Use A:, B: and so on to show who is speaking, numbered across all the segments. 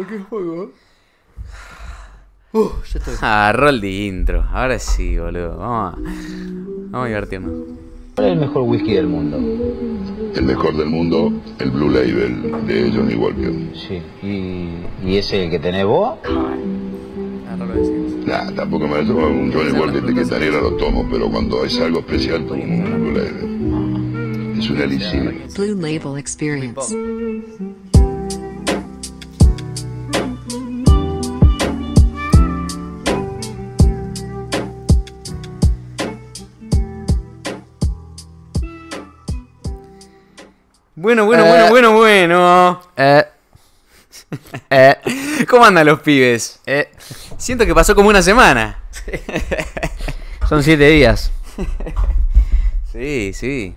A: qué juego? Uh, estoy. Ah, rol de intro. Ahora sí, boludo. Vamos a, vamos a divertirnos. ¿Cuál es el mejor whisky del mundo? El mejor del mundo, el Blue Label de Johnny Walker. Sí. ¿Y, y ese que tenés vos? Ah, no lo Nah, tampoco me ha un Johnny Walker de que tan lo tomo, pero cuando es algo especial tomo un Blue Label. Es una elixir. Blue Label Experience. Bueno, bueno, bueno, eh, bueno, bueno. Eh, eh. ¿Cómo andan los pibes? Siento que pasó como una semana. Son siete días. Sí, sí.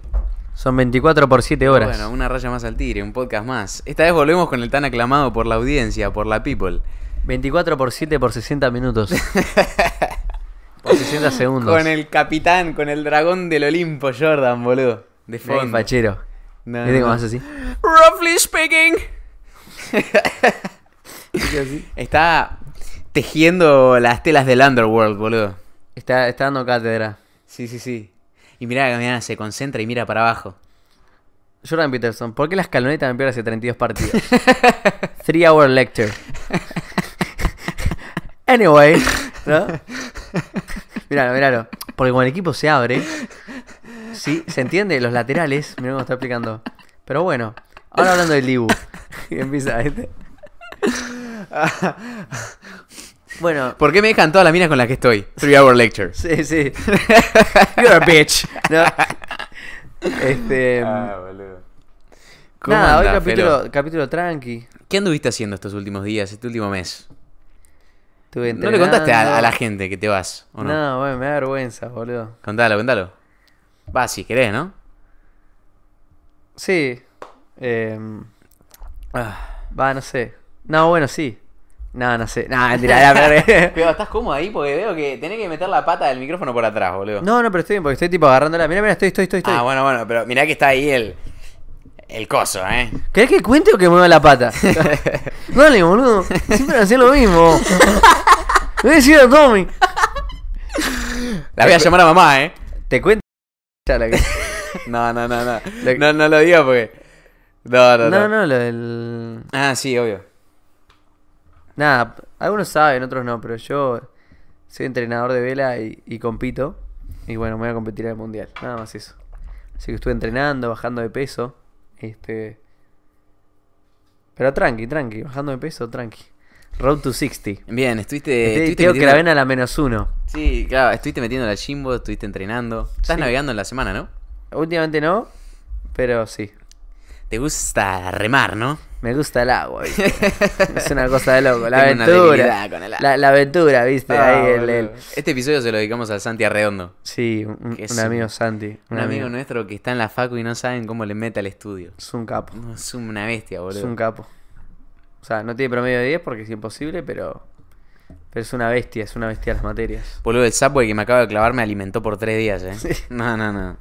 B: Son 24 por 7 horas. Bueno,
A: una raya más al tigre, un podcast más. Esta vez volvemos con el tan aclamado por la audiencia, por la people. 24 por 7 por 60 minutos. por 60 segundos. Con el capitán, con el dragón del Olimpo, Jordan, boludo. De fondo. No. más así. Roughly speaking. Está tejiendo las telas del Underworld, boludo. Está, está dando cátedra. Sí, sí, sí. Y mira, mira, se concentra y mira para abajo. Jordan Peterson, ¿por qué la escaloneta me pierde hace 32 partidos?
B: Three hour lecture. anyway, ¿no? Míralo, míralo. Porque cuando el equipo se abre, Sí, se entiende, los laterales, mira cómo está explicando. Pero bueno, ahora hablando del Dibu. Empieza este. Bueno.
A: ¿Por qué me dejan todas las minas con las que estoy? Three hour lecture. Sí, sí. You're a bitch.
B: Este. Ah,
A: mm, boludo. Nada, hoy capítulo,
B: capítulo tranqui.
A: ¿Qué anduviste haciendo estos últimos días, este último mes? ¿No le contaste a, la gente que te vas? ¿o no?
B: no, bueno, me da vergüenza, boludo.
A: Contalo, contalo. Va, si querés, ¿no?
B: Sí. Eh... Va, no sé. No, bueno, sí. No, no sé. No, mentira, Pero
A: estás cómodo ahí porque veo que tenés que meter la pata del micrófono por atrás, boludo. No, no,
B: pero estoy bien porque estoy tipo agarrándola. mira mirá, estoy, estoy, estoy. Ah, bueno, bueno, pero
A: mirá que está ahí el. El coso, ¿eh?
B: ¿Querés que cuente o que mueva la pata? Dale, boludo. Siempre hacía lo mismo. Me he sido Tommy.
A: La voy a llamar a mamá, ¿eh? Te cuento. No, no, no, no. No, no lo digo porque. No, no,
B: no. Ah, sí, obvio. Nada, algunos saben, otros no, pero yo soy entrenador de vela y, compito. Y bueno, voy a competir en el mundial. Nada más eso. Así que estuve entrenando, bajando de peso. Este. Pero tranqui, tranqui, bajando de peso, tranqui. Road to 60.
A: Bien, estuviste. Este, que la ven a la menos uno. Sí, claro, estuviste metiendo la chimbo, estuviste entrenando. Estás navegando en la semana, ¿no? Últimamente no, pero sí. Te gusta remar, ¿no? Me gusta el agua, es una cosa de loco. La aventura. La, aventura, ¿viste? Ah, este episodio se lo dedicamos al Santi Arredondo. Sí, un, un amigo Santi. Un, amigo, nuestro que está en la facu y no saben cómo le mete al estudio. Es un capo. Es una bestia, boludo. Es un capo. O sea, no tiene promedio de 10 porque es imposible, pero es una bestia, es una bestia las materias. Boludo, el Subway que me acaba de clavar me alimentó por tres días, ¿eh? No, no, no.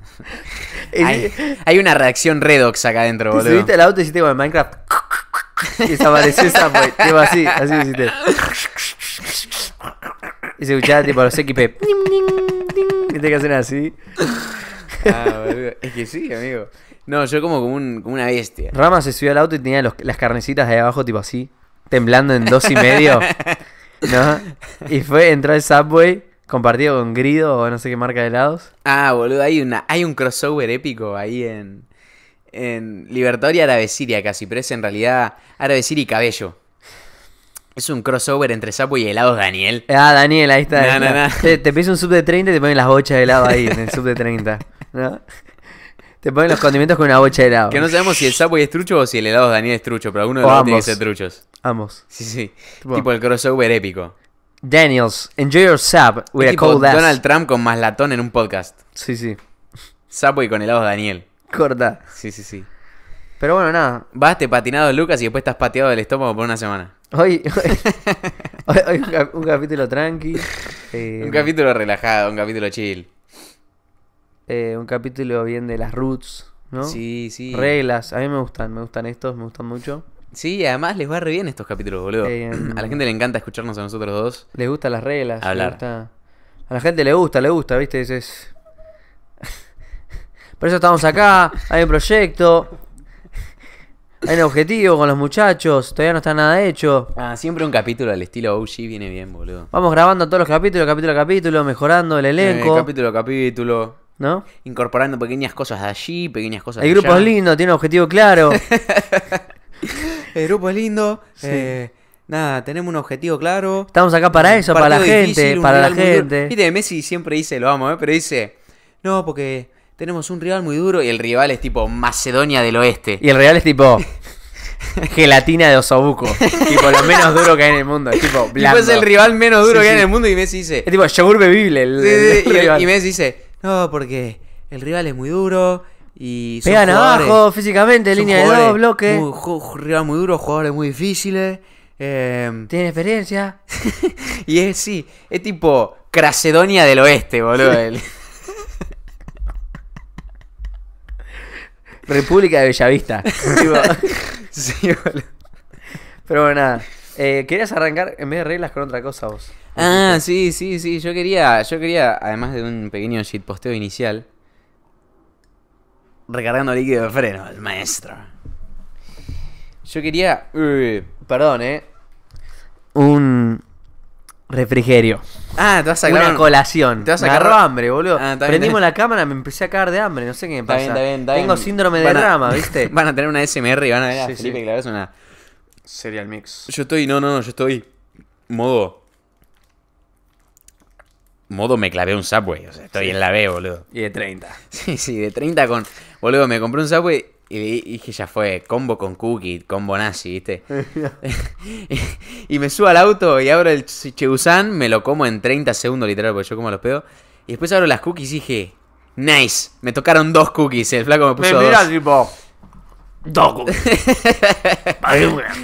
A: hay, una reacción redox acá adentro, boludo. Subiste
B: al auto y hiciste como en Minecraft. Y desapareció Subway. tipo así, así hiciste.
A: Y se escuchaba tipo los
B: XP. Y te que hacer así. Ah,
A: es que sí, amigo. No, yo como, como,
B: una bestia. Rama se subió al auto y tenía las carnecitas de abajo, tipo así, temblando en dos y medio. Y fue, entró al Subway compartido con Grido o no sé qué marca de helados.
A: Ah, boludo, hay, una, hay un crossover épico ahí en, en Libertador y Árabe Siria casi, pero es en realidad Árabe Siria y Cabello. Es un crossover entre Subway y helados, Daniel. Ah, Daniel, ahí está.
B: Te, te un sub de 30 y te ponen las bochas de helado ahí, en el sub de 30. Te ponen los condimentos con una bocha de helado. Que no
A: sabemos si el sapo es trucho o si el helado es Daniel es trucho, pero alguno de los dos tiene que ser truchos. Ambos. Sí, sí. Tipo, el crossover épico.
B: Daniels, enjoy your sap with a cold ass. Donald Trump
A: con más latón en un podcast. Sí, sí. Sapo y con helados Daniel. Corta. Sí, sí, sí.
B: Pero bueno, nada.
A: Vas, te patinado Lucas y después estás pateado del estómago por una semana. Hoy, hoy, un, capítulo tranqui. un eh, capítulo relajado, un capítulo chill. Eh, un capítulo bien de las roots, ¿no? Sí, sí. Reglas, a mí me gustan, me gustan estos, me gustan mucho. Sí, además les va re bien estos capítulos, boludo. Eh, a la gente le encanta escucharnos a nosotros dos. Les gustan las reglas. Hablar. A
B: la gente le gusta, le gusta, ¿viste? Por eso estamos acá, hay un proyecto, hay un objetivo con los muchachos, todavía no está nada hecho.
A: Ah, siempre un capítulo al estilo OG viene bien, boludo.
B: Vamos grabando todos los capítulos, capítulo a capítulo, mejorando el eh, elenco.
A: capítulo a capítulo. Incorporando pequeñas cosas de allí, pequeñas cosas de El grupo es lindo,
B: tiene un objetivo claro.
A: El grupo es lindo. Eh, nada, tenemos un objetivo claro. Estamos acá para eso, para la gente, para la gente. Messi siempre dice, lo amo, eh, pero dice, no, porque tenemos un rival muy duro y el rival es tipo Macedonia del Oeste. Y
B: el rival es tipo... gelatina de osobuco. tipo, lo menos duro que hay en el mundo. Es tipo, es pues el rival menos duro que hay en el mundo y Messi dice. Es tipo, yogur
A: bebible. El, y Messi dice, no, porque el rival es muy duro y... Pegan abajo físicamente, línea de dos, bloque. rival muy duro, jugadores muy difíciles. Eh, Tiene experiencia. y es, sí, es tipo Cracedonia del Oeste, boludo. República de Bellavista. sí, Pero bueno, nada.
B: Eh, querías arrancar en vez de reglas con otra cosa vos.
A: Ah, sí, sí, sí. Yo quería, yo quería, además de un pequeño shitposteo inicial, recargando líquido de freno, el maestro. Yo quería, eh, perdón, eh,
B: un refrigerio. Ah, te vas a sacar una colación. Te vas a sacar hambre, boludo. Ah, Prendimos la cámara, me empecé a cagar de hambre, no sé qué me pasa. Tengo síndrome de drama, ¿viste? van a tener una SMR y van a ver a Felipe
A: sí. una Serial Mix. Yo estoy, no, no, no, yo estoy modo modo me clavé un Subway. O sea, estoy en la B, boludo. Y de 30. Sí, sí, de 30 con... Boludo, me compré un Subway y dije, ya fue, combo con cookie, combo nazi, ¿viste? y, me subo al auto y abro el Cheusan, me lo como en 30 segundos, literal, porque yo como los pedos. Y después abro las cookies y dije, nice, me tocaron dos cookies, el flaco me puso dos. tipo...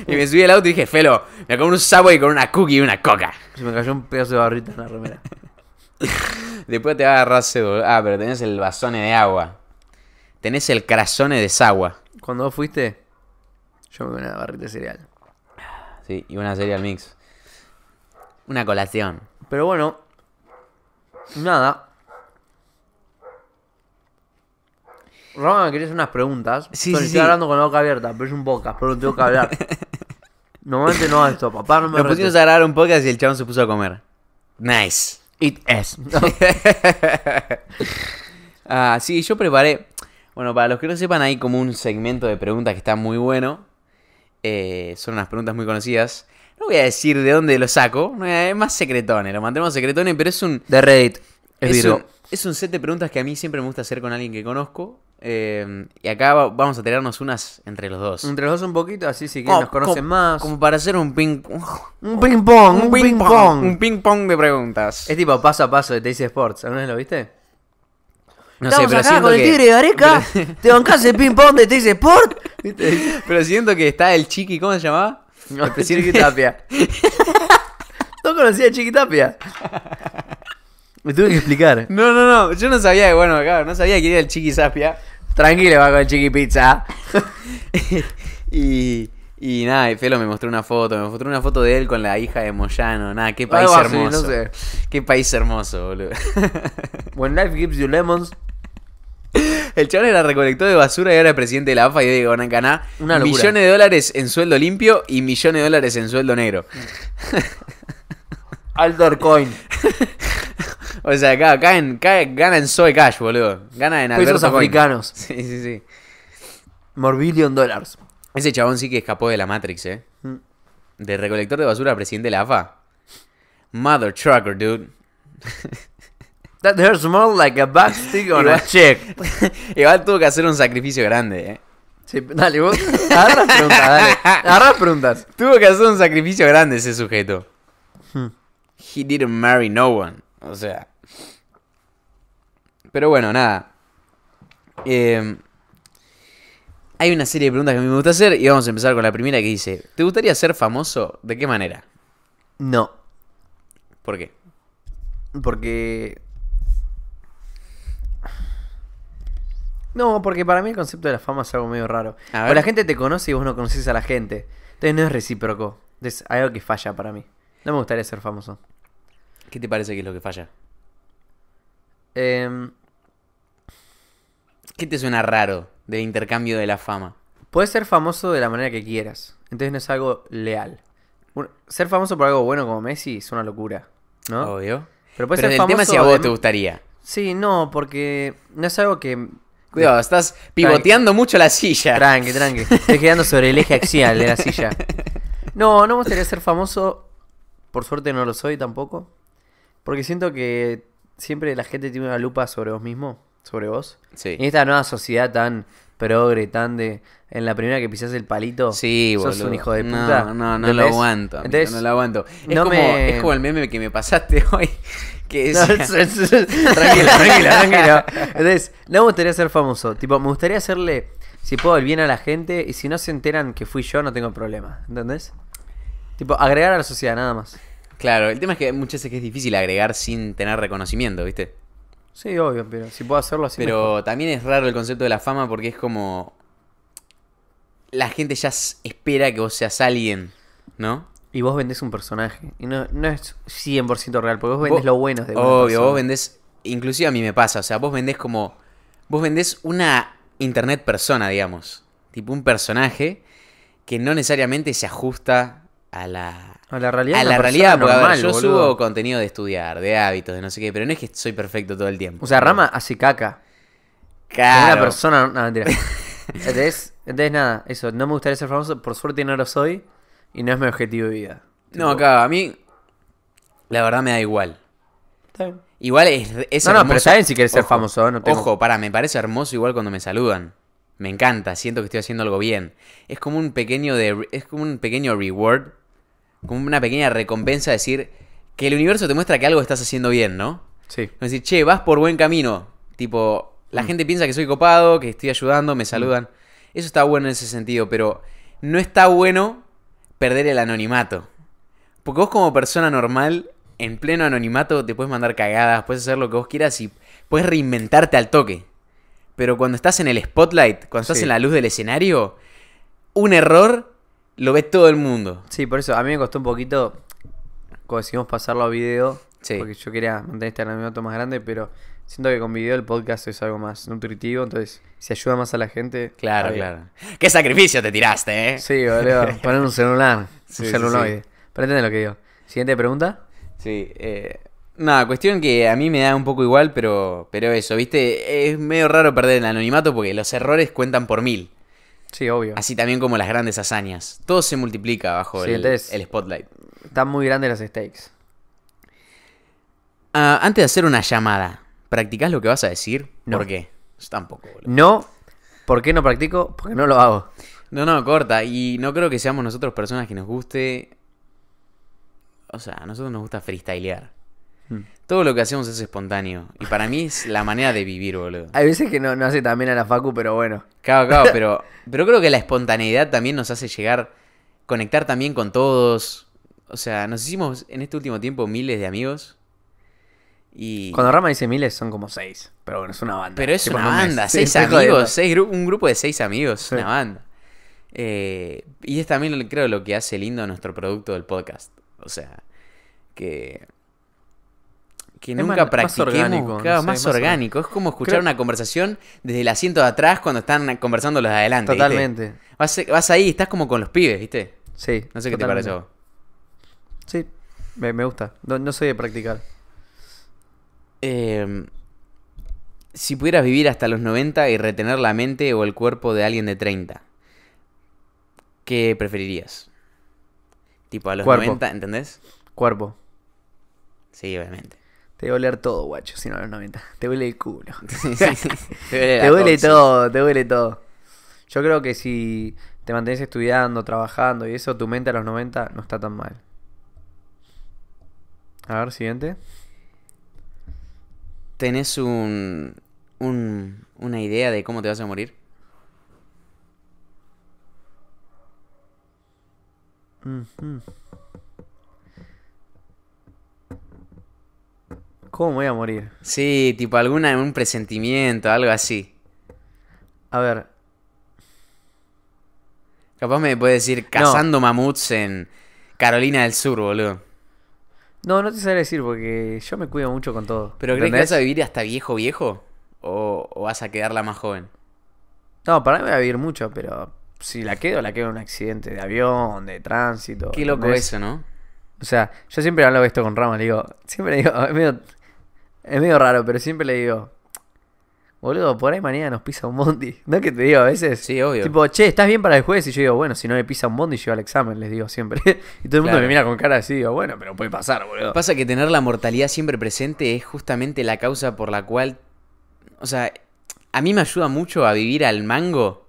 A: y me subí al auto y dije, Felo, me como un subway con una cookie y una coca. Se me cayó un pedazo de barrita en la remera. Después te va a agarrarse Ah, pero tenés el basone de agua. Tenés el crasone de agua
B: Cuando vos fuiste, yo me una barrita de cereal.
A: Sí, y una cereal mix. Una colación. Pero bueno, nada. Roma,
B: me unas preguntas. Sí, sí, Estoy hablando con la boca abierta, pero es un podcast, pero no tengo que hablar.
A: Normalmente no esto, papá no me Nos pusimos a grabar un podcast y el chabón se puso a comer. Nice. It is. ah, sí, yo preparé. Bueno, para los que no sepan, hay como un segmento de preguntas que está muy bueno. Eh, son unas preguntas muy conocidas. No voy a decir de dónde lo saco. Es más secretone, lo mantenemos secretone, pero es un. De Reddit. Es, un, set de preguntas que a mí siempre me gusta hacer con alguien que conozco. Eh, y acá vamos a tirarnos unas entre los dos. Entre los dos un poquito, así si que oh, nos conocen más. Como para hacer un ping Un ping pong, un, ping, pong, Un ping pong de preguntas. Es tipo paso
B: a paso de Taze Sports. ¿Alguna vez lo viste? No sé, pero acá con el tigre de Areca, te bancás el ping pong de Taze Sport. pero siento que está el chiqui, ¿cómo se llamaba? No,
A: el Chiqui Tapia. no conocías a Chiqui Tapia. Me tuve que explicar. No, no, no. Yo no sabía bueno, claro, no sabía que era el Chiqui Zapia. Tranquilo, va con el Chiqui Pizza. y, y nada, y Felo me mostró una foto. Me mostró una foto de él con la hija de Moyano. Nada, qué país hermoso. Qué país hermoso, boludo. When life gives you lemons. El chaval era recolector de basura y ahora es presidente de la AFA y digo, van Una locura. millones de dólares en sueldo limpio y millones de dólares en sueldo negro. Mm. Aldercoin. o sea, acá, caen, caen, gana en Soy Cash, boludo. Gana en pues Alberto Pesos africanos. Sí, sí, sí. Morbillion dollars. Ese chabón sí que escapó de la Matrix, eh. Mm. De recolector de basura a presidente de la AFA. Mother trucker, dude.
B: That hurts more like a backstick on a check.
A: igual tuvo que hacer un sacrificio grande, eh. Sí, dale,
B: vos agarras preguntas, dale. Agarras
A: preguntas. Tuvo que hacer un sacrificio grande ese sujeto. Hmm. He didn't marry no one. O sea. Pero bueno, nada. Em, hay una serie de preguntas que a mí me gusta hacer y vamos a empezar con la primera que dice, ¿te gustaría ser famoso? ¿De qué manera? No. ¿Por qué? Porque...
B: No, porque para mí el concepto de la fama es algo medio raro. O la gente te conoce y vos no conoces a la gente. Entonces no es recíproco. Es algo que falla para mí. No me gustaría ser famoso. ¿Qué te parece que es lo que falla?
A: Em, ¿Qué te suena raro de intercambio de la fama? Puedes ser famoso de la manera que quieras. Entonces no es algo leal.
B: Ser famoso por algo bueno como Messi es una locura, ¿no? Obvio. Pero, puedes ser famoso tema si a vos te gustaría. Sí, no, porque no es algo que Cuidado, estás pivoteando
A: mucho la silla. Tranqui, tranqui. Estoy quedando sobre el eje axial de la silla.
B: No, no me gustaría ser famoso. Por suerte no lo soy tampoco. Porque siento que siempre la gente tiene una lupa sobre vos mismo, sobre vos. Sí. En esta nueva sociedad tan progre, tan de. En la primera que pisaste el palito, sos un hijo de puta. No, no, no lo aguanto. no lo aguanto. Es, como, es como el meme que me pasaste hoy. Que no, tranquilo, tranquilo, Entonces, no me gustaría ser famoso. Tipo, me gustaría hacerle, si puedo, el bien a la gente. Y si no se enteran que fui yo, no tengo problema. ¿Entendés?
A: Tipo, agregar a la sociedad, nada más. Claro, el tema es que muchas veces es difícil agregar sin tener reconocimiento, ¿viste?
B: Sí, obvio, pero si puedo hacerlo así. Pero
A: también es raro el concepto de la fama porque es como. La gente ya espera que vos seas alguien, ¿no? Y vos vendés un personaje. Y no, no es 100% real, porque vos vendés lo bueno de Obvio, vos vendés. Inclusive a mí me pasa, o sea, vos vendés como. Vos vendés una internet persona, digamos. Tipo un personaje que no necesariamente se ajusta a la a la realidad. A la realidad, porque normal, yo subo contenido de estudiar, de hábitos, de no sé qué, pero no es que soy perfecto todo el tiempo. O sea, Rama
B: hace caca. Claro. una persona. No, mentira. entonces, nada, eso. No me gustaría ser famoso. Por suerte no lo soy. Y no es mi
A: objetivo de vida. No, acá, a mí. La verdad me da igual. Igual es, es No, no, pero saben si quieres ser famoso. No tengo... Ojo, para, me parece hermoso igual cuando me saludan. Me encanta, siento que estoy haciendo algo bien. Es como un pequeño de, es como un pequeño reward como una pequeña recompensa decir que el universo te muestra que algo estás haciendo bien, ¿no? Sí. Es decir, che, vas por buen camino. Tipo, la mm. gente piensa que soy copado, que estoy ayudando, me mm. saludan. Eso está bueno en ese sentido, pero no está bueno perder el anonimato. Porque vos como persona normal, en pleno anonimato, te puedes mandar cagadas, puedes hacer lo que vos quieras y puedes reinventarte al toque. Pero cuando estás en el spotlight, cuando estás en la luz del escenario, un error lo ve todo el mundo. Sí,
B: por eso a mí me costó un poquito, cuando decidimos pasarlo a video, sí. porque yo quería mantener este anonimato más grande, pero siento que con video el podcast es algo más nutritivo, entonces se ayuda más a la
A: gente. Claro, claro. ¿Qué sacrificio te tiraste, eh? Sí, boludo,
B: poner un celular, un celular pero lo que digo.
A: Siguiente pregunta. Sí, eh... Nada, cuestión que a mí me da un poco igual, pero, pero eso, ¿viste? Es medio raro perder el anonimato porque los errores cuentan por mil. Sí, obvio. Así también como las grandes hazañas. Todo se multiplica bajo el, spotlight. Están muy grandes las stakes. Ah, antes de hacer una llamada, ¿practicás lo que vas a decir? No. ¿Por qué? tampoco, boludo. No. ¿Por qué no practico? Porque no lo hago. No, no, corta. Y no creo que seamos nosotros personas que nos guste. O sea, a nosotros nos gusta freestylear. Mm. Todo lo que hacemos es espontáneo. Y para mí es la manera de vivir, boludo.
B: Hay veces que no, no hace también a la Facu, pero bueno.
A: Claro, claro, pero, pero creo que la espontaneidad también nos hace llegar, conectar también con todos. O sea, nos hicimos en este último tiempo miles de amigos. Y... Cuando Rama dice miles son como seis, pero bueno, es una banda. Pero es una banda, seis amigos, un grupo de seis amigos, una banda. Eh, y es también creo lo que hace lindo nuestro producto del podcast. O sea, que que nunca practiquemos, más orgánico, Es como escuchar una conversación desde el asiento de atrás cuando están conversando los de adelante. Totalmente. Vas, vas, ahí, estás como con los pibes, ¿viste? Sí. No sé qué te parece. Vos. Sí, me, gusta. No, no, soy de practicar. Em, si pudieras vivir hasta los 90 y retener la mente o el cuerpo de alguien de 30, ¿qué preferirías? Tipo a los 90, ¿entendés? Cuerpo. Sí, obviamente.
B: Te voy a oler todo, guacho, si no a los 90. Te huele el culo. Te huele, todo, te huele todo. Yo creo que si te mantienes estudiando, trabajando y eso, tu mente a los 90
A: no está tan mal. A ver, siguiente. ¿Tenés un, una idea de cómo te vas a morir? ¿Cómo voy a morir? Sí, tipo alguna, un presentimiento, algo así. A ver. Capaz me puede decir cazando mamuts en Carolina del Sur, boludo. No, no te sabré decir porque yo me cuido mucho con todo. ¿Pero crees que vas a vivir hasta viejo viejo? ¿O, vas a quedarla más joven?
B: No, para mí voy a vivir mucho, pero si la quedo, la quedo en un accidente de avión, de tránsito. Qué loco eso, ¿no? O sea, yo siempre hablo de esto con Ramos, le digo, siempre le digo, medio, es medio raro, pero siempre le digo, boludo, por ahí mañana nos pisa un bondi. ¿No es que te digo a veces? Sí, obvio. Tipo, che, ¿estás bien para el jueves? Y yo digo, bueno, si no me pisa un bondi, yo al examen, les digo siempre.
A: y todo el mundo me mira con cara así, digo, bueno, pero puede pasar, boludo. Pasa que tener la mortalidad siempre presente es justamente la causa por la cual. O sea, a mí me ayuda mucho a vivir al mango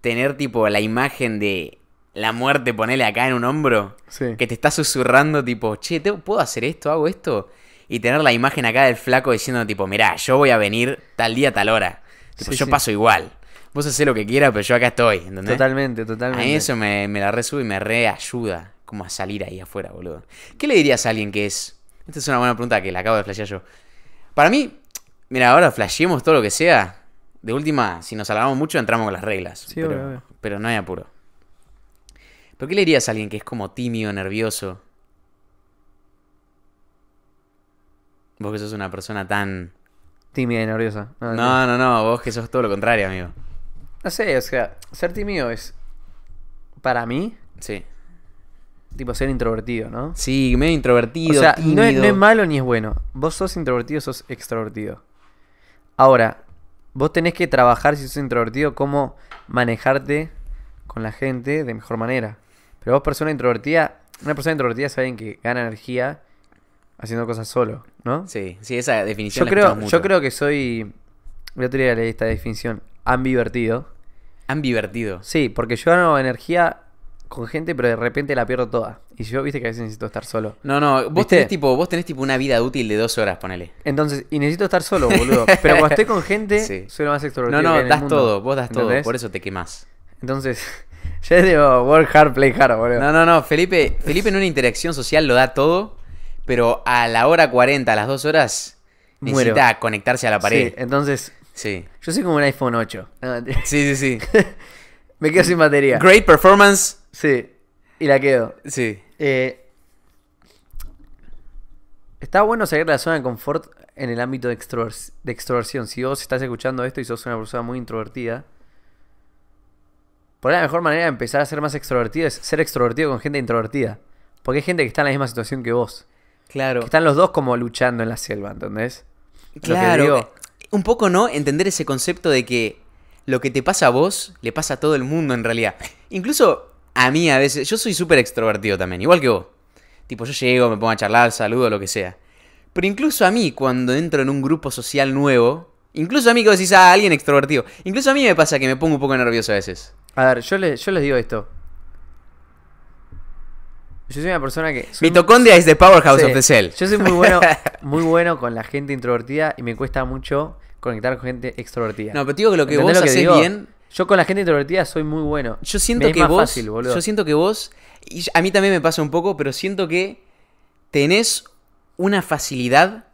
A: tener, tipo, la imagen de la muerte, ponerle acá en un hombro. Que te está susurrando, tipo, che, ¿puedo hacer esto? ¿Hago esto? y tener la imagen acá del flaco diciendo tipo, mirá, yo voy a venir tal día, tal hora. Tipo, yo paso igual. Vos hacés lo que quieras, pero yo acá estoy, Totalmente, totalmente. A eso me, me la resube y me reayuda como a salir ahí afuera, boludo. ¿Qué le dirías a alguien que es... Esta es una buena pregunta que la acabo de flashear yo. Para mí, mira, ahora flasheemos todo lo que sea. De última, si nos alabamos mucho, entramos con las reglas. Sí, pero, pero no hay apuro. ¿Pero qué le dirías a alguien que es como tímido, nervioso? Vos que sos una persona tan... Tímida y nerviosa. No, no, no, vos que sos todo lo contrario, amigo.
B: No sé, o sea, ser tímido es... Para mí... Sí. Tipo ser introvertido, ¿no? Sí, medio introvertido. O sea, No, es, no es malo ni es bueno. Vos sos introvertido, sos extrovertido. Ahora, vos tenés que trabajar, si sos introvertido, cómo manejarte con la gente de mejor manera. Pero vos, persona introvertida, una persona introvertida es alguien que gana energía haciendo cosas solo, ¿no? Sí, sí, esa definición. Yo, la creo, mucho. yo creo que soy. Voy a leer esta definición. Ambivertido.
A: Ambivertido.
B: Sí, porque yo gano energía con gente, pero de repente la pierdo toda. Y yo, viste que a veces necesito estar solo.
A: No, no, vos tenés tipo, vos tenés tipo una vida útil de dos horas, ponele.
B: Entonces, y necesito estar solo, boludo. Pero cuando estoy con gente, soy lo más extrovertido. No, no, das todo, vos das todo, por eso te quemás. Entonces, ya digo, work hard, play hard, boludo. No,
A: no, no, Felipe, Felipe en una interacción social lo da todo pero a la hora 40, a las 2 horas, necesita conectarse a la pared. Sí, entonces. Sí.
B: Yo soy como un iPhone 8. sí, sí, sí. Me quedo sin batería. Great performance. Sí. Y la quedo. Sí. Eh, está bueno salir de la zona de confort en el ámbito de, de extroversión. Si vos estás escuchando esto y sos una persona muy introvertida, por la mejor manera de empezar a ser más extrovertido es ser extrovertido con gente introvertida. Porque hay gente que está en la misma situación que vos. Claro. están los dos como luchando en la selva, ¿entendés? Claro. Eh,
A: un poco, ¿no? Entender ese concepto de que lo que te pasa a vos le pasa a todo el mundo en realidad. Incluso a mí a veces, yo soy súper extrovertido también, igual que vos. Tipo, yo llego, me pongo a charlar, saludo, lo que sea. Pero incluso a mí, cuando entro en un grupo social nuevo, incluso a mí que decís a ah, alguien extrovertido, incluso a mí me pasa que me pongo un poco nervioso a veces. A ver, yo, le, yo les digo esto.
B: Yo soy una persona que.
A: Mitocondria is the powerhouse of the cell. Yo soy muy bueno,
B: muy bueno con la gente introvertida y me cuesta mucho conectar con gente extrovertida. No, pero digo que lo que vos bien.
A: Yo con la gente introvertida soy muy bueno. Yo siento que vos. yo siento que vos. a mí también me pasa un poco, pero siento que tenés una facilidad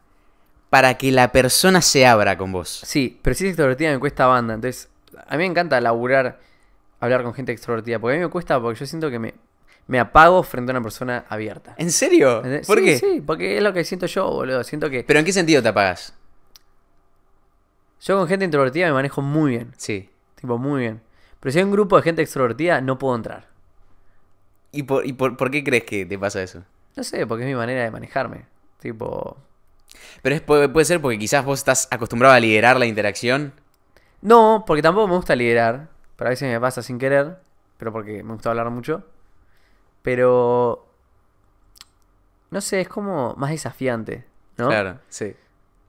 A: para que la persona se abra con vos. Sí, pero si es extrovertida me cuesta banda. Entonces, a mí me encanta
B: laburar, hablar con gente extrovertida. Porque a mí me cuesta, porque yo siento que me, me apago frente a una persona abierta. ¿En serio? ¿Por qué? Sí, porque es lo que siento yo, boludo. Siento que. ¿Pero en qué sentido te apagas? Yo con gente introvertida me manejo muy bien. Sí. Tipo, muy bien. Pero si hay un grupo de gente extrovertida, no puedo entrar. ¿Y por, qué
A: crees que te pasa eso?
B: No sé, porque es mi manera de manejarme. Tipo.
A: Pero puede, puede ser porque quizás vos estás acostumbrado a liderar la interacción.
B: No, porque tampoco me gusta liderar. Pero a veces me pasa sin querer. Pero porque me gusta hablar mucho. Pero. No sé, es como más desafiante, ¿no? Claro, sí.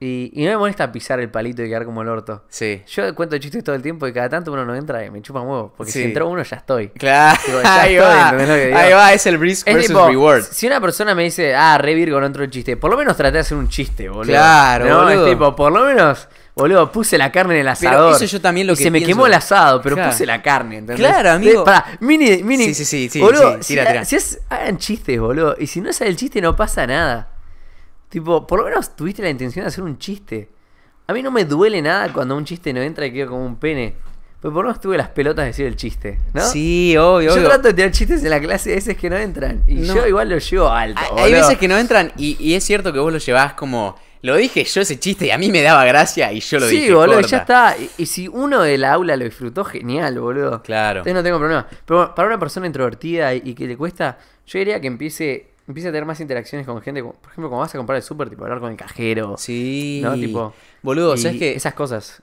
B: Y, no me molesta pisar el palito y quedar como el orto. Sí. Yo cuento chistes todo el tiempo y cada tanto uno no entra y me chupa Porque si entró uno, ya estoy. Claro. Ahí, va. es el risk versus reward. Si una persona me dice, ah, re Virgo, no entró el chiste, por lo menos traté de hacer un chiste, boludo. Claro, no, es tipo, por lo menos. Boludo, puse la carne en el asador. eso yo también lo y se me quemó el asado, pero puse la carne, ¿entendés? Claro, amigo. Para,
A: mini, mini. Sí, sí, sí, sí, boludo, si, hagan
B: chistes, boludo. Y si no sale el chiste, no pasa nada. Tipo, por lo menos tuviste la intención de hacer un chiste. A mí no me duele nada cuando un chiste no entra y queda como un pene. Pero por lo menos
A: tuve las pelotas de decir el chiste, ¿no? Sí, obvio. Yo trato
B: de tirar chistes en la clase a veces que no entran. Y yo igual lo llevo alto. Hay, veces
A: que no entran y, es cierto que vos lo llevás como. Lo dije yo ese chiste y a mí me daba gracia y yo lo dije. Sí, boludo, ya
B: está. Y, si uno del aula lo disfrutó, genial, boludo. Claro. Entonces no tengo problema. Pero para una persona introvertida y que le cuesta, yo diría que empiece empieza a tener más interacciones con gente. Por ejemplo, cuando vas a comprar el súper, tipo, hablar con el cajero. Sí. ¿No? Tipo. Boludo, ¿sabes que Esas cosas.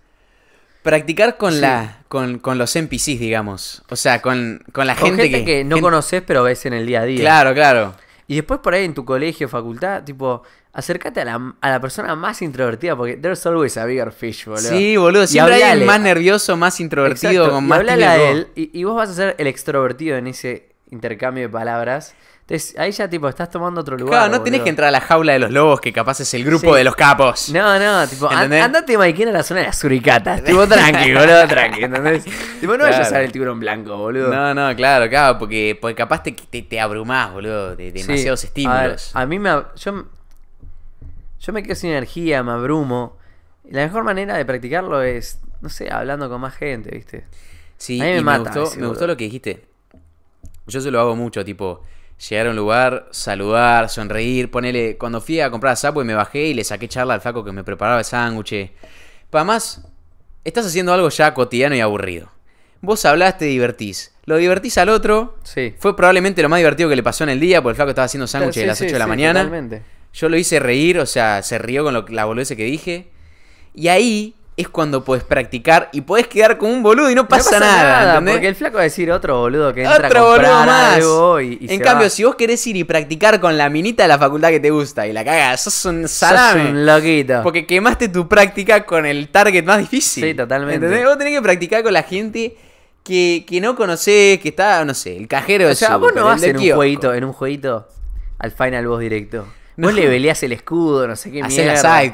B: Practicar con la.
A: Con, con, los NPCs, digamos. O sea, con, con la con gente, que. no conoces, pero ves en el día a día. Claro,
B: claro. Y después por ahí en tu colegio, facultad, tipo, acércate a la, persona más introvertida, porque there's always a bigger fish, boludo. Sí, boludo, siempre hay el más
A: nervioso, más introvertido, con más. a él,
B: y vos vas a ser el extrovertido en ese intercambio de palabras. Entonces, ahí ya, tipo, estás tomando otro lugar. Claro, no tenés que entrar
A: a la jaula de los lobos, que capaz es el grupo de los capos. No, no, tipo, andate,
B: Mikey a la zona de las suricatas. tipo, tranqui, boludo, tranqui,
A: ¿entendés? tipo, no vayas a ver el tiburón blanco, boludo. No, no, claro, claro, porque, capaz te, te, abrumás, boludo, de, demasiados estímulos.
B: A, a mí me. Yo, yo me quedo sin energía, me abrumo. La mejor manera de practicarlo es, no sé, hablando con más gente, ¿viste?
A: Sí, a mí me, y gustó, me gustó lo que dijiste. Yo se lo hago mucho, tipo llegar a un lugar, saludar, sonreír, ponerle... Cuando fui a comprar a y me bajé y le saqué charla al faco que me preparaba el sándwich. Para más, estás haciendo algo ya cotidiano y aburrido. Vos hablaste, divertís. Lo divertís al otro. Sí. Fue probablemente lo más divertido que le pasó en el día, porque el faco estaba haciendo sándwiches a las 8 de la mañana. Yo lo hice reír, o sea, se rió con lo, la boludez que dije. Y ahí es cuando puedes practicar y puedes quedar con un boludo y no pasa, nada. porque el flaco va a decir otro boludo que entra otro a más. algo y, En cambio, si vos querés ir y practicar con la minita de la facultad que te gusta y la cagas, sos un salame. Sos un loquito. Porque quemaste tu práctica con el target más difícil. Sí, totalmente. ¿Entendés? Vos tenés que practicar con la gente que, no conocés, que está, no sé, el cajero. O sea, vos no vas en un,
B: jueguito, en un jueguito al final vos directo. No. Vos le veleas el escudo, no sé qué Hacés la side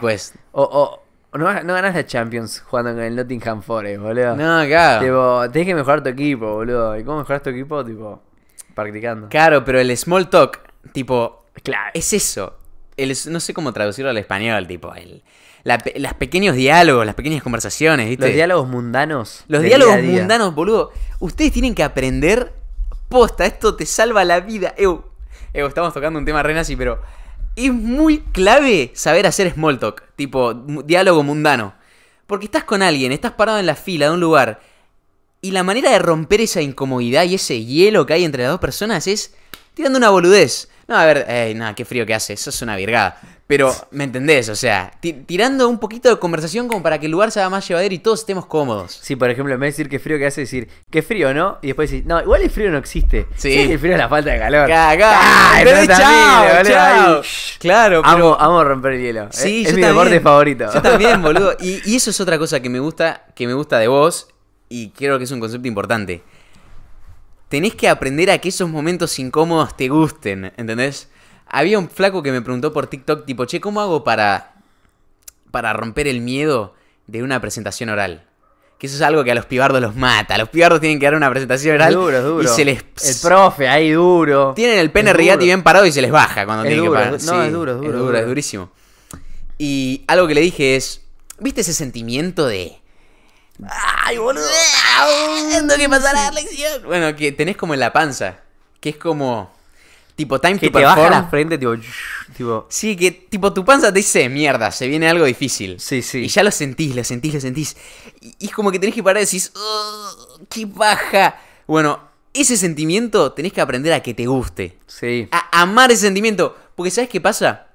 B: o, o no, no ganas la Champions jugando con el Nottingham Forest, boludo. No, claro. Tipo, tenés que mejorar tu equipo, boludo. ¿Y cómo mejoras tu equipo? Tipo, practicando.
A: Claro, pero el small talk, tipo, claro. es eso. El, no sé cómo traducirlo al español, tipo, el, las pequeños diálogos, las pequeñas conversaciones, ¿viste? Los diálogos mundanos. Los diálogos mundanos, boludo. Ustedes tienen que aprender posta, esto te salva la vida. Eu, estamos tocando un tema re nazi, pero es muy clave saber hacer small talk, tipo diálogo mundano. Porque estás con alguien, estás parado en la fila de un lugar, y la manera de romper esa incomodidad y ese hielo que hay entre las dos personas es tirando una boludez. No, a ver, nada, qué frío que hace, eso es una virgada. Pero, ¿me entendés? O sea, tirando un poquito de conversación como para que el lugar sea más llevadero y todos estemos cómodos. Sí, por ejemplo, en vez de decir qué frío que hace, decir qué frío, ¿no? Y después decir, no, igual el frío no existe. Sí. el frío es la falta de calor. Cagá. Claro, pero... amo, romper el hielo. Sí, es, es mi deporte favorito. Yo también, boludo. Y, eso es otra cosa que me gusta, que me gusta de vos y creo que es un concepto importante. Tenés que aprender a que esos momentos incómodos te gusten, ¿entendés? Había un flaco que me preguntó por TikTok, tipo, che, ¿cómo hago para, para romper el miedo de una presentación oral? Que eso es algo que a los pibardos los mata. Los pibardos tienen que dar una presentación oral. Duro, duro. Y se les. El profe, ahí duro. Tienen el pene rigati bien parado y se les baja cuando tienen que parar. es duro, es duro. Es duro, es durísimo. Y algo que le dije es. ¿Viste ese sentimiento de. ¡Ay, boludo! Tengo que pasar a la lección. Bueno, que tenés como en la panza. Que es como. Tipo, time que te baja la frente, tipo, Sí, que tipo tu panza te dice, mierda, se viene algo difícil. Sí, sí. Y ya lo sentís, lo sentís, lo sentís. Y, es como que tenés que parar y decís, ¡qué baja! Bueno, ese sentimiento tenés que aprender a que te guste. Sí. A amar ese sentimiento. Porque ¿sabes qué pasa?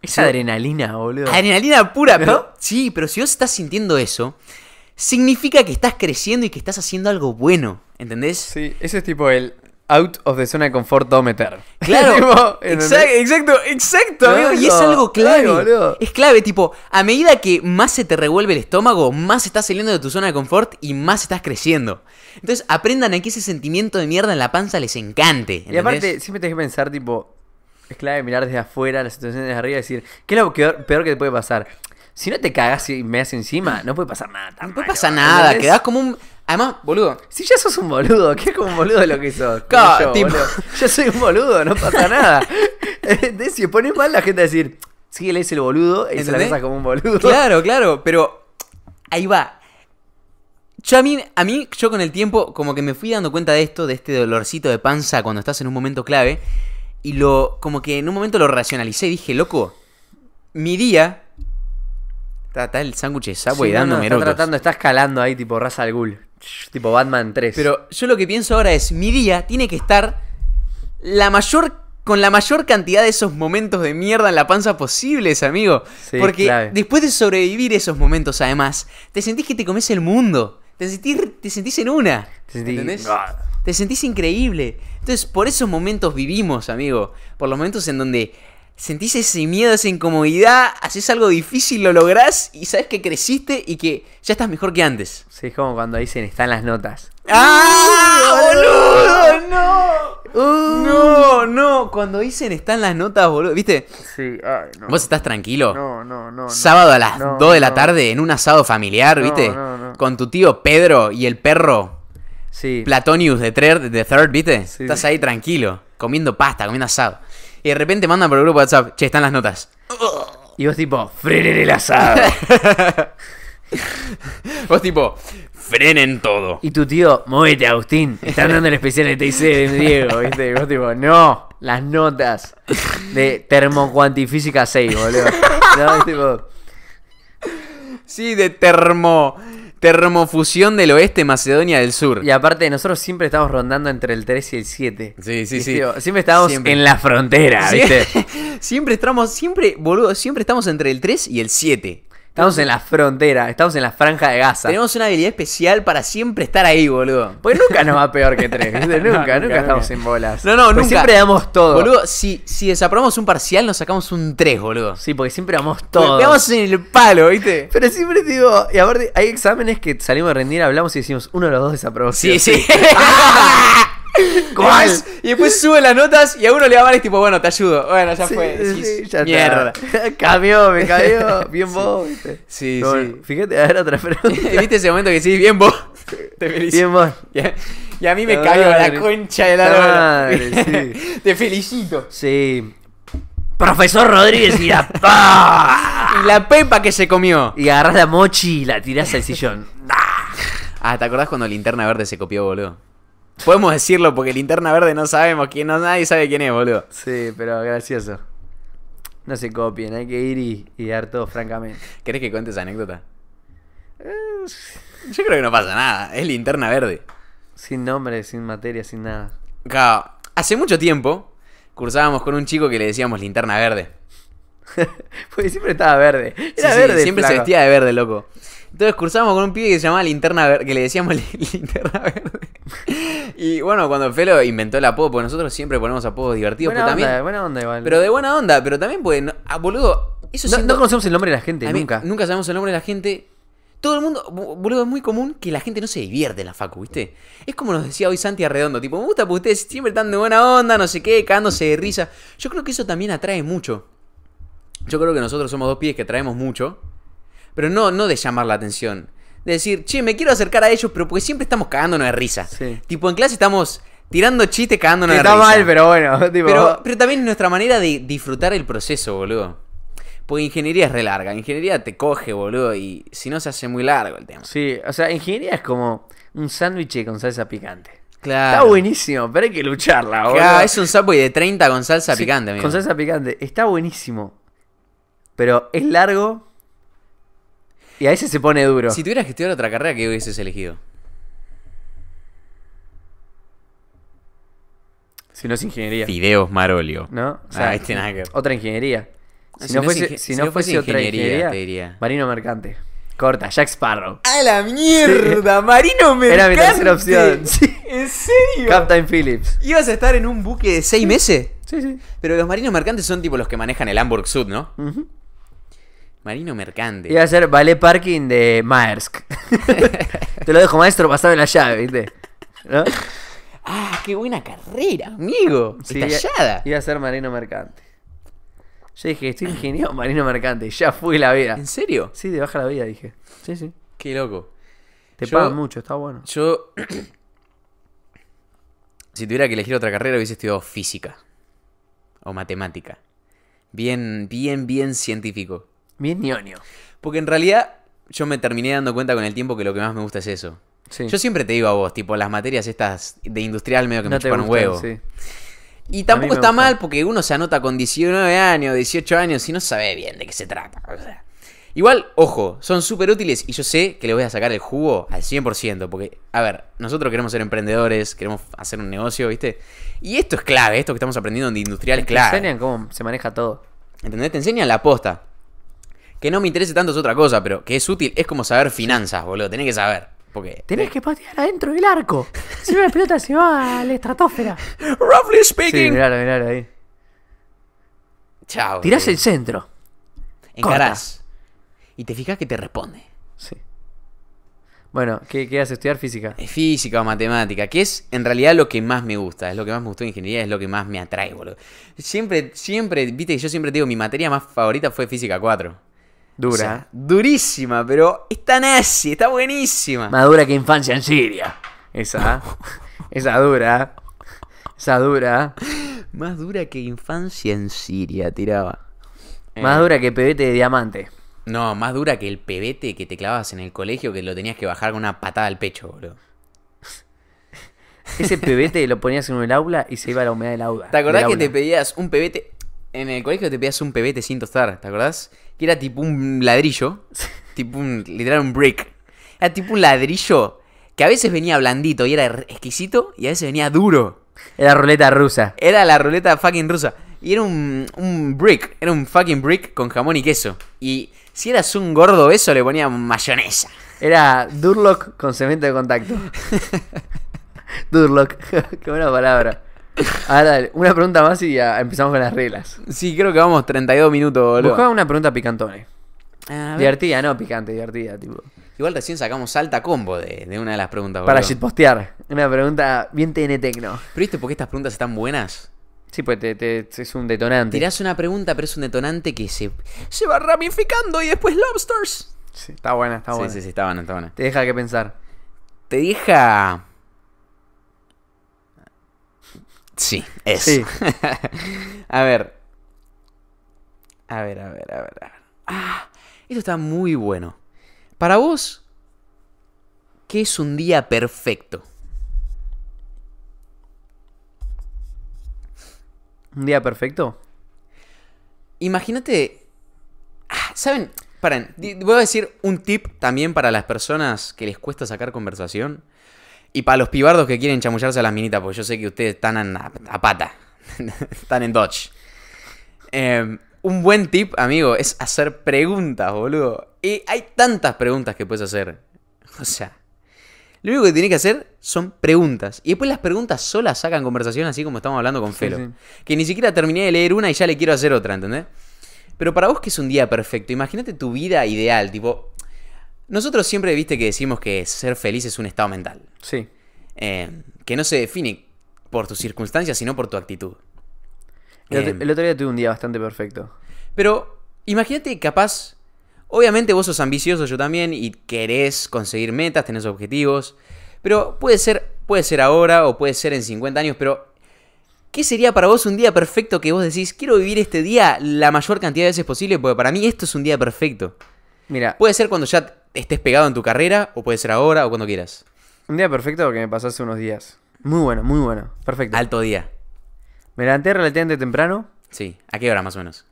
A: Esa adrenalina, boludo. Adrenalina pura, ¿No? Sí, pero si vos estás sintiendo eso, significa que estás creciendo y que estás haciendo algo bueno. ¿Entendés? Sí, ese es tipo el out of the zona de confort todo meter. Claro. exacto, exacto, Y es algo clave. es clave, tipo, a medida que más se te revuelve el estómago, más estás saliendo de tu zona de confort y más estás creciendo. Entonces aprendan a que ese sentimiento de mierda en la panza les encante. Y aparte,
B: siempre tenés que pensar, tipo, es clave mirar desde afuera las situaciones desde arriba y decir, ¿qué es lo peor, que te puede pasar? Si no te cagas y me haces encima, no puede pasar nada.
A: no puede pasar nada, quedas quedás como un Además, boludo. Si ya sos un boludo, ¿qué es como un boludo lo que sos? yo,
B: soy un boludo, no
A: pasa nada. Eh, si pone mal, la gente a decir, sí, él es el boludo, él se la pasa como un boludo. Claro, claro, pero ahí va. Yo a mí, yo con el tiempo, como que me fui dando cuenta de esto, de este dolorcito de panza cuando estás en un momento clave. Y lo, como que en un momento lo racionalicé y dije, loco, mi día. Está, el sándwich de sapo y dándome no, tratando, está escalando ahí, tipo raza al ghoul. Tipo Batman 3. Pero yo lo que pienso ahora es, mi día tiene que estar la mayor con la mayor cantidad de esos momentos de mierda en la panza posibles, amigo. Porque después de sobrevivir esos momentos, además, te sentís que te comes el mundo. Te sentís, te sentís en una. Te ¿Entendés? Te sentís increíble. Entonces, por esos momentos vivimos, amigo. Por los momentos en donde sentís ese miedo, esa incomodidad, haces algo difícil, lo lográs y sabes que creciste y que ya estás mejor que antes. Sí, es como cuando dicen están las notas. ¡Ah! ¡Boludo! ¡No! no, no, cuando dicen están las notas, boludo, ¿viste? Sí, ay, no. ¿Vos estás tranquilo? No, no, no. Sábado a las 2 de la tarde en un asado familiar, ¿viste? No, no, Con tu tío Pedro y el perro sí. Platonius de, third, de Third, ¿viste? Sí. Estás ahí tranquilo, comiendo pasta, comiendo asado. Y de repente mandan por el grupo de WhatsApp, che, están las notas. Y vos tipo, frenen el asado. vos tipo, frenen todo. Y
B: tu tío, muévete Agustín, están dando el especial de TIC de Diego, ¿viste? Y vos tipo, no, las
A: notas de termocuantifísica 6, boludo. No, tipo... Sí, de termo. Termofusión del Oeste, Macedonia del Sur. Y aparte, nosotros siempre estamos rondando entre el 3 y el 7. Sí, sí, sí. siempre estamos en la frontera, ¿viste? siempre estamos, siempre, boludo, siempre estamos entre el 3 y el 7. Estamos en la frontera, estamos en la franja de Gaza. Tenemos una habilidad especial para siempre estar ahí, boludo.
B: Porque nunca nos va peor que tres, Nunca, nunca, estamos en bolas. No, no, nunca. Siempre damos
A: todo. Boludo, si, si desaprobamos un parcial, nos sacamos un tres, boludo. Sí, porque siempre damos todo. Pegamos en
B: el palo, ¿viste? Pero siempre digo, y ver, hay exámenes que salimos a rendir, hablamos y decimos, uno de los dos
A: desaprobamos. sí. sí. ¿Cuál? Y después sube las notas y a uno le va mal y tipo, bueno, te ayudo. Bueno, ya fue. Sí, ya mierda. Cambió, me cayó. Bien vos, viste. Sí, sí. fíjate, a ver otra pregunta. ¿Viste ese momento que sí, bien vos? Te felicito. Bien vos. Y a, mí me cayó la concha de la madre. Te felicito. Sí. Profesor Rodríguez y la... y la pepa que se comió. Y agarras la mochi y la tirás al sillón. ah, ¿te acordás cuando Linterna Verde se copió, boludo? Podemos decirlo porque linterna verde no sabemos quién, no, nadie sabe quién es, boludo. Sí, pero gracioso. No se copien, hay que ir y, dar todo francamente. ¿Querés que cuentes anécdota? Eh, yo creo que no pasa nada, es linterna verde. Sin nombre, sin materia, sin nada. Claro, hace mucho tiempo cursábamos con un chico que le decíamos linterna verde. Porque siempre estaba verde. Era verde. siempre se vestía de verde, loco. Entonces cursábamos con un pibe que se llamaba Linterna Verde, que le decíamos Linterna Verde. Y bueno, cuando Felo inventó el apodo, porque nosotros siempre ponemos apodos divertidos, pero onda, Buena onda igual. Pero de buena onda, pero también pues, ah, boludo, no, conocemos el nombre de la gente, nunca. nunca sabemos el nombre de la gente. Todo el mundo, boludo, es muy común que la gente no se divierte en la facu, ¿viste? Es como nos decía hoy Santi Arredondo, tipo, me gusta porque ustedes siempre están de buena onda, no sé qué, cagándose de risa. Yo creo que eso también atrae mucho. Yo creo que nosotros somos dos pies que atraemos mucho. Pero no, no de llamar la atención. De decir, che, me quiero acercar a ellos, pero porque siempre estamos cagándonos de risa. Tipo, en clase estamos tirando chistes cagándonos de risa. Está mal, pero bueno. Pero, también es nuestra manera de disfrutar el proceso, boludo. Porque ingeniería es re larga. Ingeniería te coge, boludo. Y si no, se hace muy largo el tema. Sí, o sea, ingeniería es como un sándwich con salsa picante.
B: Claro. Está buenísimo, pero hay que lucharla, boludo. es un
A: sándwich de 30 con salsa picante, amigo. Con salsa
B: picante. Está
A: buenísimo. Pero es largo y a veces se pone duro. Si tuvieras que estudiar otra carrera, ¿qué hubieses elegido? Si no es ingeniería. Fideos Marolio. ¿No? O ah, sea, este nada
B: Otra ingeniería. Ah, si, no, fuese, otra ingeniería, te diría. Marino Mercante. Corta, Jack Sparrow. ¡A la mierda! ¡Marino Mercante! Era mi tercera opción. Sí. ¿En serio? Captain Phillips.
A: ¿Ibas a estar en un buque de seis meses? Sí, sí. Pero los marinos mercantes son tipo los que manejan el Hamburg Sud, ¿no? Marino mercante. Iba a ser
B: ballet parking de Maersk. Te lo dejo, maestro, en la llave, ¿viste? ¿No?
A: ¡Ah, qué buena carrera, amigo! Sí, Estallada.
B: Iba a ser marino mercante. Yo dije, estoy ingeniero marino mercante. Ya fui la vida. ¿En serio? Sí, te baja la vida, dije. Sí, sí.
A: Qué loco. Te pago
B: mucho, está bueno.
A: Yo. si tuviera que elegir otra carrera, hubiese estudiado física. O matemática. Bien, bien, bien científico. Bien ñoño. Porque en realidad yo me terminé dando cuenta con el tiempo que lo que más me gusta es eso. Yo siempre te digo a vos, tipo, las materias estas de industrial medio que me chupan un huevo. Y tampoco está mal porque uno se anota con 19 años, 18 años y no sabe bien de qué se trata. igual, ojo, son súper útiles y yo sé que le voy a sacar el jugo al 100%. Porque, a ver, nosotros queremos ser emprendedores, queremos hacer un negocio, ¿viste? Y esto es clave, esto que estamos aprendiendo de industrial es clave. Te enseñan cómo se maneja todo. ¿Entendés? Te enseñan la posta. Que no me interese tanto es otra cosa, pero que es útil, es como saber finanzas, boludo. Tenés que saber. Porque... Tenés que patear
B: adentro del arco. Si no, la pelota se va a la estratosfera. Roughly
A: speaking. Sí, miralo, ahí. Chao. Tirás el
B: centro. Encarás.
A: Y te fijas que te responde. Sí. Bueno, ¿qué, qué haces? ¿Estudiar física? Física o matemática, que es en realidad lo que más me gusta, es lo que más me gustó en ingeniería, es lo que más me atrae, boludo. Siempre, siempre, viste que yo siempre digo, mi materia más favorita fue física 4. Dura. durísima, pero está nazi, está buenísima. Más dura que infancia en Siria. Esa. ¿eh? esa dura. ¿eh? Esa dura. ¿eh? Más dura que infancia en Siria, tiraba. Más dura que pebete de diamante. No, más dura que el pebete que te clavabas en el colegio que lo tenías que bajar con una patada al pecho, bro. Ese pebete lo ponías en el aula y se iba a la humedad del aula. ¿Te acordás que te pedías un pebete en el colegio te pedías un pebete sin tostar, ¿te acordás? Que era tipo un ladrillo, tipo un, literal un brick. Era tipo un ladrillo que a veces venía blandito y era exquisito y a veces venía duro. Era ruleta rusa. Era la ruleta fucking rusa. Y era un, un brick, era un fucking brick con jamón y queso. Y si eras un gordo eso le ponía mayonesa.
B: Era Durlock con cemento de contacto. Durlock, qué buena palabra. Ahora, dale, una pregunta más y ya
A: empezamos con las reglas. Sí, creo que vamos 32 minutos, boludo. Buscaba una pregunta picantone. Divertida, no picante, divertida, tipo. Igual recién sacamos alta combo de, una de las preguntas, Para shitpostear. Una pregunta bien TNTecno. ¿Pero viste por qué estas preguntas están buenas? Sí, pues es un detonante. Tirás una pregunta, pero es un detonante que se, se va ramificando y después lobsters. Sí, está buena, está buena. Sí, sí, sí, está buena, está buena Te deja que pensar. Te deja Sí, es. a ver. A ver, a ver, a ver, Ah, esto está muy bueno. Para vos, ¿qué es un día perfecto? ¿Un día perfecto? Imagínate. Ah, ¿Saben? Paren, voy a decir un tip también para las personas que les cuesta sacar conversación. Y para los pibardos que quieren chamullarse a las minitas, porque yo sé que ustedes están a, pata, están en Dodge. Em, un buen tip, amigo, es hacer preguntas, boludo. Y hay tantas preguntas que puedes hacer. O sea, lo único que tienes que hacer son preguntas. Y después las preguntas solas sacan conversación, así como estamos hablando con Felo. Que ni siquiera terminé de leer una y ya le quiero hacer otra, ¿entendés? Pero para vos que es un día perfecto, imagínate tu vida ideal, tipo, nosotros siempre viste que decimos que ser feliz es un estado mental. Sí. Eh, que no se define por tus circunstancias, sino por tu actitud. Eh, el, otro, día tuve un día bastante perfecto. Pero imagínate capaz, obviamente vos sos ambicioso, yo también, y querés conseguir metas, tenés objetivos, pero puede ser, puede ser ahora o puede ser en 50 años, pero ¿qué sería para vos un día perfecto que vos decís, quiero vivir este día la mayor cantidad de veces posible, porque para mí esto es un día perfecto? Mira, puede ser cuando ya estés pegado en tu carrera, o puede ser ahora o cuando quieras. Un día perfecto que me pasó unos días. Muy bueno, muy bueno. Perfecto. Alto día. Me levanté relativamente temprano. Sí. ¿A qué hora más o menos?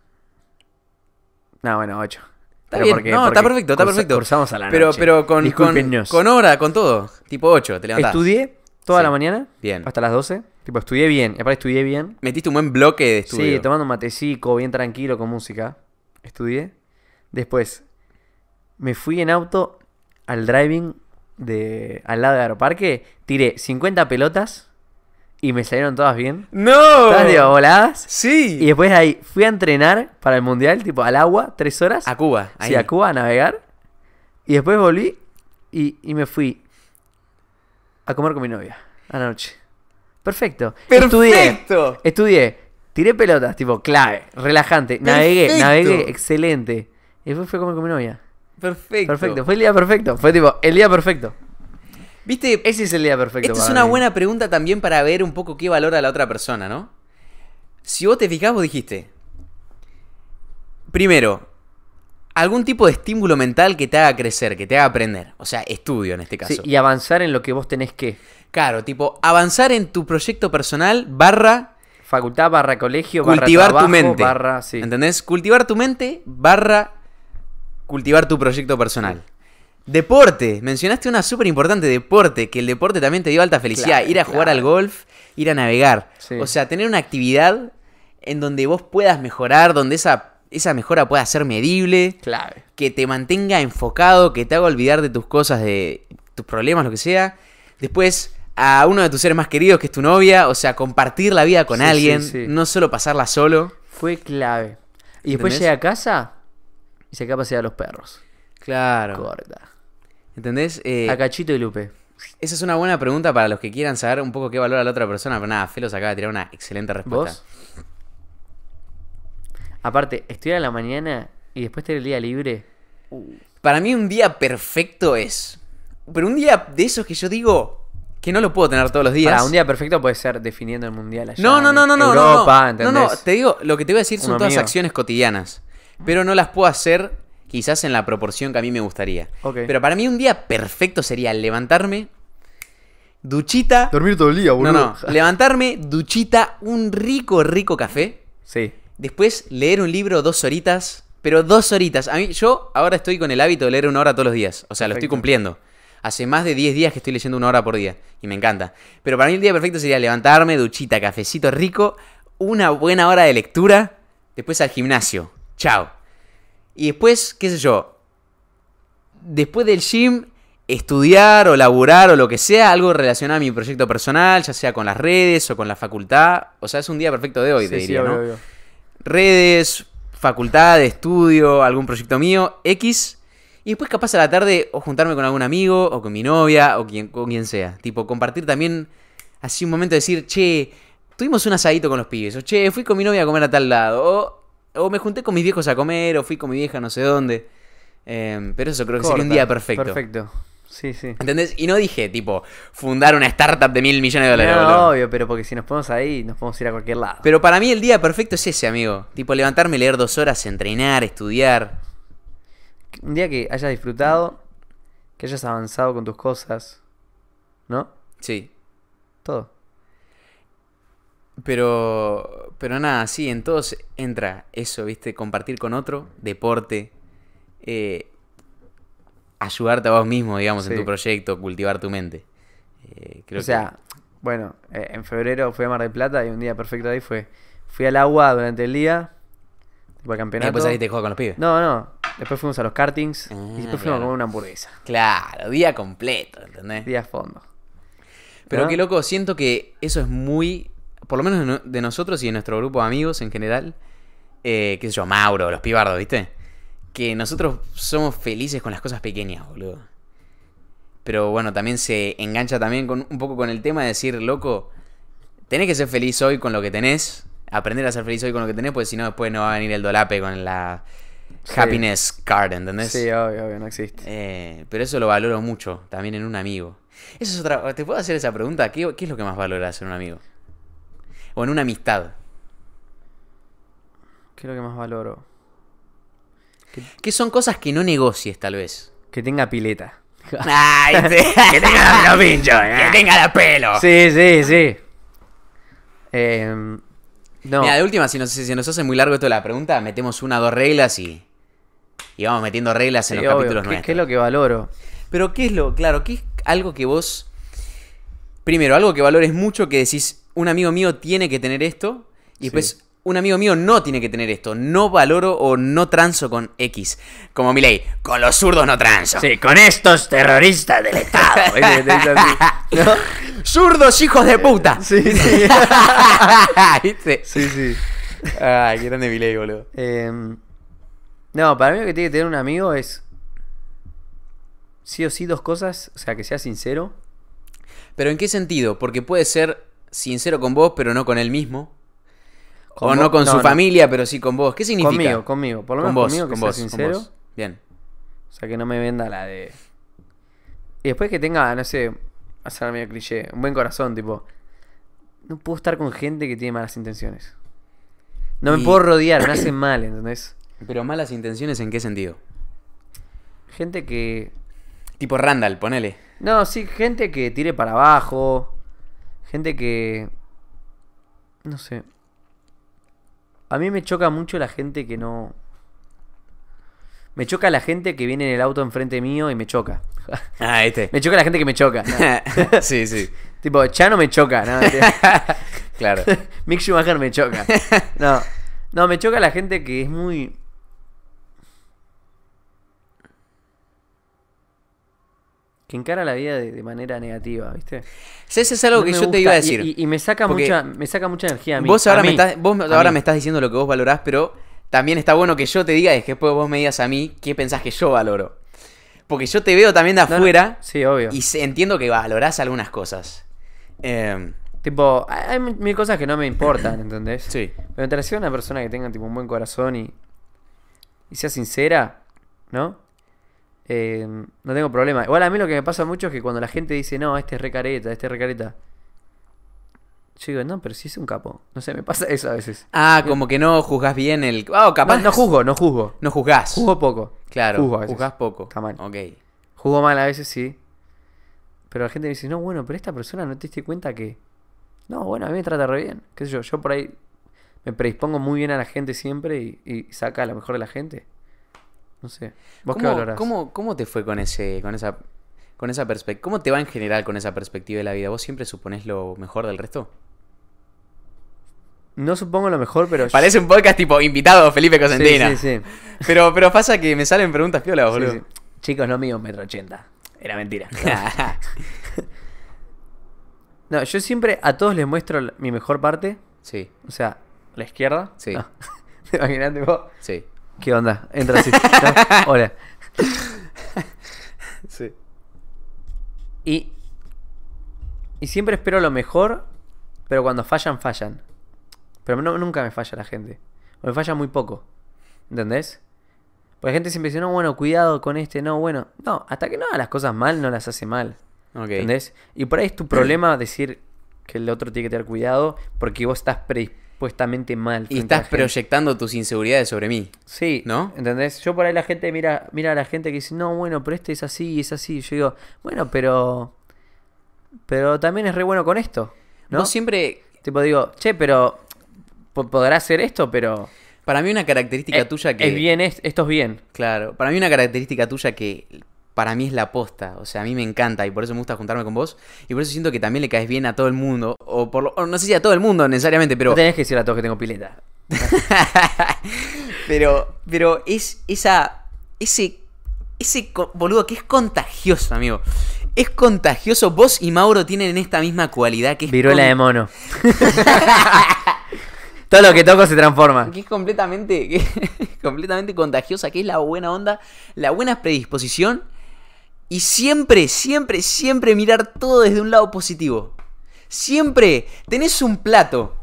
A: No, bueno, 8. Está bien. no, está perfecto, está perfecto. Cursamos a la pero, noche. Pero con, con, con, hora, con todo. Tipo 8, te Estudié
B: toda la mañana. Bien. Hasta
A: las 12. Tipo, estudié bien. Y aparte estudié bien. Metiste un buen bloque de
B: estudio. Sí, tomando matecico, bien tranquilo, con música. Estudié. Después, me fui en auto al driving de al lado de Aeroparque, tiré 50 pelotas y me salieron todas bien. ¡No! Todas voladas. Sí. Y después ahí fui a entrenar para el mundial, tipo al agua, tres horas. A Cuba, ahí. a Cuba a navegar. Y después volví y, me fui a comer con mi novia anoche Perfecto. Estudié. Estudié. Tiré pelotas, tipo clave, relajante. Navegué, navegué, excelente. Y después fui a comer con mi novia. Perfecto. Perfecto. Fue el día perfecto. Fue tipo, el día perfecto.
A: ¿Viste? Ese es el día perfecto. Esta es una buena pregunta también para ver un poco qué valora la otra persona, ¿no? Si vos te fijás, vos dijiste. Primero, algún tipo de estímulo mental que te haga crecer, que te haga aprender. O sea, estudio en este caso. y avanzar en lo que vos tenés que. Claro, tipo, avanzar en tu proyecto personal barra. Facultad barra colegio barra. Cultivar tu mente. Barra, ¿Entendés? Cultivar tu mente barra cultivar tu proyecto personal. Deporte, mencionaste una súper importante, deporte, que el deporte también te dio alta felicidad. ir a jugar al golf, ir a navegar. O sea, tener una actividad en donde vos puedas mejorar, donde esa, esa mejora pueda ser medible. Clave. Que te mantenga enfocado, que te haga olvidar de tus cosas, de tus problemas, lo que sea. Después, a uno de tus seres más queridos, que es tu novia. O sea, compartir la vida con alguien, no solo pasarla solo. Fue clave. Y después llega
B: a casa y se a a los perros.
A: Claro. Corta. ¿Entendés? Eh, a Cachito y Lupe. Esa es una buena pregunta para los que quieran saber un poco qué valora la otra persona. Pero nada, Felos acaba de tirar una excelente respuesta. Aparte, estudiar a la mañana y después tener el día libre. Uh. Para mí un día perfecto es. Pero un día de esos que yo digo que no lo puedo tener todos los días. un día perfecto puede ser definiendo el mundial allá. No, no, no, no, no. no, no, no, te digo, lo que te voy a decir son todas acciones cotidianas pero no las puedo hacer quizás en la proporción que a mí me gustaría. Pero para mí un día perfecto sería levantarme, duchita... Dormir todo el día, boludo. No, no, levantarme, duchita, un rico, rico café. Sí. Después leer un libro dos horitas, pero dos horitas. A mí, yo ahora estoy con el hábito de leer una hora todos los días, o sea, lo estoy cumpliendo. Hace más de 10 días que estoy leyendo una hora por día y me encanta. Pero para mí el día perfecto sería levantarme, duchita, cafecito rico, una buena hora de lectura, después al gimnasio. Chao. Y después, qué sé yo, después del gym, estudiar o laburar o lo que sea, algo relacionado a mi proyecto personal, ya sea con las redes o con la facultad. O sea, es un día perfecto de hoy, diría, Redes, facultad, estudio, algún proyecto mío, X. Y después capaz a la tarde o juntarme con algún amigo o con mi novia o con quien sea. Tipo, compartir también así un momento decir, che, tuvimos un asadito con los pibes. O che, fui con mi novia a comer a tal lado. O o me junté con mis viejos a comer, o fui con mi vieja no sé dónde. Em, pero eso creo que sería un día perfecto. Perfecto. Sí, sí. ¿Entendés? Y no dije, tipo, fundar una startup de mil millones de dólares. No, obvio, pero porque si nos ponemos ahí, nos podemos ir a cualquier lado. Pero para mí el día perfecto es ese, amigo. Tipo, levantarme, leer dos horas, entrenar, estudiar. Un
B: día que hayas disfrutado, que hayas avanzado con tus cosas,
A: ¿no? Sí. Todo. Pero, pero nada, sí, en todos entra eso, ¿viste? Compartir con otro, deporte, eh, ayudarte a vos mismo, digamos, en tu proyecto, cultivar tu mente. Eh, creo o sea,
B: bueno, eh, en febrero fui a Mar del Plata y un día perfecto ahí fue, fui al agua durante el día, fue campeonato. después ahí te jugar con los pibes? No, no, después fuimos a los kartings y ah, después fuimos a comer una hamburguesa.
A: Claro, día completo, ¿entendés? Día a fondo. Pero qué loco, siento que eso es muy por lo menos de nosotros y de nuestro grupo de amigos en general, que eh, qué yo, Mauro, los pibardos, ¿viste? Que nosotros somos felices con las cosas pequeñas, boludo. Pero bueno, también se engancha también con, un poco con el tema de decir, loco, tenés que ser feliz hoy con lo que tenés, aprender a ser feliz hoy con lo que tenés, porque si no después no va a venir el dolape con la happiness card, ¿entendés? Sí, obvio, obvio, no existe. Eh, pero eso lo valoro mucho, también en un amigo. Eso es otra. ¿Te puedo hacer esa pregunta? ¿Qué, ¿Qué, es lo que más valoras en un amigo? o en una amistad? ¿Qué es lo que más valoro? ¿Qué son cosas que no negocies, tal vez. Que tenga pileta. Ay, que tenga la pincho, que ¿eh? tenga la pelo. Sí,
B: sí, sí.
A: Eh, no. Mira, de última, si nos, hace muy largo esto de la pregunta, metemos una o dos reglas y, vamos metiendo reglas en los capítulos ¿Qué es lo que valoro? Pero, ¿qué es lo, claro, qué es algo que vos. Primero, algo que valores mucho que decís, un amigo mío tiene que tener esto y después un amigo mío no tiene que tener esto. No valoro o no transo con X. Como mi ley, con los zurdos no transo. Sí, con estos terroristas del Estado. ¿No?
B: ¡Zurdos hijos de puta! Sí, sí.
A: Sí, sí.
B: Ay, qué grande mi boludo. Em, no, para mí lo que tiene que tener un amigo es
A: sí o sí dos cosas, o sea, que sea sincero. Pero ¿en qué sentido? Porque puede ser sincero con vos, pero no con él mismo. o no con su familia, pero sí con vos. ¿Qué significa? Conmigo, conmigo. Por lo menos con vos, conmigo, que con sincero. Bien.
B: O sea, que no me venda la de... Y después que tenga, no sé, hacer medio cliché,
A: un buen corazón, tipo...
B: No puedo estar con gente que tiene malas intenciones. No me puedo rodear, me hacen
A: mal, ¿entendés? Pero malas intenciones en qué sentido? Gente que... Tipo Randall, ponele. No, sí, gente que tire para abajo,
B: Gente que... No sé. A mí me choca mucho la gente que no... Me choca la gente que viene en el auto enfrente mío y me choca. Ah, este. Me choca la gente que me choca. sí, sí. tipo, Chano me choca. ¿no? claro. Mick Schumacher me choca. No. No, me choca la gente que es muy. que encara la vida de, manera negativa, ¿viste?
A: ese es algo que yo te iba a decir. Y, me, saca mucha, me saca mucha energía a mí. Vos ahora, Me, estás, ahora me estás diciendo lo que vos valorás, pero también está bueno que yo te diga y que después vos me digas a mí qué pensás que yo valoro. Porque yo te veo también de afuera. Sí, obvio. Y entiendo que valorás algunas cosas. Em, tipo, hay mil cosas que no me importan, ¿entendés? Sí. Pero mientras sea
B: una persona que tenga tipo un buen corazón y, y sea sincera, ¿no? Em, no tengo problema. Igual a mí lo que me pasa mucho es que cuando la gente dice, no, este es recareta, este es recareta. Yo digo, no, pero si sí es un capo. No sé, me pasa eso a veces. Ah,
A: como que no juzgas bien el. Ah, no, juzgo, no juzgo.
B: No juzgás. Juzgo poco. Claro. Juzgo poco. Está mal. Ok. mal a veces, sí. Pero la gente me dice, no, bueno, pero esta persona no te diste cuenta que. No, bueno, a mí me trata re bien. ¿Qué sé yo? Yo por ahí me predispongo muy bien a la gente siempre y, y saca lo mejor de la gente. No sé. ¿Vos ¿Cómo,
A: qué ¿cómo, te fue con ese, con esa, con esa perspectiva? ¿Cómo te va en general con esa perspectiva de la vida? ¿Vos siempre suponés lo mejor del resto?
B: No supongo lo mejor, pero. Parece un
A: podcast tipo invitado Felipe Cosentina. Sí, sí, Pero, pero pasa que me salen preguntas piolas, boludo. Chicos, no mío, metro ochenta. Era mentira.
B: no, yo siempre a todos les muestro mi mejor parte. Sí. O sea, la izquierda. Sí. ¿Te Sí. ¿Qué onda? Entra así. Hola. Sí. Y, y siempre espero lo mejor, pero cuando fallan, fallan. Pero nunca me falla la gente. me falla muy poco. ¿Entendés? Porque la gente siempre dice, no, bueno, cuidado con este, no, bueno. No, hasta que no haga las cosas mal, no las hace mal. ¿Entendés? Y por ahí es tu problema decir que el otro tiene que tener cuidado porque vos estás pre supuestamente mal. Y estás
A: proyectando tus inseguridades sobre mí.
B: Sí. ¿No? ¿Entendés? Yo por ahí la gente mira, mira a la gente que dice, no, bueno, pero este es así, es así. Yo digo, bueno, pero. Pero también
A: es re bueno con esto. ¿No? siempre. Tipo digo, che, pero. Podrás hacer esto, pero. Para mí una característica eh, tuya que... Es bien, esto es bien. Claro. Para mí una característica tuya que para mí es la aposta. O sea, a mí me encanta y por eso me gusta juntarme con vos. Y por eso siento que también le caes bien a todo el mundo. O por no sé si a todo el mundo necesariamente, pero. tenés que decir a todos que tengo pileta. pero. Pero es esa. Ese. Ese boludo que es contagioso, amigo. Es contagioso. Vos y Mauro tienen esta misma cualidad que es. Viruela de mono. todo lo que toco se transforma. Que es completamente, completamente contagiosa, que es la buena onda, la buena predisposición y siempre, siempre, siempre mirar todo desde un lado positivo. Siempre tenés un plato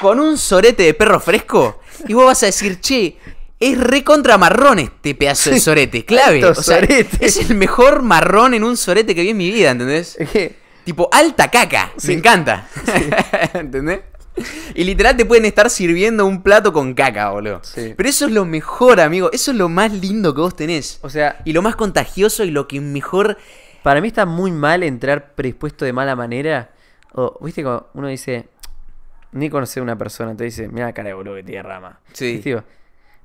A: con un sorete de perro fresco y vos vas a decir, che, es re contra marrón este pedazo de sorete, clave. es el mejor marrón en un sorete que vi en mi vida, ¿entendés? tipo, alta caca, me encanta. ¿Entendés? Y literal te pueden estar sirviendo un plato con caca, boludo. Pero eso es lo mejor, amigo. Eso es lo más lindo que vos tenés. O sea. Y lo más contagioso y lo que mejor. Para mí está muy mal entrar predispuesto de mala manera.
B: O, viste, como uno dice. Ni conocer a una persona, te dice, mira la cara de boludo que tiene rama. Sí.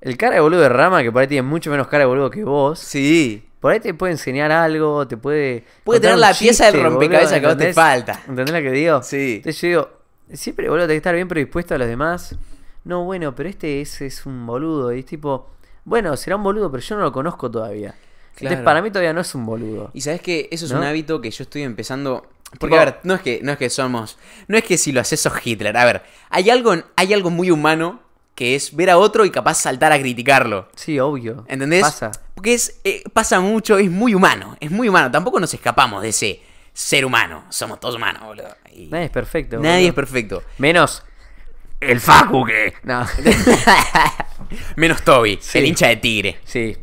B: El cara de boludo de rama, que por ahí tiene mucho menos cara de boludo que vos. Sí. Por ahí te puede enseñar algo, te puede. Puede tener la pieza del rompecabezas que vos te falta. ¿Entendés lo que digo? Sí. Entonces yo digo, Siempre, boludo, tenés que estar bien predispuesto a los demás. No, bueno, pero este es, es un boludo. Y es tipo, bueno, será un boludo, pero yo no lo conozco todavía.
A: Entonces, para mí todavía no es un boludo. Y sabes que eso es un hábito que yo estoy empezando. Porque, a ver, no es que, no es que somos. No es que si lo haces sos Hitler. A ver, hay algo, hay algo muy humano que es ver a otro y capaz saltar a criticarlo. Sí, obvio. ¿Entendés? Pasa. Porque es, eh, pasa mucho, es muy humano. Es muy humano. Tampoco nos escapamos de ese ser humano. Somos todos humanos, boludo. Nadie es perfecto. Nadie es perfecto. Menos el Facu que. Menos Toby, el hincha de tigre. Sí.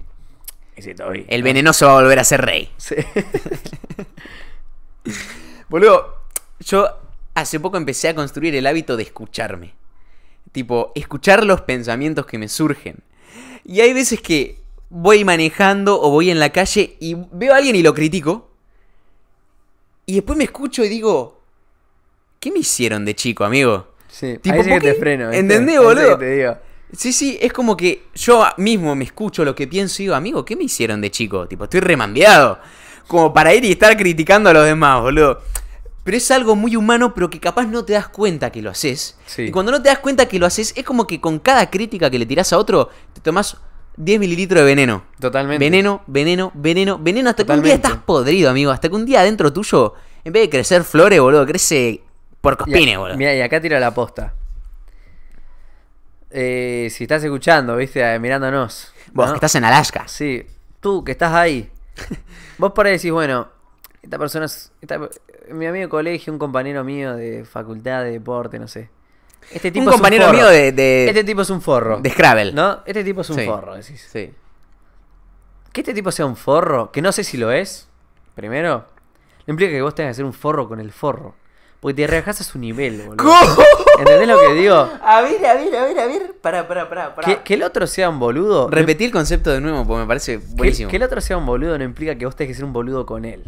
A: El venenoso va a volver a ser rey. Sí. boludo, yo hace poco empecé a construir el hábito de escucharme. Tipo, escuchar los pensamientos que me surgen. Y hay veces que voy manejando o voy en la calle y veo a alguien y lo critico. Y después me escucho y digo, ¿qué me hicieron de chico, amigo? Sí, tipo, que te freno. ¿Entendés, boludo? Sí, sí, es como que yo mismo me escucho lo que pienso y digo, amigo, ¿qué me hicieron de chico? Tipo, estoy remandeado. Como para ir y estar criticando a los demás, boludo. Pero es algo muy humano, pero que capaz no te das cuenta que lo haces. Y cuando no te das cuenta que lo haces, es como que con cada crítica que le tirás a otro, te tomás 10 mililitros de veneno. Totalmente. Veneno, veneno, veneno, veneno. Hasta que un día estás podrido, amigo. Hasta que un día dentro tuyo, en vez de crecer flores, boludo, crece porcospines, boludo. Mira, y acá tiro la posta.
B: Eh, si estás escuchando, viste, eh, mirándonos. Vos que estás en Alaska. Sí. Tú que estás ahí. Vos por ahí decís, bueno, esta persona es. mi amigo de colegio, un compañero mío de facultad de deporte, no sé. Este tipo un compañero mío de, Este tipo es un forro. De Scrabble. ¿No? Este tipo es un forro, Sí. Que este tipo sea un forro, que no sé si lo es, primero, no implica que vos tengas que ser un forro con el forro. Porque te rebajas a su nivel, boludo. ¿Entendés lo que digo?
A: A ver, a ver, a ver, a ver.
B: pará, pará. Que, el otro sea un boludo.
A: Repetí el concepto de nuevo porque me parece buenísimo. Que, el
B: otro sea un boludo no implica que vos tengas que ser un boludo con él.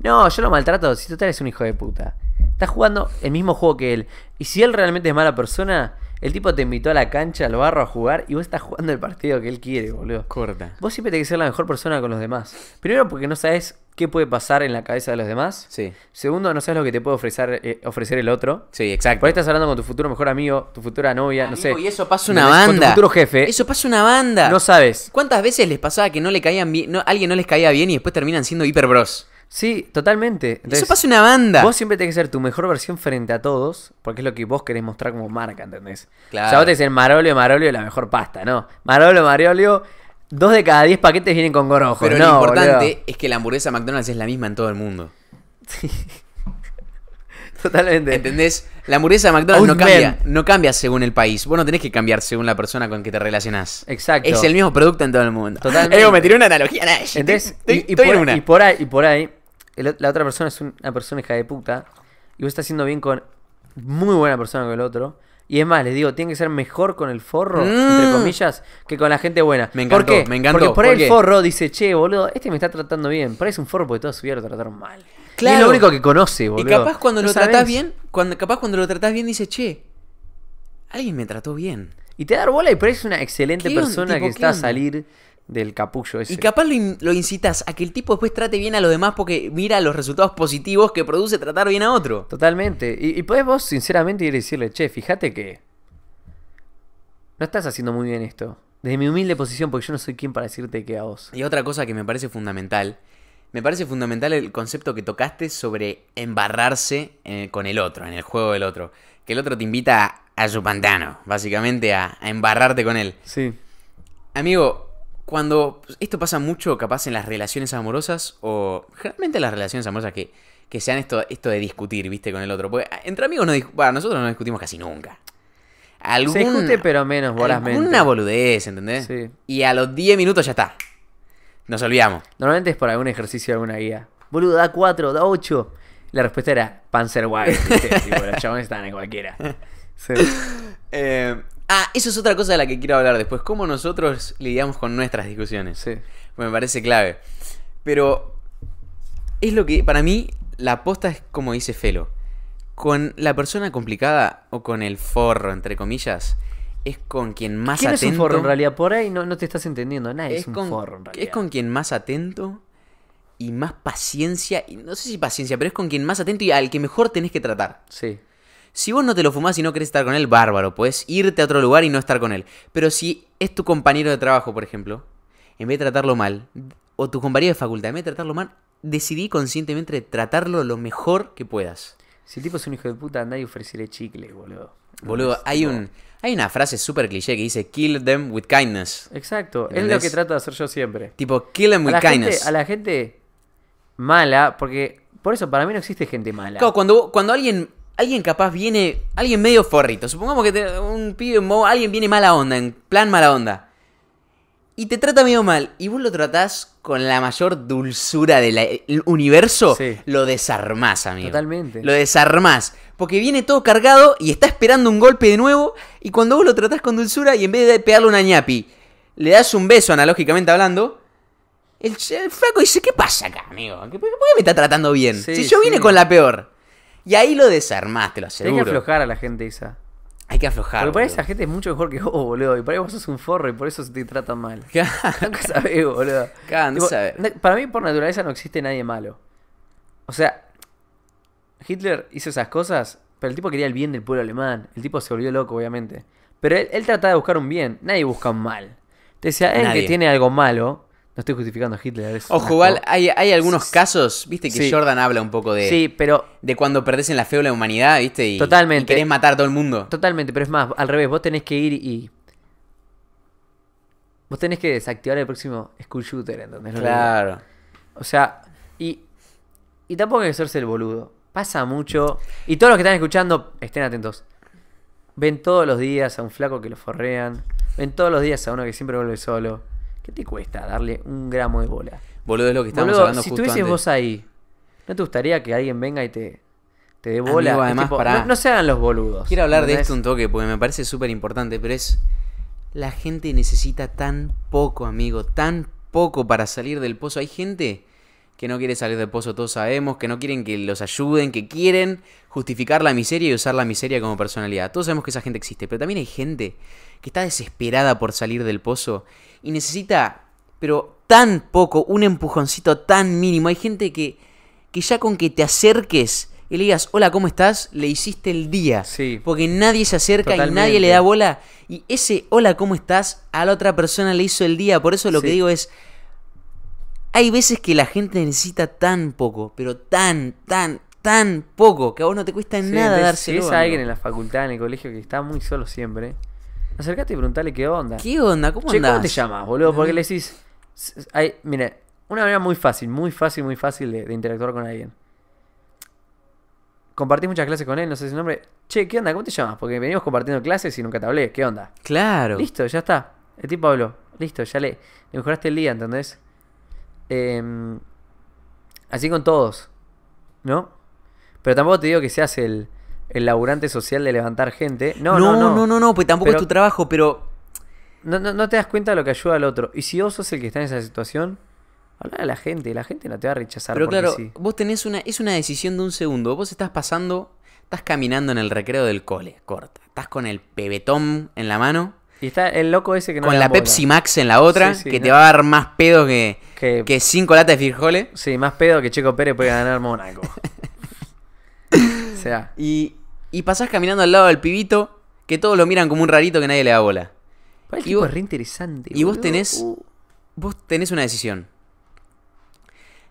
A: No, yo lo maltrato.
B: Si total es un hijo de puta. Estás jugando el mismo juego que él. Y si él realmente es mala persona, el tipo te invitó a la cancha, al barro a jugar y vos estás jugando el partido que él quiere, boludo. Corta. Vos siempre tenés que ser la mejor persona con los demás. Primero porque no sabes qué puede pasar en la cabeza de los demás. Sí. Segundo, no sabes lo que te puede ofrecer, eh, ofrecer el otro. Sí, exacto. Por ahí estás hablando con tu futuro mejor amigo, tu futura novia, no sé. Y eso pasa una banda. Con tu futuro
A: jefe. Eso pasa una banda. No sabes. ¿Cuántas veces les pasaba que no le caían bien, no, alguien no les caía bien y después terminan siendo hiper bros? Sí, totalmente. Eso pasa una banda. Vos siempre tenés que ser tu
B: mejor versión frente a todos, porque es lo que vos querés mostrar como marca, ¿entendés? Claro. O sea, vos te dicen Marolio,
A: Marolio la mejor pasta, ¿no? Marolio, Marolio, dos de cada diez paquetes vienen con gorrojo. Pero lo importante es que la hamburguesa McDonald's es la misma en todo el mundo. Sí. Totalmente. ¿Entendés? La hamburguesa McDonald's no cambia, según el país. Vos no tenés que cambiar según la persona con que te relacionás. Exacto. Es el mismo producto en todo el mundo. Totalmente. Eh, me tiré una analogía. Entendés, Entonces, estoy, ahí,
B: y por ahí la otra persona es una persona hija de puta y vos estás haciendo bien con muy buena persona con el otro. Y es más, les digo, tiene que ser mejor con el forro, mm. entre comillas, que con la gente buena. Me encantó, me encantó. Porque por el forro dice, che, boludo, este
A: me está tratando bien. Por ahí es un forro porque todos subieron a tratar mal. Y es lo único que conoce, boludo. Y capaz cuando lo tratás bien, cuando, capaz cuando lo tratás bien dice, che, alguien me trató bien. Y te da bola y por es una excelente persona que está a salir del capullo ese. Y capaz lo, incitas a que el tipo después trate bien a los demás porque mira los resultados positivos que produce tratar bien a otro. Totalmente. Y, y podés vos sinceramente ir a decirle, che, fíjate que
B: no estás haciendo muy bien esto. Desde mi humilde posición, porque yo no soy quien para decirte que a vos.
A: Y otra cosa que me parece fundamental, me parece fundamental el concepto que tocaste sobre embarrarse eh, con el otro, en el juego del otro. Que el otro te invita a, su pantano, básicamente a embarrarte con él. Sí. Amigo, cuando pues, esto pasa mucho, capaz en las relaciones amorosas, o generalmente en las relaciones amorosas que, que sean esto, esto de discutir, viste, con el otro. Porque ah, entre amigos no bueno, nosotros no discutimos casi nunca. Algún, Se discute, pero menos alguna Una boludez, ¿entendés? Sí. Y a los 10 minutos ya está. Nos olvidamos.
B: Normalmente es por algún ejercicio, alguna guía. Boludo, da 4, da 8. La respuesta era Panzer los chabones estaban en cualquiera.
A: Sí. Eh, Ah, eso es otra cosa de la que quiero hablar después. Cómo nosotros lidiamos con nuestras discusiones. Sí. me parece clave. Pero es lo que, para mí, la aposta es como dice Felo. Con la persona complicada o con el forro, entre comillas, es con quien más atento. Es un forro en realidad, por ahí no, no te estás entendiendo, nada, es, un forro realidad. Es con quien más atento y más paciencia, y no sé si paciencia, pero es con quien más atento y al que mejor tenés que tratar. Sí. Si vos no te lo fumás y no querés estar con él, bárbaro, puedes irte a otro lugar y no estar con él. Pero si es tu compañero de trabajo, por ejemplo, en vez de tratarlo mal, o tu compañero de facultad, en vez de tratarlo mal, decidí conscientemente tratarlo lo mejor que puedas. Si el tipo es un hijo
B: de puta, andá y ofrecerle chicle, boludo. Boludo, hay un
A: hay una frase súper cliché que dice kill them with kindness. Exacto, es lo que trato de hacer yo siempre. Tipo, kill them with kindness. a la gente mala, porque por eso para mí no existe gente mala. cuando, cuando alguien alguien capaz viene, alguien medio forrito, supongamos que un pibe, alguien viene mala onda, en plan mala onda, y te trata medio mal, y vos lo tratás con la mayor dulzura del universo, lo desarmás, amigo.
B: Totalmente. Lo
A: desarmás. Porque viene todo cargado y está esperando un golpe de nuevo, y cuando vos lo tratás con dulzura y en vez de pegarle una ñapi, le das un beso, analógicamente hablando, el, flaco dice, ¿qué pasa acá, amigo? ¿Por qué me está tratando bien? si yo vine con la peor. Y ahí lo desarmaste, lo aseguro. Hay que aflojar a la gente esa. Hay que aflojar. Pero para esa gente es mucho mejor que vos, boludo.
B: Y para eso vos sos un forro y por eso se te tratan mal. Nunca sabés, boludo. Para mí, por naturaleza, no existe nadie malo. O sea, Hitler hizo esas cosas, pero el tipo quería el bien del pueblo alemán. El tipo se volvió loco, obviamente. Pero él, él trataba de buscar un bien. Nadie busca un mal. Te decía, él que tiene algo malo, no estoy justificando a Hitler. veces. Ojo, hay, algunos
A: casos, viste, que Jordan habla un poco de. Sí, pero. De cuando perdés en la fe o la humanidad, viste, y. Totalmente. querés matar a todo el mundo. Totalmente, pero es más, al revés, vos tenés que ir y. Vos tenés que desactivar el próximo school shooter, Claro.
B: O sea, y. Y tampoco hay que hacerse el boludo. Pasa mucho. Y todos los que están escuchando, estén atentos. Ven todos los días a un flaco que lo forrean. Ven todos los días a uno que siempre vuelve solo ¿Qué te cuesta darle un gramo de bola? Boludo, es lo que estamos Boludo, hablando si estuvieses vos ahí, ¿no te gustaría que alguien venga y te, te dé bola? no, sean se hagan los boludos. Quiero hablar de esto un
A: toque porque me parece súper importante, pero es... La gente necesita tan poco, amigo, tan poco para salir del pozo. Hay gente que no quiere salir del pozo, todos sabemos, que no quieren que los ayuden, que quieren justificar la miseria y usar la miseria como personalidad. Todos sabemos que esa gente existe, pero también hay gente que está desesperada por salir del pozo y necesita, pero tan poco, un empujoncito tan mínimo. Hay gente que, que ya con que te acerques y le digas, hola, ¿cómo estás? Le hiciste el día. Sí. Porque nadie se acerca y nadie le da bola. Y ese hola, ¿cómo estás? A la otra persona le hizo el día. Por eso lo que digo es, hay veces que la gente necesita tan poco, pero tan, tan, tan poco, que a vos no te cuesta nada darse Si es alguien en la facultad, en el colegio, que está muy solo siempre, Acercate y preguntale
B: qué onda. ¿Qué onda? ¿Cómo che, ¿Cómo te llamas, boludo? Porque le decís. Hay, mire, una manera muy fácil, muy fácil, muy fácil de, interactuar con alguien. Compartís muchas clases con él, no sé su nombre. Che, ¿qué onda? ¿Cómo te llamas? Porque venimos compartiendo clases y nunca te hablé. ¿Qué onda? Claro. Listo, ya está. El tipo habló. Listo, ya le, mejoraste el día, ¿entendés? Em, así con todos, ¿no? Pero tampoco te digo que seas el el laburante social de levantar gente. No, no, no, no, no, pues tampoco es tu trabajo, pero... No, te das cuenta de lo que ayuda al otro. Y si vos sos el que está en esa situación, habla a la gente, la gente no te va a rechazar. Pero claro,
A: vos tenés una, es una decisión de un segundo, vos estás pasando, estás caminando en el recreo del cole, corta, estás con el pebetón en la mano. Y está el loco ese que no Con la Pepsi Max en la otra, que te va a dar más pedo que, que, cinco latas de frijoles. Sí, más pedo que Checo Pérez puede ganar Mónaco. o sea. Y, y pasás caminando al lado del pibito que todos lo miran como un rarito que nadie le da bola. y vos, re interesante. Y vos tenés, uh. vos tenés una decisión.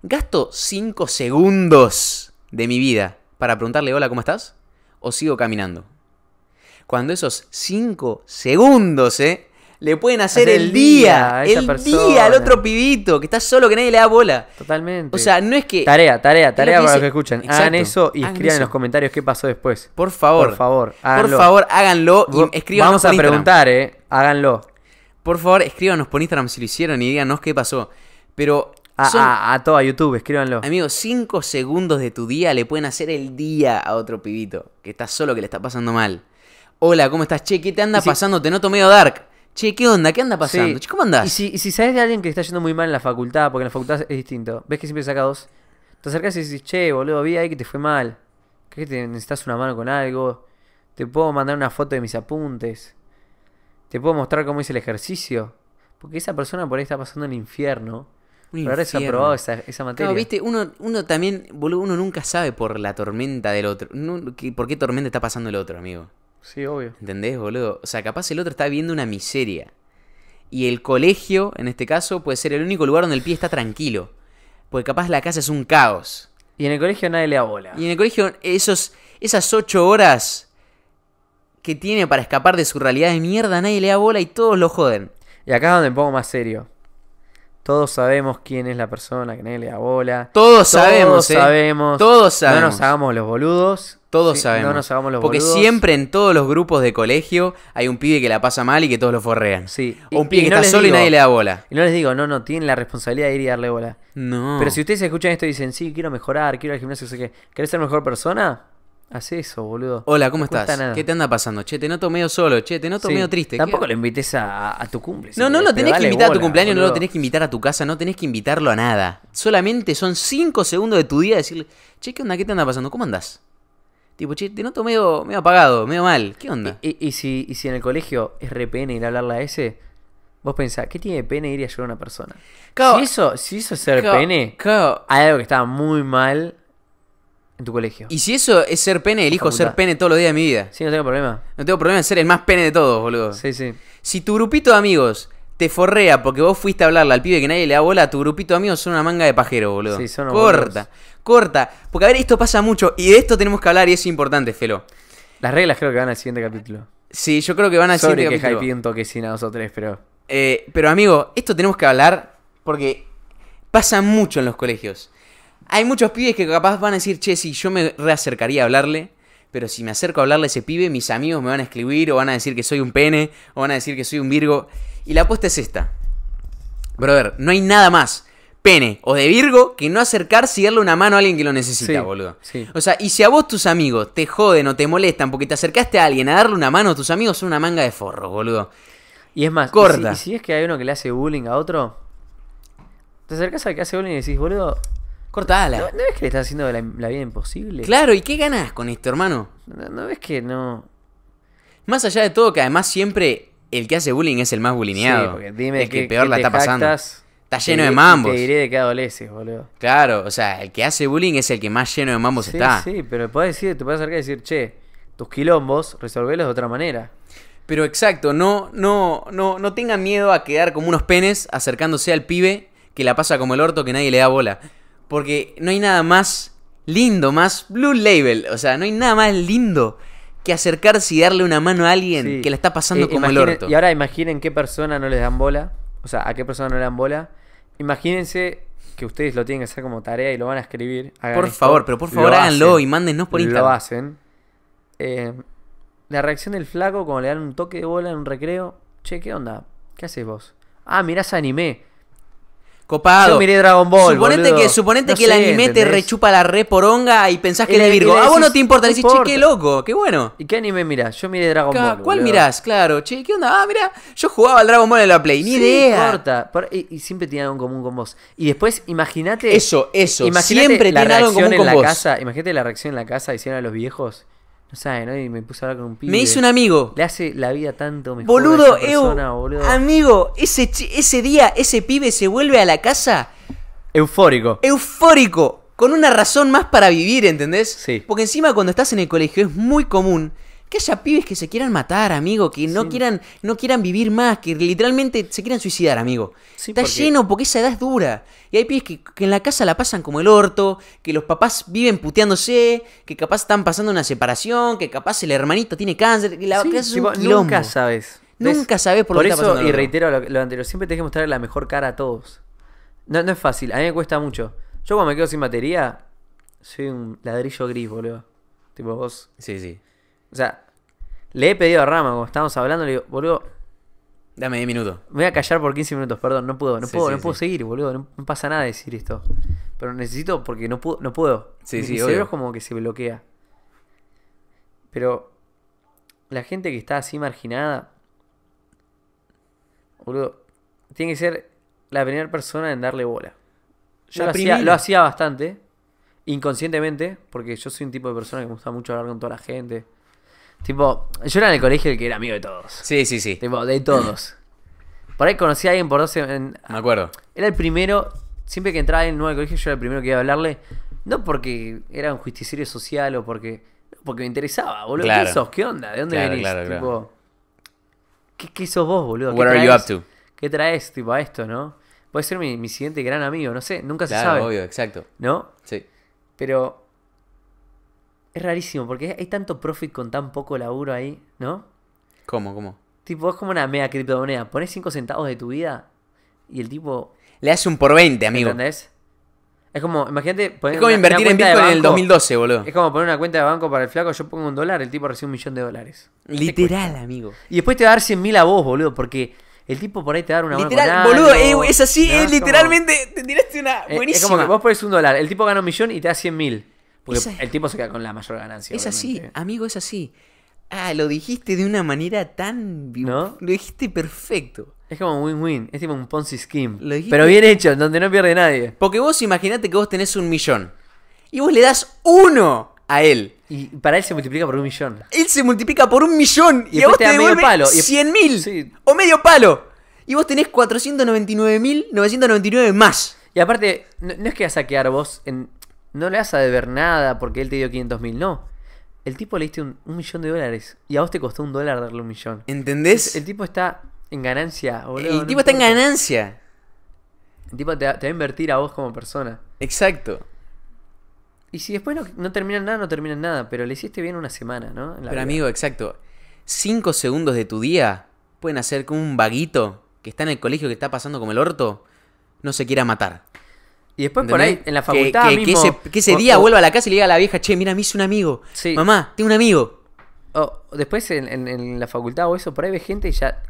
A: ¿Gasto 5 segundos de mi vida para preguntarle hola, ¿cómo estás? ¿O sigo caminando? Cuando esos 5 segundos, ¿eh? le pueden hacer, el, día, el día al otro pibito que está solo, que nadie le da bola. Totalmente. O sea, no es que. Tarea, tarea, tarea para los que escuchan. Hagan eso y escriban en los comentarios qué pasó después. Por favor. Por favor, háganlo. Por favor, háganlo y Vamos a preguntar, ¿eh? Háganlo. Por favor, escríbanos por Instagram si lo hicieron y díganos qué pasó. Pero a, a, toda YouTube, escríbanlo. Amigo, cinco segundos de tu día le pueden hacer el día a otro pibito que está solo, que le está pasando mal. Hola, ¿cómo estás? Che, ¿qué te anda pasando? Te noto medio dark. Che, ¿qué onda? ¿Qué anda pasando? ¿Cómo andás?
B: Y si, sabes de alguien que está yendo muy mal en la facultad, porque en la facultad es distinto, ves que siempre saca dos, te acercas y dices, che, boludo, vi ahí que te fue mal. que te necesitas una mano con algo? ¿Te puedo mandar una foto de mis apuntes? ¿Te puedo mostrar
A: cómo hice el ejercicio?
B: Porque esa persona por ahí está pasando el infierno. Un ahora se ha esa, esa materia. Claro, viste,
A: uno, uno también, boludo, uno nunca sabe por la tormenta del otro. ¿Por qué tormenta está pasando el otro, amigo? Sí, obvio. ¿Entendés, boludo? O sea, capaz el otro está viendo una miseria. Y el colegio, en este caso, puede ser el único lugar donde el pie está tranquilo. Porque capaz la casa es un caos. Y en el colegio nadie le da bola. Y en el colegio, esos, esas ocho horas que tiene para escapar de su realidad de mierda, nadie le da bola y todos lo joden. Y acá es donde me pongo más serio. Todos sabemos quién es la persona
B: que nadie le da bola. Todos, sabemos, ¿eh? sabemos.
A: Todos sabemos. No nos hagamos los boludos. Todos sabemos. No Porque siempre en todos los grupos de colegio hay un pibe que la pasa mal y que todos lo forrean. Sí. O un pibe que está solo y nadie le da bola. Y no les digo, no, no, tienen la responsabilidad de ir y darle bola. No. Pero si
B: ustedes escuchan esto y dicen, sí, quiero mejorar, quiero ir al gimnasio, sé qué. ¿Querés ser mejor persona? Haz eso, boludo. Hola, ¿cómo estás? ¿Qué te
A: anda pasando? Che, te noto medio solo, che, te noto medio triste. Tampoco lo invites a, tu cumple. No, no lo tenés que invitar a tu cumpleaños, no lo tenés que invitar a tu casa, no tenés que invitarlo a nada. Solamente son cinco segundos de tu día decirle, che, ¿qué onda? ¿Qué te anda pasando? ¿Cómo andás? Tipo, che, te noto medio, medio apagado, medio mal. ¿Qué onda? Y, y, si, y si en el colegio es repene ir a hablarla
B: a ese, vos pensás, ¿qué tiene de pene ir y ayudar a una persona? si, eso, es ser pene,
A: hay algo que estaba muy mal en tu colegio. Y si eso es ser pene, elijo ser pene todos los días de mi vida. Sí, no tengo problema. No tengo problema en ser el más pene de todos, boludo. Sí, sí. Si tu grupito de amigos te forrea porque vos fuiste a hablarle al pibe que nadie le da bola, tu grupito de amigos son una manga de pajero, boludo. Sí, son Corta corta. Porque a ver, esto pasa mucho y de esto tenemos que hablar y es importante, Felo. Las reglas creo que van al siguiente capítulo. Sí, yo creo que van al Sorry siguiente que capítulo. un dos o tres, pero... Eh, pero amigo, esto tenemos que hablar porque pasa mucho en los colegios. Hay muchos pibes que capaz van a decir, che, si yo me reacercaría a hablarle, pero si me acerco a hablarle a ese pibe, mis amigos me van a escribir o van a decir que soy un pene o van a decir que soy un virgo. Y la apuesta es esta. Brother, no hay nada más pene o de Virgo que no acercarse y darle una mano a alguien que lo necesita, boludo. O sea, y si a vos tus amigos te joden o te molestan porque te acercaste a alguien a darle una mano, tus amigos son una manga de forro, boludo. Y es más, Corta. si, es que hay uno que le hace bullying a otro? Te acercas al que hace bullying y decís,
B: boludo. Cortala. ¿No, ves que le estás haciendo la, vida imposible? Claro, ¿y qué ganas
A: con esto, hermano? No, ves que no? Más allá de todo, que además siempre el que hace bullying es el más bullineado. Sí, dime que, peor la está pasando. Está lleno de mambos. Te diré
B: de que adoleces,
A: boludo. Claro, o sea, el que hace bullying es el que más lleno de mambos está. Sí,
B: pero decir, te puedes acercar y decir,
A: che, tus quilombos, resolvelos de otra manera. Pero exacto, no, no, no, no tengan miedo a quedar como unos penes acercándose al pibe que la pasa como el orto que nadie le da bola. Porque no hay nada más lindo, más blue label. O sea, no hay nada más lindo que acercarse y darle una mano a alguien que la está pasando eh, como el orto. Y ahora imaginen
B: qué persona no le dan bola. O sea, a qué persona no le dan bola Imagínense que ustedes lo tienen que hacer como tarea y lo van a escribir. Por favor, pero por favor háganlo y mándenos por Instagram. Lo hacen. Eh, la reacción del flaco cuando le dan un toque de bola en un recreo. Che, ¿qué onda? ¿Qué haces vos? Ah, mirás anime. Copado. Yo miré Dragon Ball. Suponete que, suponete que el anime te rechupa
A: la re onga y pensás que es Virgo. A ah, vos no te importa, decís, che, qué
B: loco, qué bueno. ¿Y qué anime mirás? Yo miré Dragon Ball. ¿Cuál mirás? Claro, che,
A: ¿qué onda? Ah, mirá, yo jugaba al Dragon Ball en la Play, ni idea.
B: Importa. Y, siempre tiene algo en común con vos. Y después, imagínate. Eso, eso. Siempre la reacción en la Casa, imagínate la reacción en la casa, hicieron a los viejos. No Y me puse a con un pibe. Me hizo un amigo. Le hace la vida tanto mejor. Boludo,
A: Amigo, ese, ese día ese pibe se vuelve a la casa. Eufórico. Eufórico. Con una razón más para vivir, ¿entendés? Sí. Porque encima cuando estás en el colegio es muy común que haya pibes que se quieran matar, amigo, que no, quieran, no quieran vivir más, que literalmente se quieran suicidar, amigo. Está lleno porque esa edad es dura. Y hay pibes que, en la casa la pasan como el orto, que los papás viven puteándose, que capaz están pasando una separación, que capaz el hermanito tiene cáncer, es un Nunca sabes. Nunca sabes por, lo eso, que está pasando Y reitero
B: lo, anterior, siempre tenés que mostrar la mejor cara a todos. No, no es fácil, a mí me cuesta mucho. Yo cuando me quedo sin batería, soy un ladrillo gris, boludo. Tipo vos. Sí, sí. O sea, le he pedido a Rama, como estábamos hablando, le digo, boludo. Dame 10 minutos. voy a callar por 15 minutos, perdón, no puedo, no puedo, no puedo seguir, boludo. No, pasa nada decir esto. Pero necesito porque no puedo, no puedo. Sí, sí, como que se bloquea. Pero la gente que está así marginada, boludo, tiene que ser la primera persona en darle bola. Yo lo hacía, lo hacía, bastante, inconscientemente, porque yo soy un tipo de persona que me gusta mucho hablar con toda la gente. Tipo, yo era en el colegio el que era amigo de todos. Sí, sí, sí. Tipo, de todos. Por ahí conocí a alguien por 12. en, Me acuerdo. Era el primero, siempre que entraba en nuevo colegio, yo era el primero que iba a hablarle. No porque era un justiciero social o porque. Porque me interesaba, boludo. Claro. ¿Qué sos? ¿Qué onda? ¿De dónde venís? Claro, tipo, ¿qué, ¿qué, sos vos, boludo? ¿Qué traes? ¿Qué traes tipo, a esto, no? Puede ser mi, mi siguiente gran amigo, no sé, nunca se sabe. Claro, obvio, exacto. ¿No? Sí. Pero es rarísimo, porque hay tanto profit con tan poco laburo ahí,
A: ¿no? ¿Cómo, cómo?
B: Tipo, es como una mega criptomoneda. Pones 5 centavos de tu vida y el tipo.
A: Le hace un por 20, amigo.
B: ¿Entendés? Es como, imagínate. es como invertir en Bitcoin en el 2012, boludo. Es como poner una cuenta de banco para el flaco. Yo pongo un dólar, el tipo recibe un millón de dólares. Literal, amigo. Y después te va a dar 100 mil a vos, boludo, porque. El tipo por ahí te dar una Literal, boludo, eh, es así, eh, literalmente
A: te tiraste una buenísima. Eh, es, como que vos
B: pones un dólar, el tipo gana un millón y te da 100 mil. Porque el tipo se queda con la mayor ganancia. Es así,
A: amigo, es así. Ah, lo dijiste de una manera tan. ¿No? Lo dijiste perfecto. Es como un win-win, es tipo un Ponzi Scheme. Pero bien hecho, donde no pierde nadie. Porque vos imaginate que vos tenés un millón. Y vos le das uno a él. Y para él se multiplica por un millón. Él se multiplica por un millón. Y, y vos te, medio palo. 100 mil. O medio palo. Y vos tenés 499.999 más. Y aparte, no, es
B: que vas a saquear vos en no le vas a deber nada porque él te dio 500 mil, no. El tipo le diste un, millón de dólares y a vos te costó un dólar darle un millón. ¿Entendés? El, tipo está en ganancia, boludo. El tipo está en ganancia. El tipo te, va a invertir a vos como persona.
A: Exacto. Y si después no, terminan nada, no terminan nada, pero le hiciste bien una semana, ¿no? pero amigo, exacto. Cinco segundos de tu día pueden hacer que un vaguito que está en el colegio que está pasando como el orto no se quiera matar. Y después por ahí, en la facultad. Que, ese, día vuelva a la casa y le diga a la vieja, che, mira, me hizo un amigo. Mamá, tengo
B: un amigo. después en, la facultad o eso, por ahí ve gente y ya.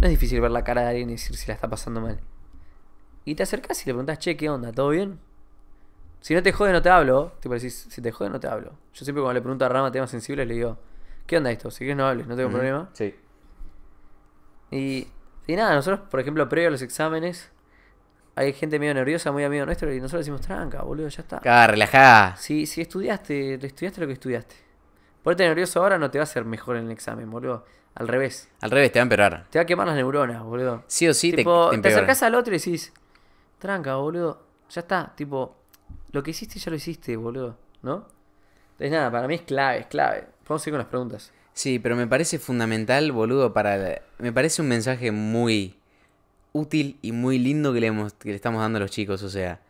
B: No es difícil ver la cara de alguien y decir si la está pasando mal. Y te acercas y le preguntas, che, ¿qué onda? ¿Todo bien? Si no te jode, no te hablo. Te parecís, si te jode, no te hablo. Yo siempre cuando le pregunto a Rama temas sensibles le digo, ¿qué onda esto? Si quieres no hables, no tengo problema. Sí. Y, y nada, nosotros, por ejemplo, previo a los exámenes, hay gente medio nerviosa, muy amigo nuestro, y nosotros decimos, tranca, boludo, ya está. Cada ah, relajada. Si, si estudiaste, estudiaste lo que estudiaste. Ponerte nervioso ahora no te va a hacer mejor en el examen, boludo. Al revés.
A: Al revés, te va a empeorar. Te va a quemar las
B: neuronas, boludo. Sí o sí, te, te, te acercás al otro y decís, tranca, boludo, ya está. Tipo, lo que hiciste ya lo hiciste, boludo, ¿no? Entonces nada, para mí es clave, es
A: clave. Vamos a con las preguntas. Sí, pero me parece fundamental, boludo, para... Me parece un mensaje muy útil y muy lindo que le, hemos, le estamos dando a los chicos. O sea,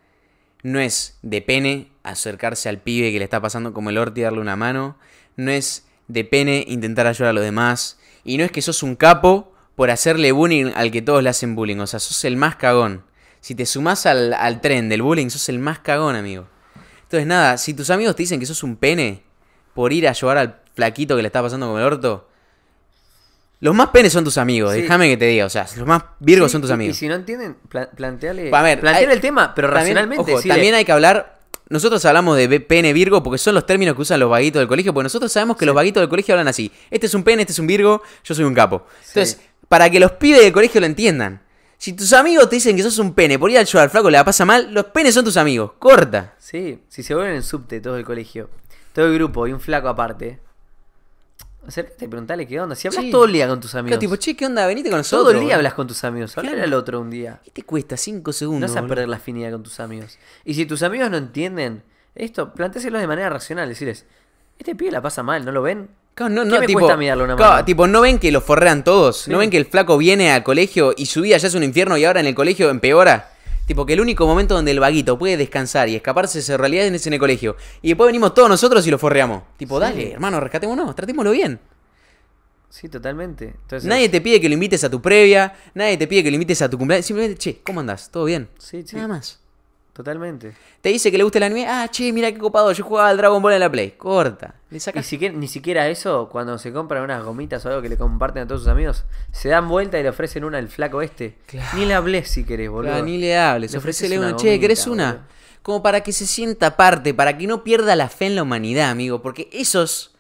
A: no es de pene acercarse al pibe que le está pasando como el orto y darle una mano. No es de pene intentar ayudar a los demás. Y no es que sos un capo por hacerle bullying al que todos le hacen bullying. O sea, sos el más cagón. Si te sumás al, tren del bullying, sos el más cagón, amigo. Entonces, nada, si tus amigos te dicen que sos un pene por ir a ayudar al flaquito que le está pasando como el orto, los más penes son tus amigos, déjame que te diga. O sea, los más virgos son tus amigos. Y
B: si no entienden, pla planteale, el tema, pero racionalmente. Ojo, también hay
A: que hablar. Nosotros hablamos de pene virgo porque son los términos que usan los vaguitos del colegio. Porque nosotros sabemos que los vaguitos del colegio hablan así: este es un pene, este es un virgo, yo soy un capo. Entonces, para que los pibes del colegio lo entiendan. Si tus amigos te dicen que sos un pene por ir al show al flaco le pasa mal, los penes son tus amigos. Corta.
B: Sí, si se vuelven en subte todo el colegio, todo el grupo y un flaco aparte, Acércate y preguntale qué onda. Si hablas todo el día con tus amigos. Claro, tipo, che, ¿qué onda? Venite con nosotros. Todo el día hablas con tus amigos. Hablar al otro un día. ¿Qué te
A: cuesta? Cinco segundos. No vas a perder
B: la afinidad con tus amigos. Y si tus amigos no entienden esto, plantéselo de manera racional. Decirles, este pibe la pasa mal, ¿no lo ven? no, ¿Qué no, cuesta mirarlo una claro,
A: tipo, no ven que lo forrean todos. No ven que el flaco viene al colegio y su vida ya es un infierno y ahora en el colegio empeora. Tipo que el único momento donde el vaguito puede descansar y escaparse de esa realidad en el colegio. Y después venimos todos nosotros y lo forreamos. Tipo, dale, hermano, rescatémonos, tratémoslo bien. Sí, totalmente. nadie te pide que lo invites a tu previa, nadie te pide que lo invites a tu cumpleaños. Simplemente, che, ¿cómo andás? ¿Todo bien? Sí, sí.
B: Nada más. Totalmente.
A: Te dice que le guste la anime. Ah, che, mira qué copado. Yo jugaba al Dragon Ball en la Play. Corta. Ni
B: siquiera, eso, cuando se compran unas gomitas o algo que le comparten a todos sus amigos, se dan vuelta y le ofrecen una al flaco este. Ni le hables si querés, boludo. ni le hables. Se ofrece una. che, ¿querés
A: una? Como para que se sienta parte, para que no pierda la fe en la humanidad, amigo. Porque esos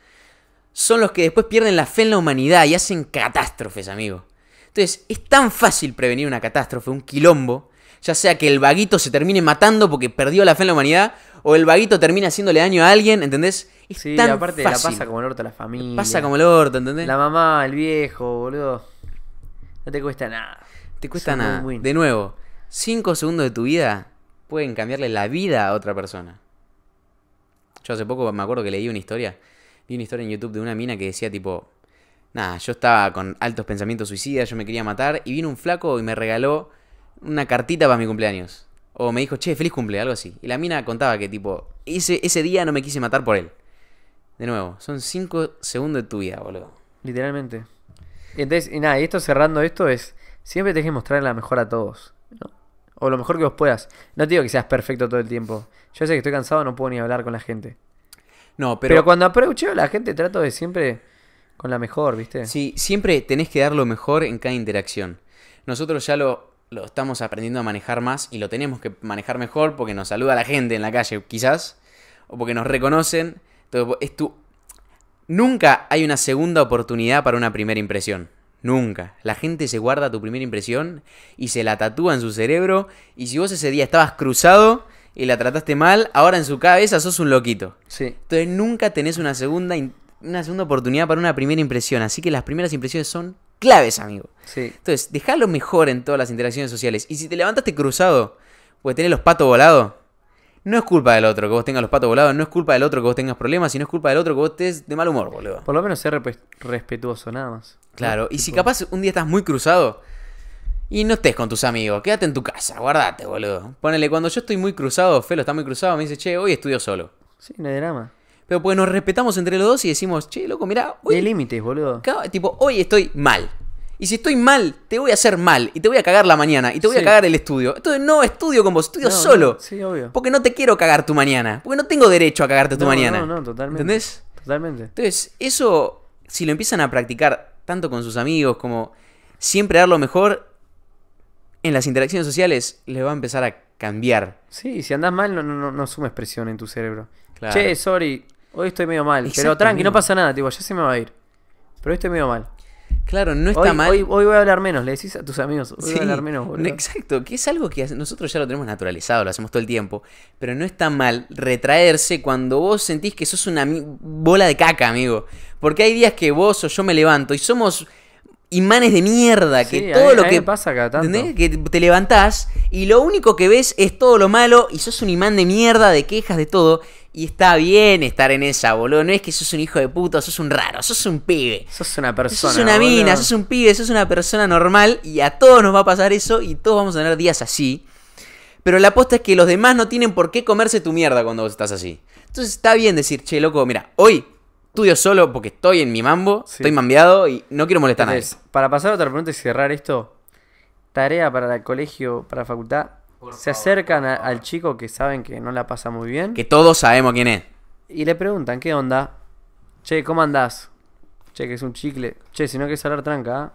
A: son los que después pierden la fe en la humanidad y hacen catástrofes, amigo. Entonces, es tan fácil prevenir una catástrofe, un quilombo ya sea que el vaguito se termine matando porque perdió la fe en la humanidad, o el vaguito termina haciéndole daño a alguien, ¿entendés? Es sí, aparte la pasa como
B: el orto a la familia. Pasa como el orto, ¿entendés? La mamá, el viejo, boludo. No te cuesta nada. Te cuesta nada.
A: De nuevo, 5 segundos de tu vida pueden cambiarle la vida a otra persona. Yo hace poco me acuerdo que leí una historia. Vi una historia en YouTube de una mina que decía tipo, nada, yo estaba con altos pensamientos suicidas, yo me quería matar y vino un flaco y me regaló una cartita para mi cumpleaños. O me dijo, che, feliz cumple, algo así. Y la mina contaba que, tipo, ese, ese día no me quise matar por él. De nuevo, son cinco segundos de tu vida, boludo. Literalmente. Entonces, y nada, y esto cerrando esto es,
B: siempre tenés que mostrar la mejor a todos. O lo mejor que vos puedas. No te digo que seas perfecto todo el tiempo. Yo sé que estoy cansado, no puedo ni hablar con la gente. No, pero... Pero
A: cuando aprovecho la gente trato de siempre con la mejor, ¿viste? Sí, siempre tenés que dar lo mejor en cada interacción. Nosotros ya lo lo estamos aprendiendo a manejar más y lo tenemos que manejar mejor porque nos saluda la gente en la calle, quizás, o porque nos reconocen. es Nunca hay una segunda oportunidad para una primera impresión. Nunca. La gente se guarda tu primera impresión y se la tatúa en su cerebro. Y si vos ese día estabas cruzado y la trataste mal, ahora en su cabeza sos un loquito. Sí. Entonces nunca tenés una segunda, una segunda oportunidad para una primera impresión. Así que las primeras impresiones son claves, amigo. Sí. Entonces, dejalo mejor en todas las interacciones sociales. Y si te levantaste cruzado, porque tenés los patos volados, no es culpa del otro que vos tengas los patos volados, no es culpa del otro que vos tengas problemas, sino es culpa del otro que vos estés de mal humor, boludo. Por lo menos ser respetuoso, nada más. Claro, y si capaz un día estás muy cruzado y no estés con tus amigos, quédate en tu casa, guardate, boludo. Ponele, cuando yo estoy muy cruzado, Felo está muy cruzado, me dice, che, hoy estudio solo. Sí, no hay drama. Pero porque nos respetamos entre los dos y decimos, che, loco, mirá. Hoy, de límites, boludo. Tipo, hoy estoy mal. Y si estoy mal, te voy a hacer mal. Y te voy a cagar la mañana. Y te voy a cagar el estudio. Entonces no estudio con vos, estudio solo. sí, obvio. Porque no te quiero cagar tu mañana. Porque no tengo derecho a cagarte tu mañana. No, no,
B: totalmente. ¿Entendés? Totalmente.
A: Entonces, eso, si lo empiezan a practicar tanto con sus amigos como siempre dar lo mejor en las interacciones sociales, le va a empezar a cambiar. Sí, si andas
B: mal, no, no, no sumes presión en tu cerebro. Che, sorry, Hoy estoy medio mal. Pero tranqui, no pasa
A: nada, tipo, ya se me va a ir. Pero hoy estoy medio mal. Claro, no está mal. Hoy, voy a hablar menos, le decís a tus amigos, voy a hablar menos, boludo. Exacto, que es algo que nosotros ya lo tenemos naturalizado, lo hacemos todo el tiempo. Pero no está mal retraerse cuando vos sentís que sos una bola de caca, amigo. Porque hay días que vos o yo me levanto y somos imanes de mierda, que todo lo que pasa que te levantás y lo único que ves es todo lo malo y sos un imán de mierda, de quejas, de todo. Y está bien estar en esa, boludo. No es que sos un hijo de puta, sos un raro, sos un pibe. Sos una persona. Sos una mina, sos un pibe, sos una persona normal. Y a todos nos va a pasar eso y todos vamos a tener días así. Pero la apuesta es que los demás no tienen por qué comerse tu mierda cuando vos estás así. Entonces está bien decir, che, loco, mira, hoy estudio solo porque estoy en mi mambo, estoy mambeado y no quiero molestar a nadie.
B: Para pasar a otra pregunta y cerrar esto, tarea para el colegio, para la facultad, se acercan al chico que saben que no la pasa muy bien
A: Que todos sabemos quién es.
B: y le preguntan, ¿qué onda? Che, ¿cómo andás? Che, que es un chicle. Che, si no quieres hablar tranca. ¿ah?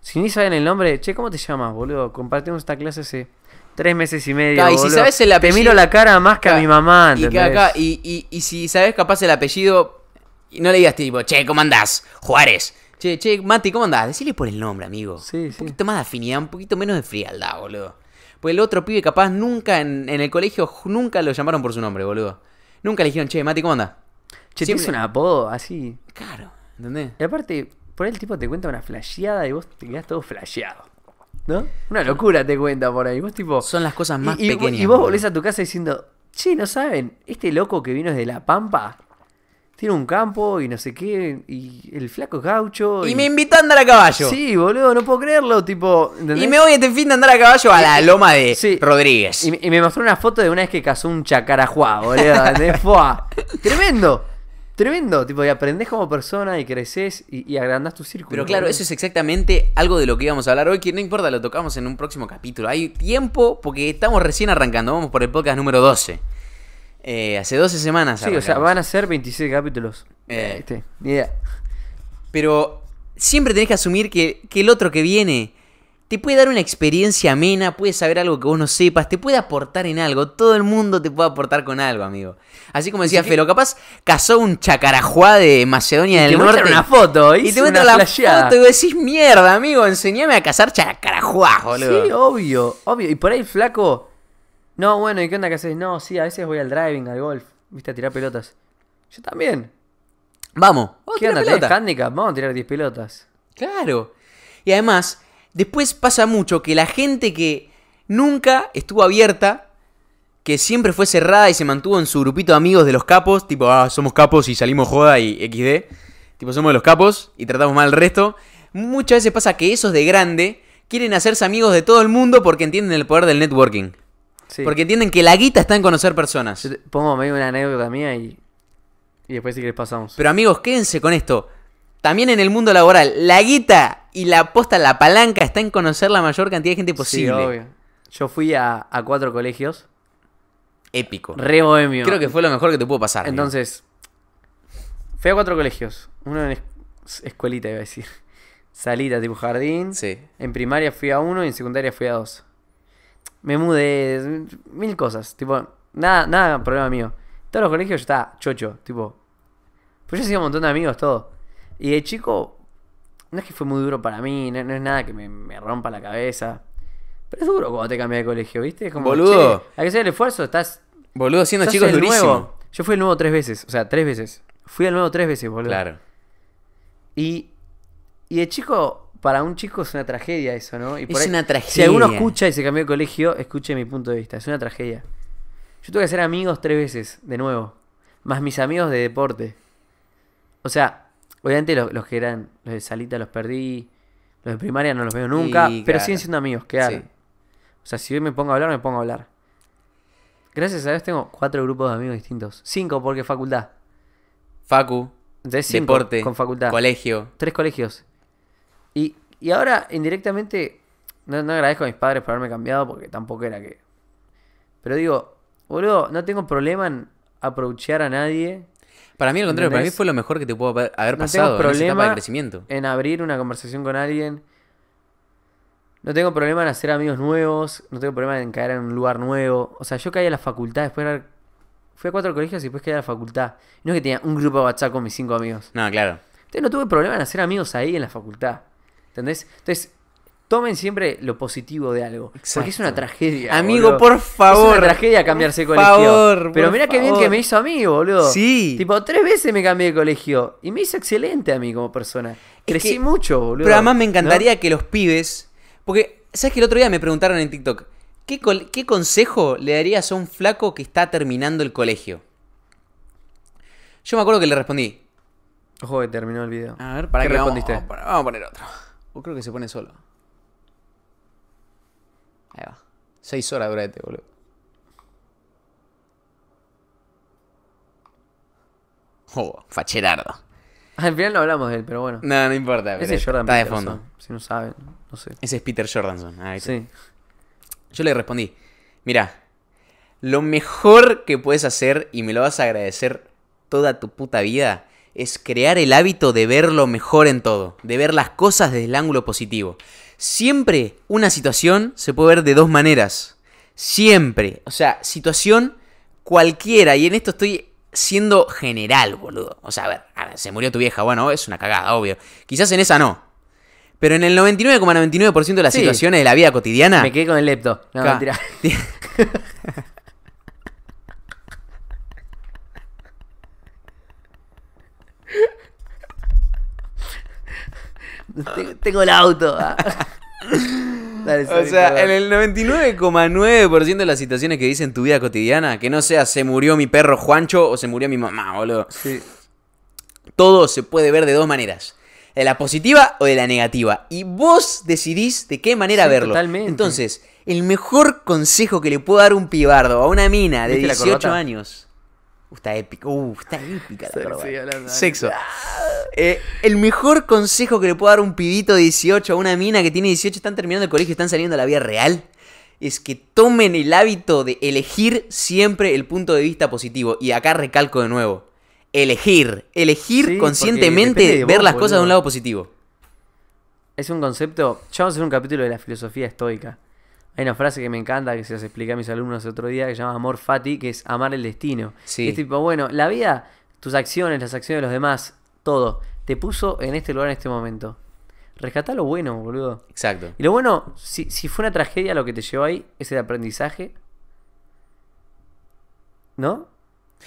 B: Si ni saben el nombre, che, ¿cómo te llamas, boludo? Compartimos esta clase hace tres meses y medio. y si sabes el Te miro la cara más que a mi mamá,
A: Y, y, si sabes capaz el apellido, y no le digas tipo, che, ¿cómo andás? Juárez. Che, che, Mati, ¿cómo andás? Decile por el nombre, amigo. Sí, sí. Un poquito más de afinidad, un poquito menos de frialdad, boludo. Pues el otro pibe capaz nunca en, el colegio, nunca lo llamaron por su nombre, boludo. Nunca le dijeron, che, Mati, ¿cómo anda? Che, Siempre... un apodo así. Claro, ¿entendés? Y aparte, por ahí el tipo te cuenta una flasheada y vos te quedás todo flasheado.
B: ¿No? Una locura te cuenta por ahí. Vos tipo. Son las cosas más pequeñas. Y, vos volvés a tu casa diciendo, che, ¿no saben? Este loco que vino desde La Pampa tiene un campo y no sé qué, y el flaco gaucho. Y, me invitó a andar a caballo. Sí, boludo, no puedo creerlo, tipo... Y me voy este fin de andar a caballo a la loma de Rodríguez. Y, me mostró una foto de una vez que cazó un chacarajuá, boludo, de foa. Tremendo. Tremendo, tipo, y
A: aprendés como persona y creces y, y agrandás tu círculo. Pero claro, eso es exactamente algo de lo que íbamos a hablar hoy, que no importa, lo tocamos en un próximo capítulo. Hay tiempo porque estamos recién arrancando, vamos por el podcast número 12. Eh, hace 12 semanas. Sí, o sea,
B: van a ser 26 capítulos.
A: Eh. Este, Pero siempre tenés que asumir que, el otro que viene te puede dar una experiencia amena, puede saber algo que vos no sepas, te puede aportar en algo. Todo el mundo te puede aportar con algo, amigo. Así como decía Felo, capaz cazó un chacarajuá de Macedonia del Norte. ¿eh? Y te una foto, Y te muestra la foto y decís, mierda, amigo, enseñame a cazar chacarajuá, boludo. Sí, obvio,
B: obvio. Y por ahí, flaco,
A: no, bueno, ¿y qué onda que
B: haces? No, sí, a veces voy al driving, al golf, viste, a tirar pelotas. Yo también.
A: Vamos. ¿Qué onda? ¿Tenés Vamos a tirar 10 pelotas. Claro. Y además, después pasa mucho que la gente que nunca estuvo abierta, que siempre fue cerrada y se mantuvo en su grupito de amigos de los capos, tipo, ah, somos capos y salimos joda y XD, tipo, somos de los capos y tratamos mal al resto, muchas veces pasa que esos de grande quieren hacerse amigos de todo el mundo porque entienden el poder del networking. Porque entienden que la guita está en conocer personas. pongo medio una anécdota mía y, y después que les pasamos. Pero amigos, quédense con esto. También en el mundo laboral, la guita y la posta, la palanca, está en conocer la mayor cantidad de gente posible. Yo fui a, cuatro colegios. Épico. Re Creo que fue lo mejor que te pudo pasar. Entonces, fui a cuatro
B: colegios. Uno en escuelita, iba a decir. Salita, tipo jardín. Sí. En primaria fui a uno y en secundaria fui a dos me mudé, mil cosas, tipo, nada, nada problema mío. Todos los colegios yo estaba chocho, tipo. Pues yo hacía un montón de amigos, todo. Y de chico, no es que fue muy duro para mí, no, es nada que me, rompa la cabeza. Pero es duro cuando te cambias de colegio, ¿viste? Como, Boludo. hay que hacer el esfuerzo, estás. Boludo, siendo chicos es durísimo. Nuevo. Yo fui el nuevo tres veces, o sea, tres veces. Fui al nuevo tres veces, boludo. Claro. Y, y de chico para un chico es una tragedia eso, ¿no? Y es una tragedia. Si alguno escucha y se cambió de colegio, escuche mi punto de vista. Es una tragedia. Yo tuve que hacer amigos tres veces, de nuevo. Más mis amigos de deporte. O sea, obviamente los, que eran, los de salita los perdí. Los de primaria no los veo nunca. pero siguen siendo amigos, ¿qué hay O sea, si hoy me pongo a hablar, me pongo a hablar. Gracias a Dios tengo cuatro grupos de amigos distintos. Cinco porque facultad. Facu. de deporte. Con facultad. Colegio. Tres colegios. Y, ahora, indirectamente, no, agradezco a mis padres por haberme cambiado porque tampoco era que. Pero digo, boludo, no tengo problema en aprovechar a nadie. Para mí, al contrario, para mí fue lo mejor que te pudo haber pasado no tengo problema en de crecimiento. En abrir una conversación con alguien. No tengo problema en hacer amigos nuevos. No tengo problema en caer en un lugar nuevo. O sea, yo caí a la facultad después de Fui a cuatro colegios y después caí a la facultad. No es que tenía un grupo de WhatsApp con mis cinco amigos. No, claro. Entonces no tuve problema en hacer amigos ahí en la facultad. ¿Entendés? Entonces, tomen siempre lo positivo de algo. Porque es una tragedia. Amigo, por favor. Es una tragedia cambiarse de colegio. Pero mira qué bien que me hizo a mí, boludo. Sí. Tipo, tres veces me cambié de colegio. Y me hizo excelente a mí como persona. Crecí mucho, boludo. Pero además me encantaría que los
A: pibes. Porque, ¿sabes que el otro día me preguntaron en TikTok? ¿qué, consejo le darías a un flaco que está terminando el colegio? Yo me acuerdo que le respondí. Ojo terminó el video. A ver, ¿para qué, respondiste? vamos a poner otro. O creo que se pone solo. Ahí va. Seis horas durante, este, boludo. Oh, facherardo.
B: Al final no hablamos de él, pero bueno. No, no importa. Ese es Jordan está de fondo.
A: Si no saben, no sé. Ese es Peter Jordanson. Ahí Sí. Yo le respondí, mira, lo mejor que puedes hacer y me lo vas a agradecer toda tu puta vida es crear el hábito de ver lo mejor en todo, de ver las cosas desde el ángulo positivo. Siempre una situación se puede ver de dos maneras. Siempre. O sea, situación cualquiera. Y en esto estoy siendo general, boludo. O sea, a ver, se murió tu vieja. Bueno, es una cagada, obvio. Quizás en esa no. Pero en el 99,99% de las situaciones de la vida cotidiana. Me quedé con el lepto. No, mentira.
B: Tengo el auto. Ah. o
A: sea, en el 99,9% de las situaciones que dicen tu vida cotidiana, que no sea se murió mi perro Juancho o se murió mi mamá, boludo. Sí. Todo se puede ver de dos maneras. De la positiva o de la negativa. Y vos decidís de qué manera verlo. Totalmente. Entonces, el mejor consejo que le puedo dar a un pibardo a una mina de 18 años está épico. Uh, está épica la Sexo. Eh, el mejor consejo que le puedo dar a un pibito de 18 a una mina que tiene 18, están terminando el colegio, y están saliendo a la vida real, es que tomen el hábito de elegir siempre el punto de vista positivo. Y acá recalco de nuevo. Elegir. Elegir conscientemente ver las cosas de un lado positivo. Es un concepto. Ya vamos a hacer un capítulo
B: de la filosofía estoica. Hay una frase que me encanta, que se las expliqué a mis alumnos el otro día, que se llama amor fati, que es amar el destino. Sí. Es tipo, bueno, la vida, tus acciones, las acciones de los demás, todo, te puso en este lugar en este momento. Rescatá lo bueno, boludo. Exacto. Y lo bueno, si, fue una tragedia lo que te llevó ahí, es el aprendizaje. ¿No?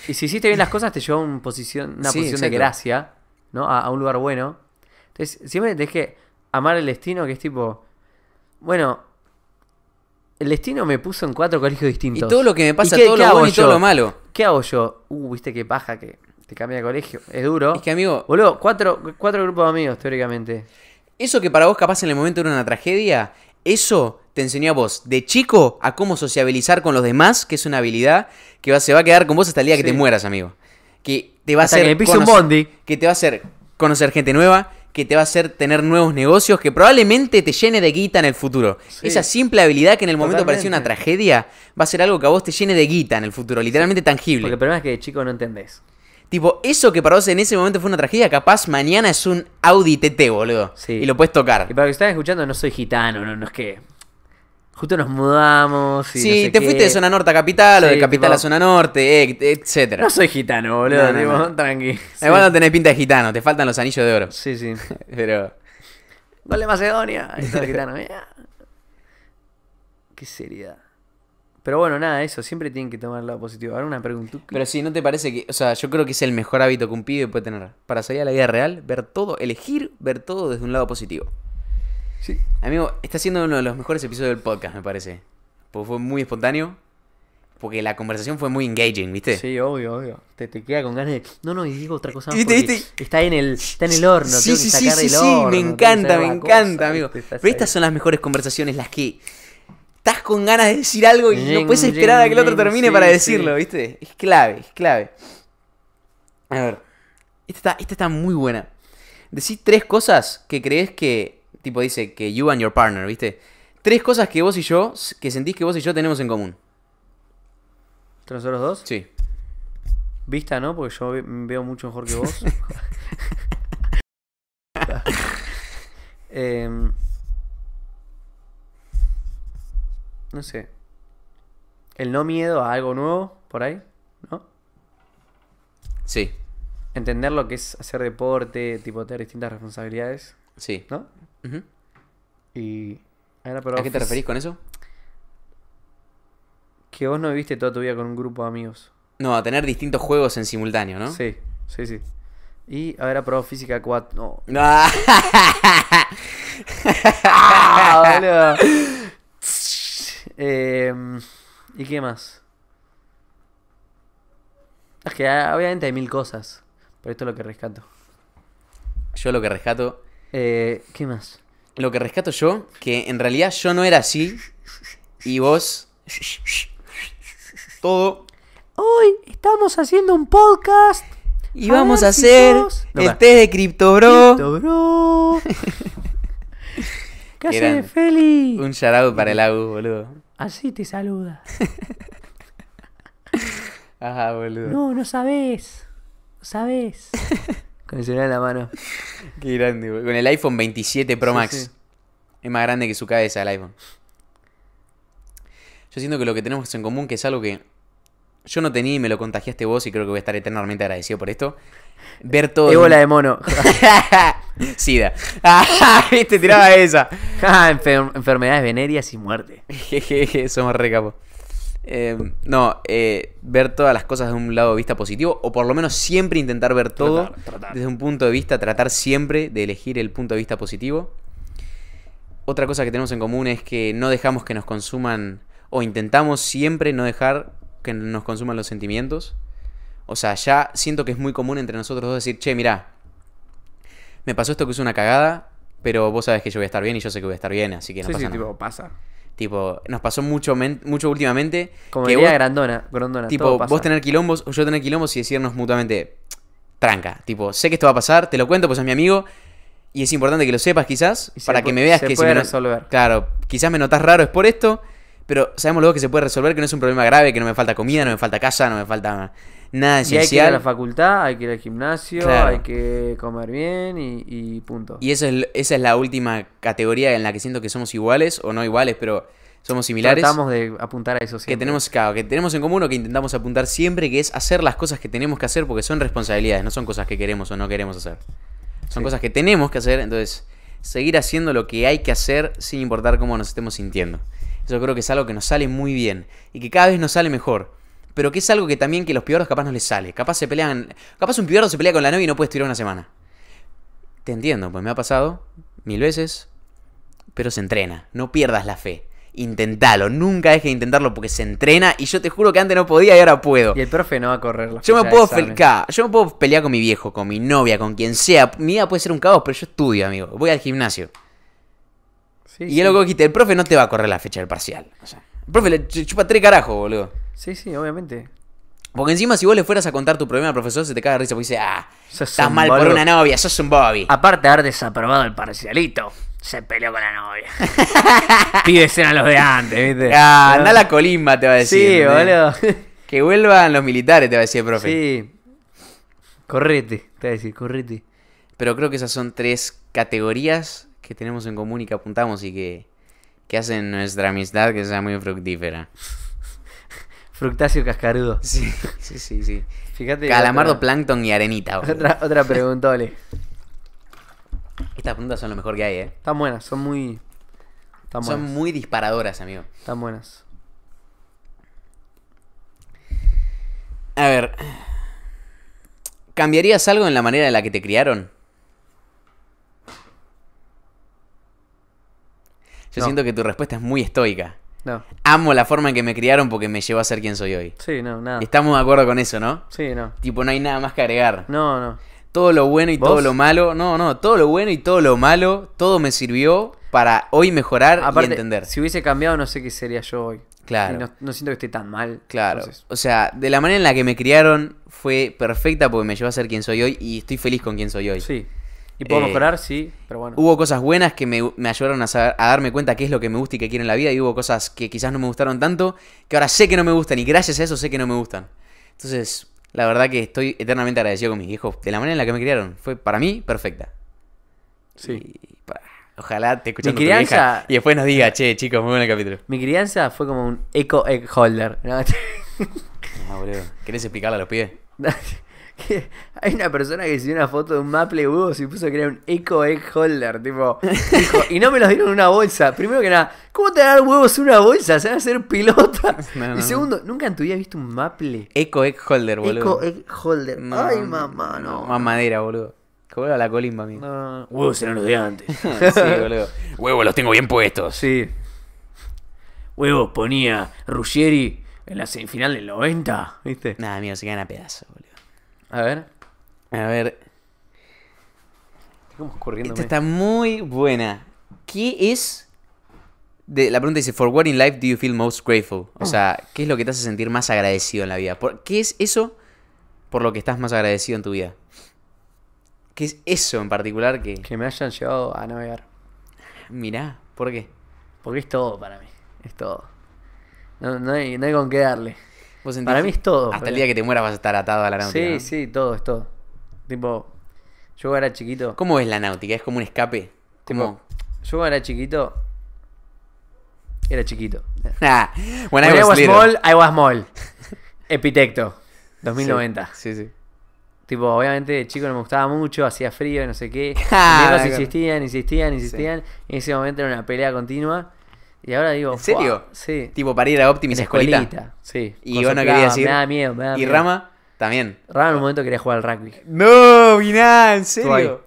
B: Y si hiciste bien las cosas, te llevó a una posición, una de gracia, ¿no? A, un lugar bueno. Entonces, siempre tenés que amar el destino, que es tipo, bueno, el destino me puso en cuatro colegios distintos. Y todo lo que me pasa, todo lo bueno y todo lo malo. ¿Qué hago yo? Uh, viste qué paja que te cambia de colegio. Es duro. Es que, amigo.
A: Boludo, cuatro, grupos de amigos, teóricamente. Eso que para vos capaz en el momento era una tragedia, eso te enseñó a vos de chico a cómo sociabilizar con los demás, que es una habilidad que se va a quedar con vos hasta el día que te mueras, amigo. Que te va a hacer. Que, un bondi. que te va a hacer conocer gente nueva, que te va a hacer tener nuevos negocios que probablemente te llene de guita en el futuro. Esa simple habilidad que en el momento parecía una tragedia va a ser algo que a vos te llene de guita en el futuro, literalmente tangible. Porque el problema es que chico no entendés. Tipo, eso que para vos en ese momento fue una tragedia, capaz mañana es un Audi TT, boludo. Y lo puedes tocar. Y para que están escuchando, no soy gitano, no, no es que justo nos mudamos. Y sí, te fuiste de zona norte a capital o de capital a zona norte, eh, etcétera. No soy gitano, boludo, tranquilo. tranqui. no tenés pinta de gitano, te faltan los anillos de oro. Sí, sí. Pero.
B: ¡Vale Macedonia. Ahí está el gitano.
A: Qué seriedad. Pero bueno, nada, eso, siempre tienen que tomar el lado positivo. Ahora una pregunta. Pero si no te parece que, o sea, yo creo que es el mejor hábito que un pibe puede tener para salir a la vida real, ver todo, elegir ver todo desde un lado positivo. Amigo, está siendo uno de los mejores episodios del podcast, me parece. Porque fue muy espontáneo. Porque la conversación fue muy engaging, ¿viste? Sí, obvio, obvio. Te, queda con ganas de. No, no, y digo otra cosa. Está en el, está en el horno, sí, tengo sí, que sacar sí, sí, me encanta, me encanta, amigo. Pero estas son las mejores conversaciones, las que estás con ganas de decir algo y no puedes esperar a que el otro termine para decirlo, ¿viste? Es clave, es clave. A ver. Esta esta está muy buena. Decís tres cosas que crees que tipo dice que you and your partner, ¿viste? Tres cosas que vos y yo, que sentís que vos y yo tenemos en común. ¿Entre nosotros dos? Sí. Vista, ¿no? Porque yo veo mucho mejor que vos.
B: Em, no sé. El no miedo a algo nuevo, por ahí, ¿no? Sí. Entender lo que es hacer deporte, tipo tener distintas responsabilidades. Sí. ¿No? Y ¿A qué te referís con eso? Que vos no viviste toda tu vida con un grupo
A: de amigos. No, a tener distintos juegos en simultáneo, ¿no? Sí, sí, sí. Y
B: haber aprobado física 4.
A: No. Ah, ah,
B: em, ¿Y qué más?
A: Es que ah, obviamente hay mil cosas. Pero esto es lo que rescato. Yo lo que rescato eh, ¿Qué más? Lo que rescato yo, que en realidad yo no era así y vos... Todo...
B: Hoy estamos haciendo un podcast. Y vamos a hacer Este el test
A: de CryptoBro.
B: ¿Qué Feli? Un
A: charado para el Agu, boludo.
B: Así te saluda.
A: Ajá, boludo.
B: No, no sabés Sabés
A: Con el la mano. Qué grande, Con el iPhone 27 Pro Max. Es más grande que su cabeza el iPhone. Yo siento que lo que tenemos en común, que es algo que yo no tenía y me lo contagiaste vos, y creo que voy a estar eternamente agradecido por esto. Ver todo. Ébola de mono. Sida. te tiraba esa. Ah, enfermedades venerias y muerte. Somos capos Em, no, eh, ver todas las cosas de un lado de vista positivo, o por lo menos siempre intentar ver todo desde un punto de vista, tratar siempre de elegir el punto de vista positivo. Otra cosa que tenemos en común es que no dejamos que nos consuman, o intentamos siempre no dejar que nos consuman los sentimientos. O sea, ya siento que es muy común entre nosotros dos decir, che, mirá, me pasó esto que es una cagada, pero vos sabes que yo voy a estar bien y yo sé que voy a estar bien, así que no pasa Tipo, pasa. Tipo, nos pasó mucho, mucho últimamente. Como que vos, grandona, grandona, Tipo, vos tener quilombos o yo tener quilombos y decirnos mutuamente, tranca. Tipo, sé que esto va a pasar, te lo cuento, pues es mi amigo. Y es importante que lo sepas, quizás, para que me veas se que puede resolver. claro, quizás me notas raro, es por esto. Pero sabemos luego que se puede resolver, que no es un problema grave, que no me falta comida, no me falta casa, no me falta hay que ir a la facultad, hay que ir al gimnasio, hay
B: que comer bien y, punto.
A: Y eso es, esa es la última categoría en la que siento que somos iguales, o no iguales, pero somos similares. Tratamos
B: de apuntar a eso siempre. Que tenemos,
A: que tenemos en común o que intentamos apuntar siempre, que es hacer las cosas que tenemos que hacer porque son responsabilidades, no son cosas que queremos o no queremos hacer. Son cosas que tenemos que hacer, entonces seguir haciendo lo que hay que hacer sin importar cómo nos estemos sintiendo. Eso creo que es algo que nos sale muy bien y que cada vez nos sale mejor pero que es algo que también que los pibardos capaz no les sale. Capaz se pelean, capaz un pibardo se pelea con la novia y no puede estudiar una semana. Te entiendo, pues me ha pasado mil veces, pero se entrena, no pierdas la fe. Intentalo, nunca dejes de intentarlo porque se entrena y yo te juro que antes no podía y ahora puedo. Y el profe no va a correr yo me puedo Yo me puedo pelear con mi viejo, con mi novia, con quien sea. Mi vida puede ser un caos, pero yo estudio, amigo. Voy al gimnasio. y sí. que el profe no te va a correr la fecha del parcial. O sea, el profe le chupa tres carajos, boludo.
B: Sí, sí, obviamente.
A: Porque encima, si vos le fueras a contar tu problema al profesor, se te caga la risa porque dice, ah, estás mal por una novia, sos un Bobby. Aparte de haber desaprobado el parcialito,
B: se peleó con la novia. Pídese a los de antes,
A: ¿viste? Ah, anda la colimba, te va a decir. Sí, boludo. Que vuelvan los militares, te va a decir el profe. Sí. Correte, te va a decir, correte. Pero creo que esas son tres categorías que tenemos en común y que apuntamos y que, que hacen nuestra amistad que sea muy fructífera. Fructáceo cascarudo. Sí, sí, sí, Calamardo, plancton y arenita. Otra, otra
B: pregunta, ole.
A: Estas preguntas son lo mejor que hay, eh.
B: Están buenas, son muy. Están Son muy
A: disparadoras, amigo. Están buenas. A ver. ¿Cambiarías algo en la manera en la que te criaron? Yo siento que tu respuesta es muy estoica. No. Amo la forma en que me criaron porque me llevó a ser quien soy hoy. Sí, no, nada. Estamos de acuerdo con eso, ¿no? Sí, no. Tipo, no hay nada más que agregar. No, no. Todo lo bueno y todo lo malo. No, no, todo lo bueno y todo lo malo, todo me sirvió para hoy mejorar y entender. Si hubiese cambiado, no sé qué sería yo hoy. Claro. no, siento que esté tan mal. Claro. O sea, de la manera en la que me criaron fue perfecta porque me llevó a ser quien soy hoy y estoy feliz con quien soy hoy. Sí. Y puedo eh, mejorar,
B: sí, pero bueno.
A: Hubo cosas buenas que me, ayudaron a, a, darme cuenta qué es lo que me gusta y qué quiero en la vida. Y hubo cosas que quizás no me gustaron tanto, que ahora sé que no me gustan. Y gracias a eso sé que no me gustan. Entonces, la verdad que estoy eternamente agradecido con mis hijos. De la manera en la que me criaron. Fue para mí perfecta. Sí. ojalá te escuchando mi crianza, y después nos diga, che, chicos, muy buen el capítulo.
B: Mi crianza fue como un eco egg holder. No, ah,
A: boludo. ¿Querés explicarle a los pies
B: hay una persona que se dio una foto de un maple huevos y puso que era un eco egg holder, tipo, y no me los dieron en una bolsa. Primero que nada,
A: ¿cómo te dan huevos en una bolsa? Se van a hacer pilotas. y segundo, nunca en tu vida visto un maple. Eco egg holder, boludo. Eco egg holder. Ay, mamá, no. Más madera, boludo. Como era la colimba, amigo. Huevos eran los de antes. sí, boludo. Huevos los tengo bien puestos. Sí. Huevos ponía Ruggieri en la semifinal del 90, ¿viste? Nada, amigo, se quedan a boludo. A ver. A ver. Esta está muy buena. ¿Qué es? De, la pregunta dice, ¿For what in life do you feel most grateful? O sea, ¿qué es lo que te hace sentir más agradecido en la vida? ¿Qué es eso por lo que estás más agradecido en tu vida? ¿Qué es eso en particular que... Que me hayan llevado a navegar. Mirá, ¿por qué?
B: Porque es todo para mí, es todo. no hay con qué darle. Para mí es todo. Hasta el día que te mueras vas a estar
A: atado a la náutica. Sí, sí,
B: todo, es todo. Tipo,
A: yo era chiquito. ¿Cómo es la náutica? ¿Es como un escape? Tipo,
B: yo era chiquito. Era chiquito. Ah, when, When
A: I was,
B: Epitecto, 2090. sí. sí. Tipo, obviamente de chico no me gustaba mucho, hacía frío no sé qué. Y ah, insistían, insistían, insistían. En ese momento era una pelea continua. Y ahora digo. ¿En serio? Sí. Tipo para ir a Optimis Sí. Y yo no querías Me da miedo, me miedo. Y Rama también. Rama en un momento quería jugar al rugby.
A: No, mirá, en serio.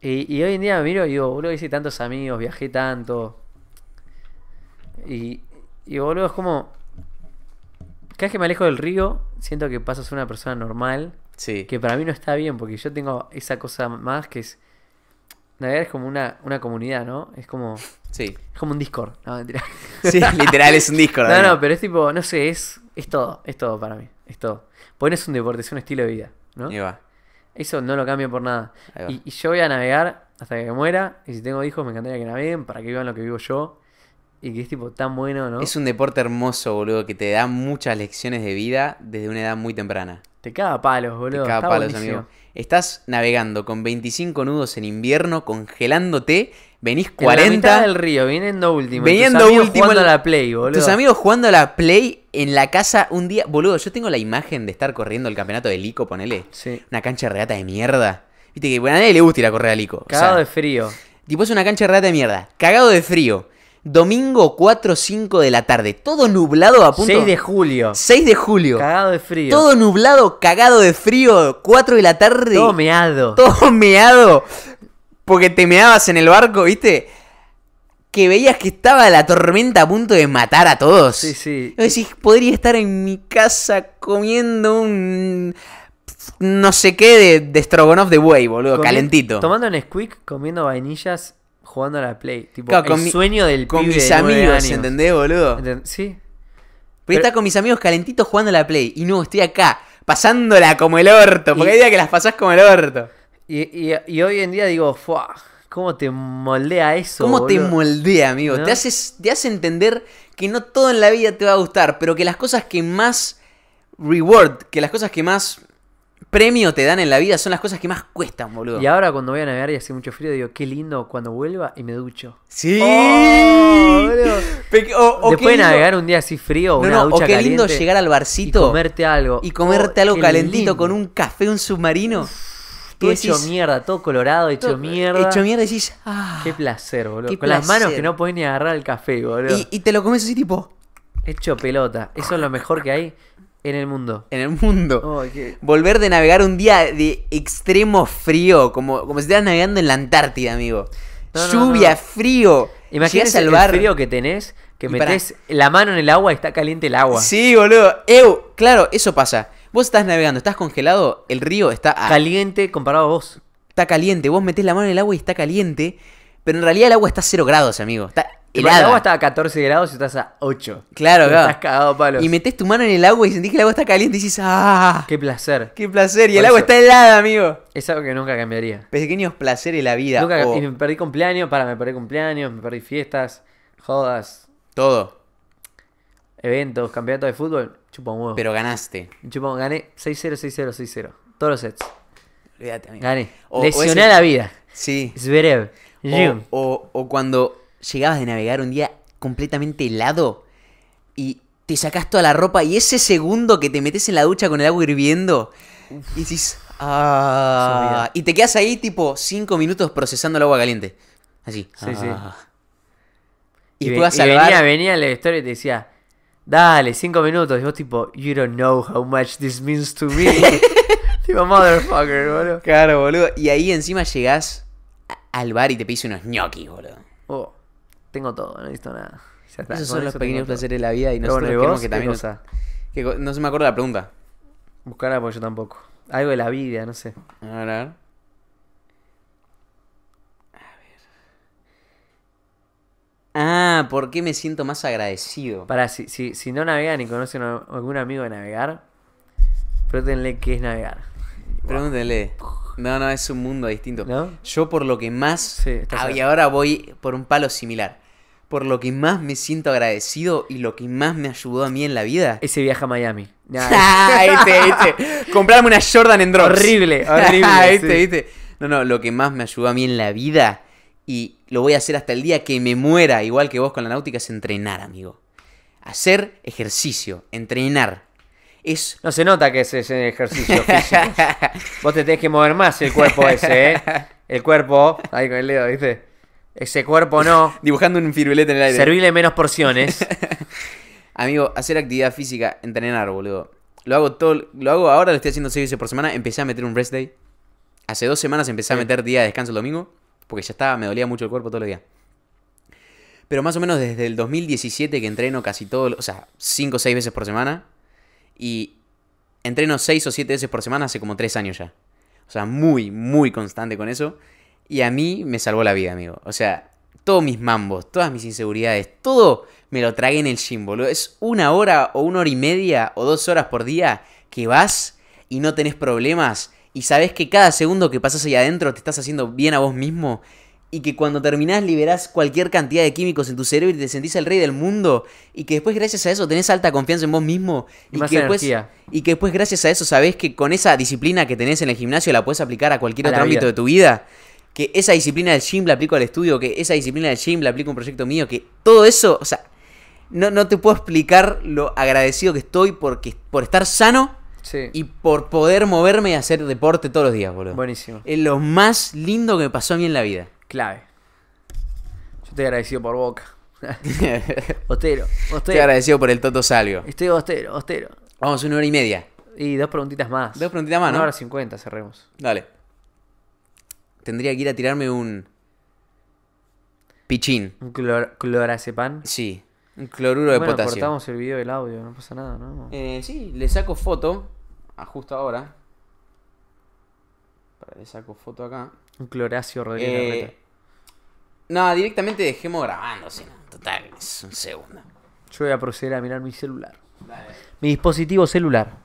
B: Y, y, hoy en día me miro y digo, boludo, hice tantos amigos, viajé tanto. Y, y boludo, es como. Cada vez que me alejo del río, siento que paso a ser una persona normal. Sí. Que para mí no está bien, porque yo tengo esa cosa más que es Navegar es como una, comunidad, ¿no? Es como. Sí. Es como un Discord. No, mentira. Sí, literal es un Discord. no, no, pero es tipo, no sé, es, todo. Es todo para mí. Es todo. Porque es un deporte, es un estilo de vida, ¿no? Y Eso no lo cambio por nada. Y,
A: y, yo voy a navegar hasta que muera. Y si tengo hijos, me encantaría que naveguen para que vivan lo que vivo yo. Y que es tipo tan bueno, ¿no? Es un deporte hermoso, boludo, que te da muchas lecciones de vida desde una edad muy temprana. Te caga palos, boludo. Te caga palos, amigo. Estás navegando con 25 nudos en invierno, congelándote, venís 40. En la mitad del río, viniendo último. Viniendo último. Jugando a la Play, boludo. Tus amigos jugando a la Play en la casa un día. Boludo, yo tengo la imagen de estar corriendo el campeonato de Lico, ponele. Sí. Una cancha de regata de mierda. Viste que a nadie le gusta ir a correr a Lico. Cagado de frío. Tipo, es una cancha de regata de mierda. Cagado de frío. Domingo 4 5 de la tarde. Todo nublado a punto. 6 de julio. 6 de julio. Cagado
B: de frío. Todo
A: nublado, cagado de frío. 4 de la tarde. Todo
B: meado. Todo
A: meado. Porque te meabas en el barco, ¿viste? Que veías que estaba la tormenta a punto de matar a todos. Sí, sí. decís, podría estar en mi casa comiendo un no sé qué de, de Strogonoff de buey, boludo, calentito. Tomando
B: un Squick comiendo vainillas jugando a la Play. Tipo, el sueño del Con mis amigos,
A: ¿entendés, boludo? sí. Pero, está con mis amigos calentitos jugando a la Play. Y no, estoy acá, pasándola como el orto. Porque hay días que las pasás como el orto. Y, hoy en día digo, fuah, ¿cómo te moldea eso? ¿Cómo te moldea, amigo? Te, te hace entender que no todo en la vida te va a gustar, pero que las cosas que más reward, que las cosas que más premio te dan en la vida son las cosas que más cuestan, boludo. Y ahora cuando voy a navegar y hace mucho frío, digo, qué lindo cuando vuelva
B: y me ducho. Sí.
A: Oh, Después navegar un día así frío, o qué lindo llegar al barcito y comerte algo. Y comerte algo oh, calentito con un café, un submarino. hecho mierda, todo
B: colorado, hecho mierda. Hecho mierda, y decís, ah, qué placer, boludo. con las manos que no podés ni agarrar el café,
A: boludo. Y, y te lo comes así tipo. Hecho pelota, eso es lo mejor que hay. En el mundo. En el mundo. Oh, Volver de navegar un día de extremo frío, como, como si estuvieras navegando en la Antártida, amigo. Lluvia, frío. Imagínate el frío que tenés, que metés
B: la mano en el agua y está caliente el
A: agua. Sí, boludo. Ew, claro, eso pasa. Vos estás navegando, estás congelado, el río está... Caliente comparado a vos. Está caliente, vos metés la mano en el agua y está caliente, pero en realidad el agua está a cero grados, amigo. Está el agua está
B: a 14 grados y estás a 8. Claro, claro. Estás cagado palos. Y metes
A: tu mano en el agua y sentís que el agua está caliente y dices, ¡ah! ¡Qué placer! ¡Qué placer! Y el agua está helada,
B: amigo. Es algo que nunca cambiaría. Pequeños placeres de la vida. Nunca Y me perdí cumpleaños, para, me perdí cumpleaños, me perdí fiestas, jodas. Todo. Eventos, campeonatos de fútbol, Chupón huevo. Pero ganaste.
A: Chupón, gané 6-0, 6-0, 6-0. Todos los sets. Olvídate, amigo. Gané. Lesioné la vida. Sí. Zverev. O, o cuando llegabas de navegar un día completamente helado y te sacas toda la ropa y ese segundo que te metes en la ducha con el agua hirviendo y dices, ah, y te quedas ahí tipo cinco minutos procesando el agua caliente. Así. Sí, sí. Ah.
B: Y, venía,
A: venía la historia y te decía, dale, cinco minutos. Y vos tipo, you don't know how much this means to me.
B: tipo, motherfucker, boludo.
A: Claro, boludo. Y ahí encima llegás al bar y te pides unos ñoquis, boludo. Oh tengo todo, no he visto nada.
B: Esos son los pequeños placeres de la vida y no nosotros que también...
A: no se me acuerda la pregunta. Buscar porque yo tampoco. Algo de la vida, no sé. A ver, a ver.
B: Ah, ¿por qué me siento más agradecido? Para, si, si, si no navegan y conocen a algún amigo de navegar,
A: pregúntenle qué es navegar. Pregúntenle. No, no, es un mundo distinto. Yo por lo que más... Ah, y ahora voy por un palo similar por lo que más me siento agradecido y lo que más me ayudó a mí en la vida. Ese viaje a Miami. Ah, este, este. Comprarme una Jordan en drops. Horrible, horrible. te, sí. No, no, lo que más me ayudó a mí en la vida y lo voy a hacer hasta el día que me muera, igual que vos con la náutica, es entrenar, amigo. Hacer ejercicio, entrenar. Es... No se nota que es el ejercicio físico. vos te tenés que mover más el cuerpo ese, ¿eh? El cuerpo, ahí con el dedo, ¿viste? Ese cuerpo no. Dibujando un firulete en el aire. Servirle menos porciones. Amigo, hacer actividad física, entrenar, boludo. Lo hago todo, lo hago ahora, lo estoy haciendo seis veces por semana. Empecé a meter un rest day. Hace dos semanas empecé a meter día de descanso el domingo, porque ya estaba, me dolía mucho el cuerpo todo el día. Pero más o menos desde el 2017 que entreno casi todo, o sea, cinco o seis veces por semana. Y entreno seis o siete veces por semana hace como tres años ya. O sea, muy, muy constante con eso. Y a mí me salvó la vida, amigo. O sea, todos mis mambos, todas mis inseguridades, todo me lo tragué en el gym, Es una hora o una hora y media o dos horas por día que vas y no tenés problemas y sabes que cada segundo que pasas ahí adentro te estás haciendo bien a vos mismo y que cuando terminás liberás cualquier cantidad de químicos en tu cerebro y te sentís el rey del mundo y que después gracias a eso tenés alta confianza en vos mismo y, que, después, y que gracias a eso sabés que con esa disciplina que tenés en el gimnasio la puedes aplicar a cualquier otro ámbito de tu vida que esa disciplina del gym la aplico al estudio, que esa disciplina del gym la aplico a un proyecto mío, que todo eso, o sea, no, no te puedo explicar lo agradecido que estoy porque, por estar sano y por poder moverme y hacer deporte todos los días, boludo. Buenísimo. Es lo más lindo que me pasó a mí en la vida.
B: Clave. Yo estoy agradecido por Boca. ostero, ostero. Estoy agradecido
A: por el Toto Salvio.
B: Estoy ostero, ostero.
A: Vamos, una hora y media.
B: Y dos preguntitas más. Dos preguntitas más, ¿no? Una hora cincuenta cerremos.
A: Dale tendría que ir a tirarme un pichín. ¿Un clor clorazepam? Sí, un cloruro de bueno, cortamos
B: el video del audio, no pasa nada, ¿no?
A: Eh, sí, le saco foto, justo ahora. le saco foto acá.
B: Un cloracio Rodríguez.
A: Eh, no, directamente dejemos grabando, sí, total, es un segundo. Yo voy a proceder a mirar mi celular.
B: Mi dispositivo celular.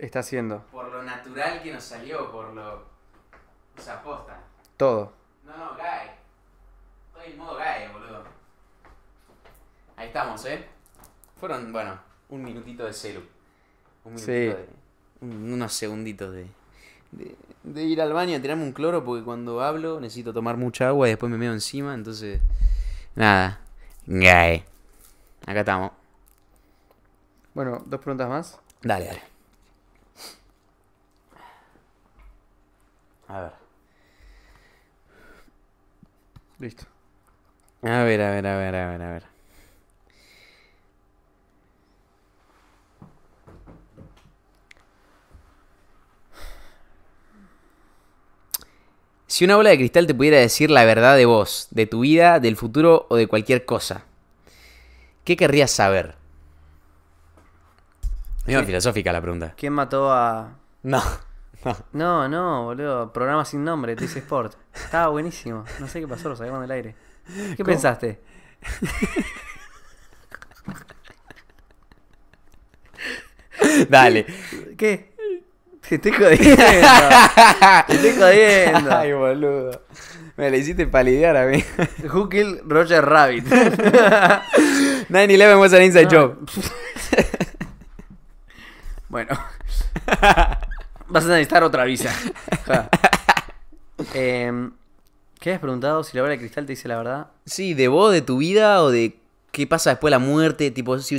A: está haciendo. Por lo natural que nos salió, por lo. O sea,
B: Todo. No, no, cae. Estoy en modo cae,
A: boludo. Ahí estamos, ¿eh? Fueron, bueno, un minutito de celu. Un minutito de. unos segunditos de, de, ir al baño a tirarme un cloro porque cuando hablo necesito tomar mucha agua y después me meo encima, entonces. Nada. Gae. Acá estamos.
B: Bueno, dos preguntas más.
A: Dale, dale. A ver. Listo. A ver, a ver, a ver, a ver, a ver. Si una bola de cristal te pudiera decir la verdad de vos, de tu vida, del futuro o de cualquier cosa, ¿qué querrías saber?
B: Es filosófica la pregunta. ¿Quién mató a.? No. no, no, boludo. Programa sin nombre, TC Sport. Estaba buenísimo. No sé qué pasó, lo sacaron del aire. ¿Qué pensaste? Dale. ¿Qué? Te estoy jodiendo. Te estoy jodiendo. Ay,
A: boludo. Me la hiciste palidear a mí. Who killed Roger Rabbit? 9-11 was an inside job.
B: bueno. Vas a necesitar otra visa. Em, ¿Qué has preguntado si la bola de cristal te dice la verdad?
A: Sí, de vos, de tu vida o de qué pasa después de la muerte. Tipo, si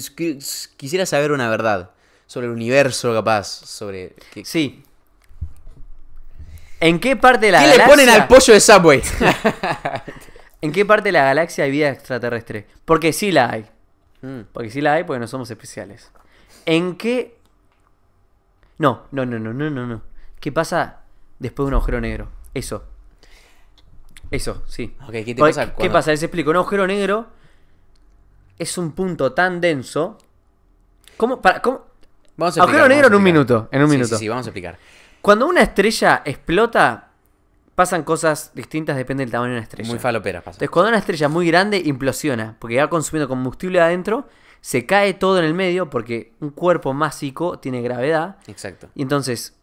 A: quisiera saber una verdad sobre el universo, capaz. Sobre. Sí. ¿En qué parte de la ¿Qué le ponen al pollo de Subway?
B: ¿En qué parte de la galaxia hay vida extraterrestre? Porque sí la hay. Mm. Porque sí la hay, porque no somos especiales. ¿En qué no, no, no, no, no, no, ¿Qué pasa después de un agujero negro? Eso. Eso, sí. Ok, ¿qué, te pasa ¿Qué pasa? Les explico. Un agujero negro es un punto tan denso. ¿Cómo? Para, cómo? Vamos a agujero negro en un minuto. En un minuto. Sí, sí, vamos a explicar. Cuando una estrella explota, pasan cosas distintas, depende del tamaño de una estrella. Muy falopera pasa. Entonces, cuando una estrella muy grande implosiona, porque va consumiendo combustible adentro se cae todo en el medio porque un cuerpo masico tiene gravedad. Exacto. Y entonces,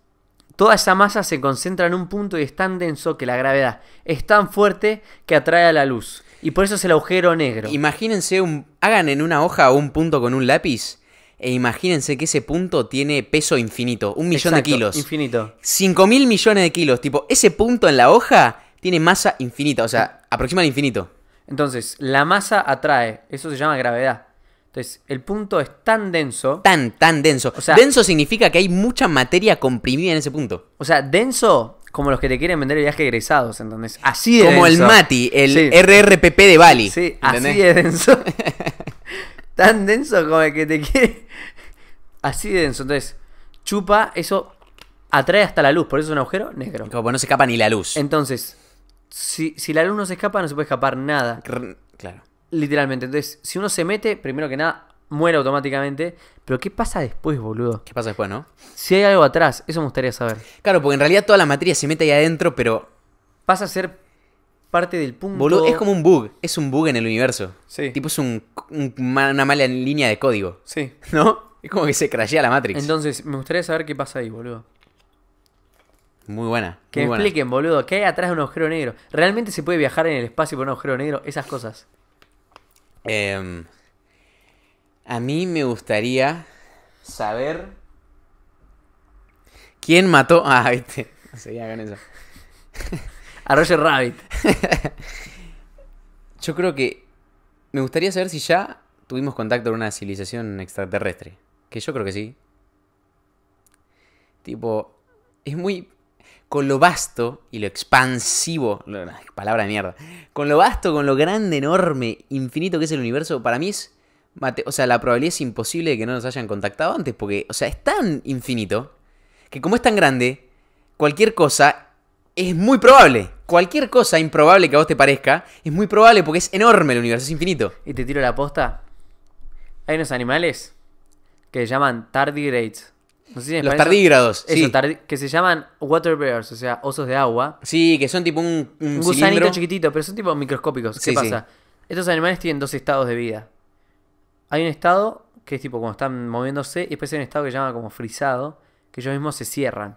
B: toda esa masa se concentra en un punto y es tan denso que la gravedad es tan
A: fuerte que atrae a la luz. Y por eso es el agujero negro. Imagínense, un, hagan en una hoja un punto con un lápiz. E imagínense que ese punto tiene peso infinito, un millón de kilos. Infinito. 5 mil millones de kilos. Tipo, ese punto en la hoja tiene masa infinita, o sea, aproxima al infinito. Entonces, la masa atrae, eso se llama gravedad.
B: Entonces, el punto es tan denso.
A: Tan, tan denso. O sea, denso significa que hay mucha materia comprimida en ese
B: punto. O sea, denso como los que te quieren vender viajes viaje egresados, ¿entendés? Así de Como el Mati, el RRPP de Bali. Sí, así de denso. tan denso como el que te quiere. Así de denso. Entonces, chupa, eso atrae hasta la luz, por eso es un agujero negro. Como no se escapa ni la luz. Entonces, si, si la luz no se escapa, no se puede escapar nada. Claro. Literalmente. Entonces, si uno se mete, primero que
A: nada, muere automáticamente. Pero ¿qué pasa después, boludo? ¿Qué pasa después, no? Si hay algo atrás, eso me gustaría saber. Claro, porque en realidad toda la materia se mete ahí adentro, pero. Pasa a ser parte del punto. es como un bug. Es un bug en el universo. Sí. Tipo, es un, una mala línea de código. Sí. ¿No? Es como que se crashea la Matrix.
B: Entonces, me gustaría saber qué pasa ahí, boludo.
A: Muy buena. Que me expliquen,
B: boludo, qué hay atrás de un agujero negro. ¿Realmente se puede viajar en el espacio por un agujero negro? Esas cosas.
A: Em, a mí me gustaría saber quién mató. Ah, viste, eso. A Roger Rabbit. Yo creo que me gustaría saber si ya tuvimos contacto con una civilización extraterrestre. Que yo creo que sí. Tipo, es muy con lo vasto y lo expansivo, palabra de mierda, con lo vasto, con lo grande, enorme, infinito que es el universo, para mí es, o sea, la probabilidad es imposible de que no nos hayan contactado antes, porque, o sea, es tan infinito, que como es tan grande, cualquier cosa es muy probable. Cualquier cosa improbable que a vos te parezca, es muy probable porque es enorme el universo, es infinito. Y te tiro la aposta, Hay unos animales que se llaman tardigrades. Los tardígrados.
B: que se llaman water bears, o sea, osos de agua. Sí, que son tipo un. Un, gusanito chiquitito, pero son tipo microscópicos. ¿Qué pasa? Estos animales tienen dos estados de vida. Hay un estado que es tipo cuando están moviéndose, y después hay un estado que se llama como frisado, que ellos mismos se cierran.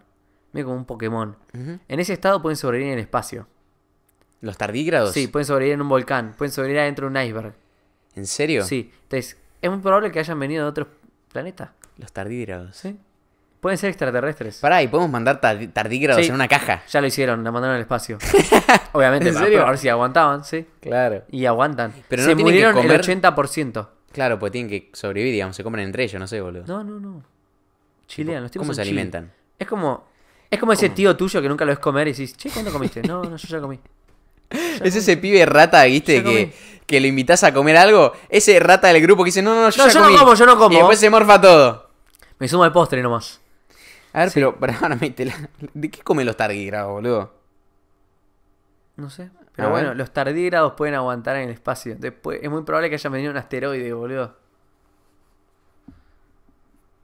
B: Mira como un Pokémon. En ese estado pueden sobrevivir en espacio. ¿Los tardígrados? Sí, pueden sobrevivir en un volcán, pueden sobrevivir adentro de un iceberg. ¿En serio? Sí. Entonces, es muy probable que hayan venido de otros planetas.
A: Los tardígrados. Sí. Pueden ser extraterrestres. Pará, y podemos mandar tardígrados en una caja. Ya lo hicieron, la mandaron al espacio. Obviamente, ¿En serio? a
B: ver si aguantaban, sí. Claro. Y aguantan. Pero no se murieron que comer...
A: el 80%. Claro, pues tienen que sobrevivir, digamos, se comen entre ellos, no sé, boludo. No, no, no. Chilean, los ¿Cómo se alimentan? Es como es como ese tío tuyo que nunca lo ves comer y dices, "Che, ¿cuándo comiste?"
B: no, no, yo ya comí.
A: es ese pibe rata, ¿viste? Que, que lo invitas a comer algo. Ese rata del grupo que dice, no, no, yo, no, ya comí. no como, yo no como. Y después se morfa todo. Me sumo al postre nomás. A ver, pero ¿de qué comen los tardígrados, boludo? No sé. Pero bueno,
B: los tardígrados pueden aguantar en el espacio. Después, es muy probable que haya venido un asteroide, boludo.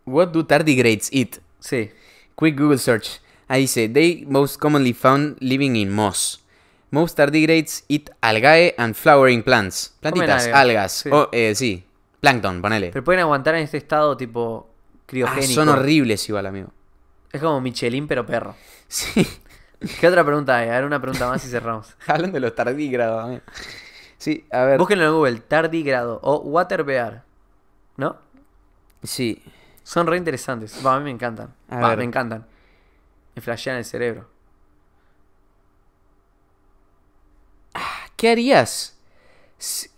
A: What do tardigrades eat? Sí. Quick Google search. Ahí dice, they most commonly found living in moss. Most tardigrades eat algae and flowering plants. Plantitas, algas. Sí. O, eh, plancton, ponele. Pero
B: pueden aguantar en este estado tipo ah, criogénico. son horribles igual, amigo. Es como Michelin, pero perro. Sí. ¿Qué otra pregunta hay? A una pregunta más y cerramos. Hablan de los tardígrados. Sí, a ver. Búsquenlo en Google, tardígrado o Waterbear. ¿No? Sí. Son re interesantes. a mí me encantan. A me encantan.
A: Me flashean el cerebro. Ah, ¿Qué harías?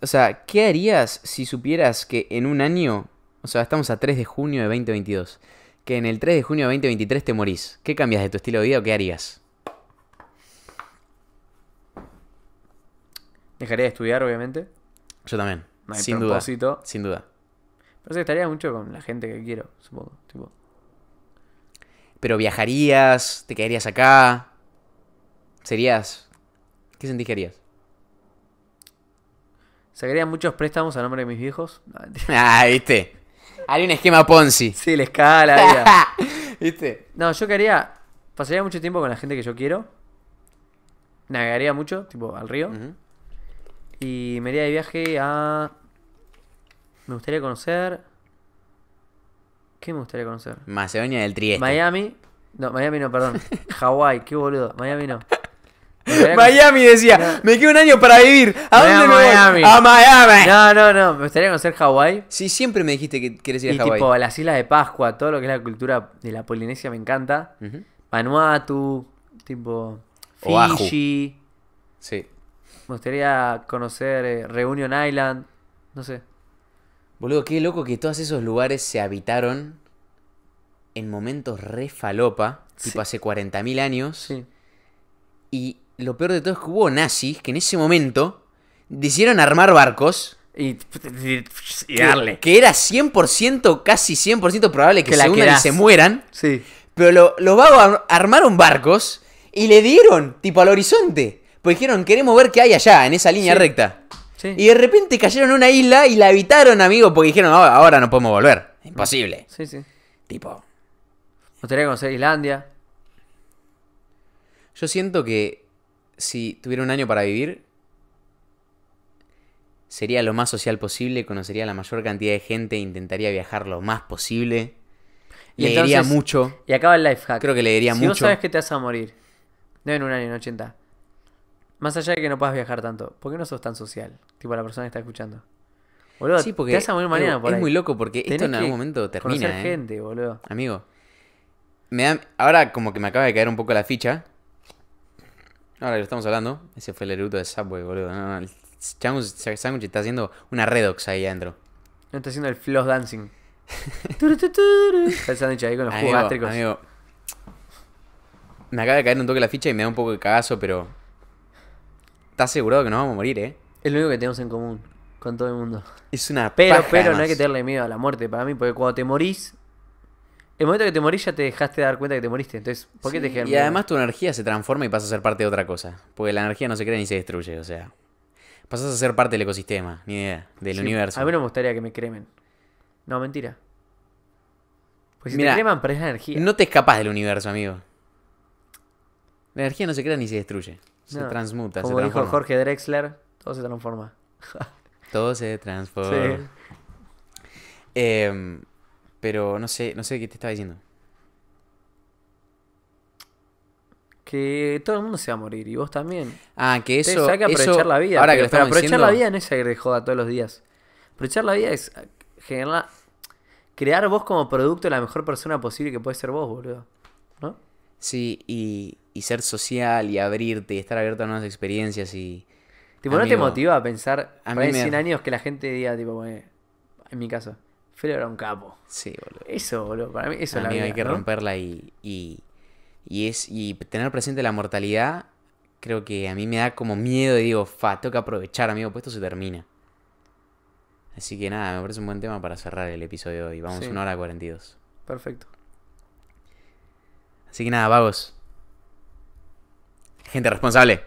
A: O sea, ¿qué harías si supieras que en un año, o sea, estamos a 3 de junio de 2022, que en el 3 de junio de 2023 te morís. ¿Qué cambias de tu estilo de vida o qué harías?
B: Dejaría de estudiar, obviamente.
A: Yo también. sin duda. Sin duda.
B: Pero estaría mucho con la gente que quiero, supongo.
A: Pero viajarías, te quedarías acá. Serías. ¿Qué sentís que harías?
B: ¿Sacaría muchos préstamos a nombre de mis viejos?
A: ah, viste. Haría un esquema Ponzi. Sí, la escala.
B: ¿Viste? No, yo quería. Pasaría mucho tiempo con la gente que yo quiero. Nagaría mucho, tipo, al río. Y me iría de viaje a. Me gustaría conocer. ¿Qué me gustaría conocer? Macedonia del Trieste. Miami. No, Miami no, perdón. Hawái, qué boludo. Miami no. Miami decía, me
A: quedo un año para vivir. ¿A dónde me voy? A Miami.
B: No, no, no. Me gustaría conocer Hawái. Sí, siempre me dijiste que quieres ir a Hawái. Tipo, las islas de Pascua, todo lo que es la cultura de la Polinesia me encanta. Vanuatu, tipo. Fiji.
A: Sí. Me gustaría conocer eh, Reunion Island. No sé. Boludo, qué loco que todos esos lugares se habitaron en momentos re falopa, tipo hace 40.000 años. Sí. Y lo peor de todo es que hubo nazis que en ese momento decidieron armar barcos. Y, darle. Que, era 100%, casi 100% probable que, la se se mueran. Sí. Pero lo, los vagos armaron barcos y le dieron, tipo al horizonte. Pues dijeron, queremos ver qué hay allá, en esa línea recta. Sí. Y de repente cayeron en una isla y la habitaron, amigo, porque dijeron, ah, ahora, no podemos volver. Imposible.
B: Sí, sí. Tipo.
A: No tenía que conocer Islandia. Yo siento que si tuviera un año para vivir, sería lo más social posible, conocería la mayor cantidad de gente, intentaría viajar lo más posible. Y leería mucho. Y acaba el life hack. Creo que le diría mucho. Si no sabes
B: que te vas a morir, no en un año, en 80. Más allá de que no puedas viajar tanto, ¿por qué no sos tan social? Tipo la persona que está escuchando. Boludo, te vas a morir mañana Es muy loco porque esto en algún momento termina. Conocer ¿eh? gente, boludo.
A: Amigo. Me ahora como que me acaba de caer un poco la ficha. Ahora que lo estamos hablando, ese fue el eruto de Subway, boludo. No, el sándwich está haciendo una redox ahí adentro.
B: No está haciendo el floss dancing. está el sándwich ahí con los jugástricos.
A: Amigo, me acaba de caer un toque la ficha y me da un poco de cagazo, pero. Estás asegurado que no vamos a morir, ¿eh?
B: Es lo único que tenemos en común con todo el mundo. Es una Pero, pero no hay que tenerle miedo a la muerte para mí, porque cuando te morís, el momento que te morís ya te dejaste dar cuenta que te moriste.
A: Entonces, ¿por qué te dejaron? Y además tu energía se transforma y pasa a ser parte de otra cosa. Porque la energía no se crea ni se destruye, o sea. Pasas a ser parte del ecosistema, ni idea, del universo. A
B: mí no me gustaría que me cremen. No, mentira.
A: Pues si te creman, perdés la energía. No te escapas del universo, amigo. La energía no se crea ni se destruye. Se transmuta, como se dijo Jorge
B: Drexler, todo se transforma.
A: todo se transforma. Eh, pero no sé, no sé qué te estaba diciendo.
B: Que todo el mundo se va a morir y vos también.
A: Ah, que eso. Entonces, hay que aprovechar la vida. Ahora aprovechar la vida
B: no es salir de joda todos los días. Aprovechar la vida es ah, generar, crear vos como producto la mejor persona posible que puede ser vos, boludo. ¿No?
A: Sí, y, y ser social y abrirte y estar abierto a nuevas experiencias y. Tipo, ¿no te motiva a pensar a en
B: años que la gente diga, tipo, en mi caso? Fede era un capo. Sí, boludo. Eso, boludo, para mí eso la Hay que
A: romperla y, y, y, es, y tener presente la mortalidad creo que a mí me da como miedo y digo, fa, tengo que aprovechar, amigo, pues esto se termina. Así que nada, me parece un buen tema para cerrar el episodio de hoy. Vamos una hora 42. Perfecto. Así que nada, vagos. Gente responsable.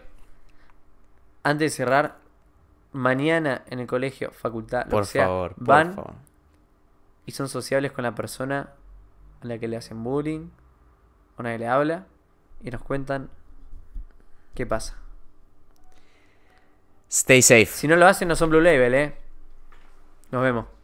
B: Antes de cerrar, mañana en el colegio, facultad, por favor, por favor y son sociables con la persona a la que le hacen bullying, con la que le habla y nos cuentan qué pasa. Stay safe. Si no lo hacen, no son Blue Label, ¿eh? Nos vemos.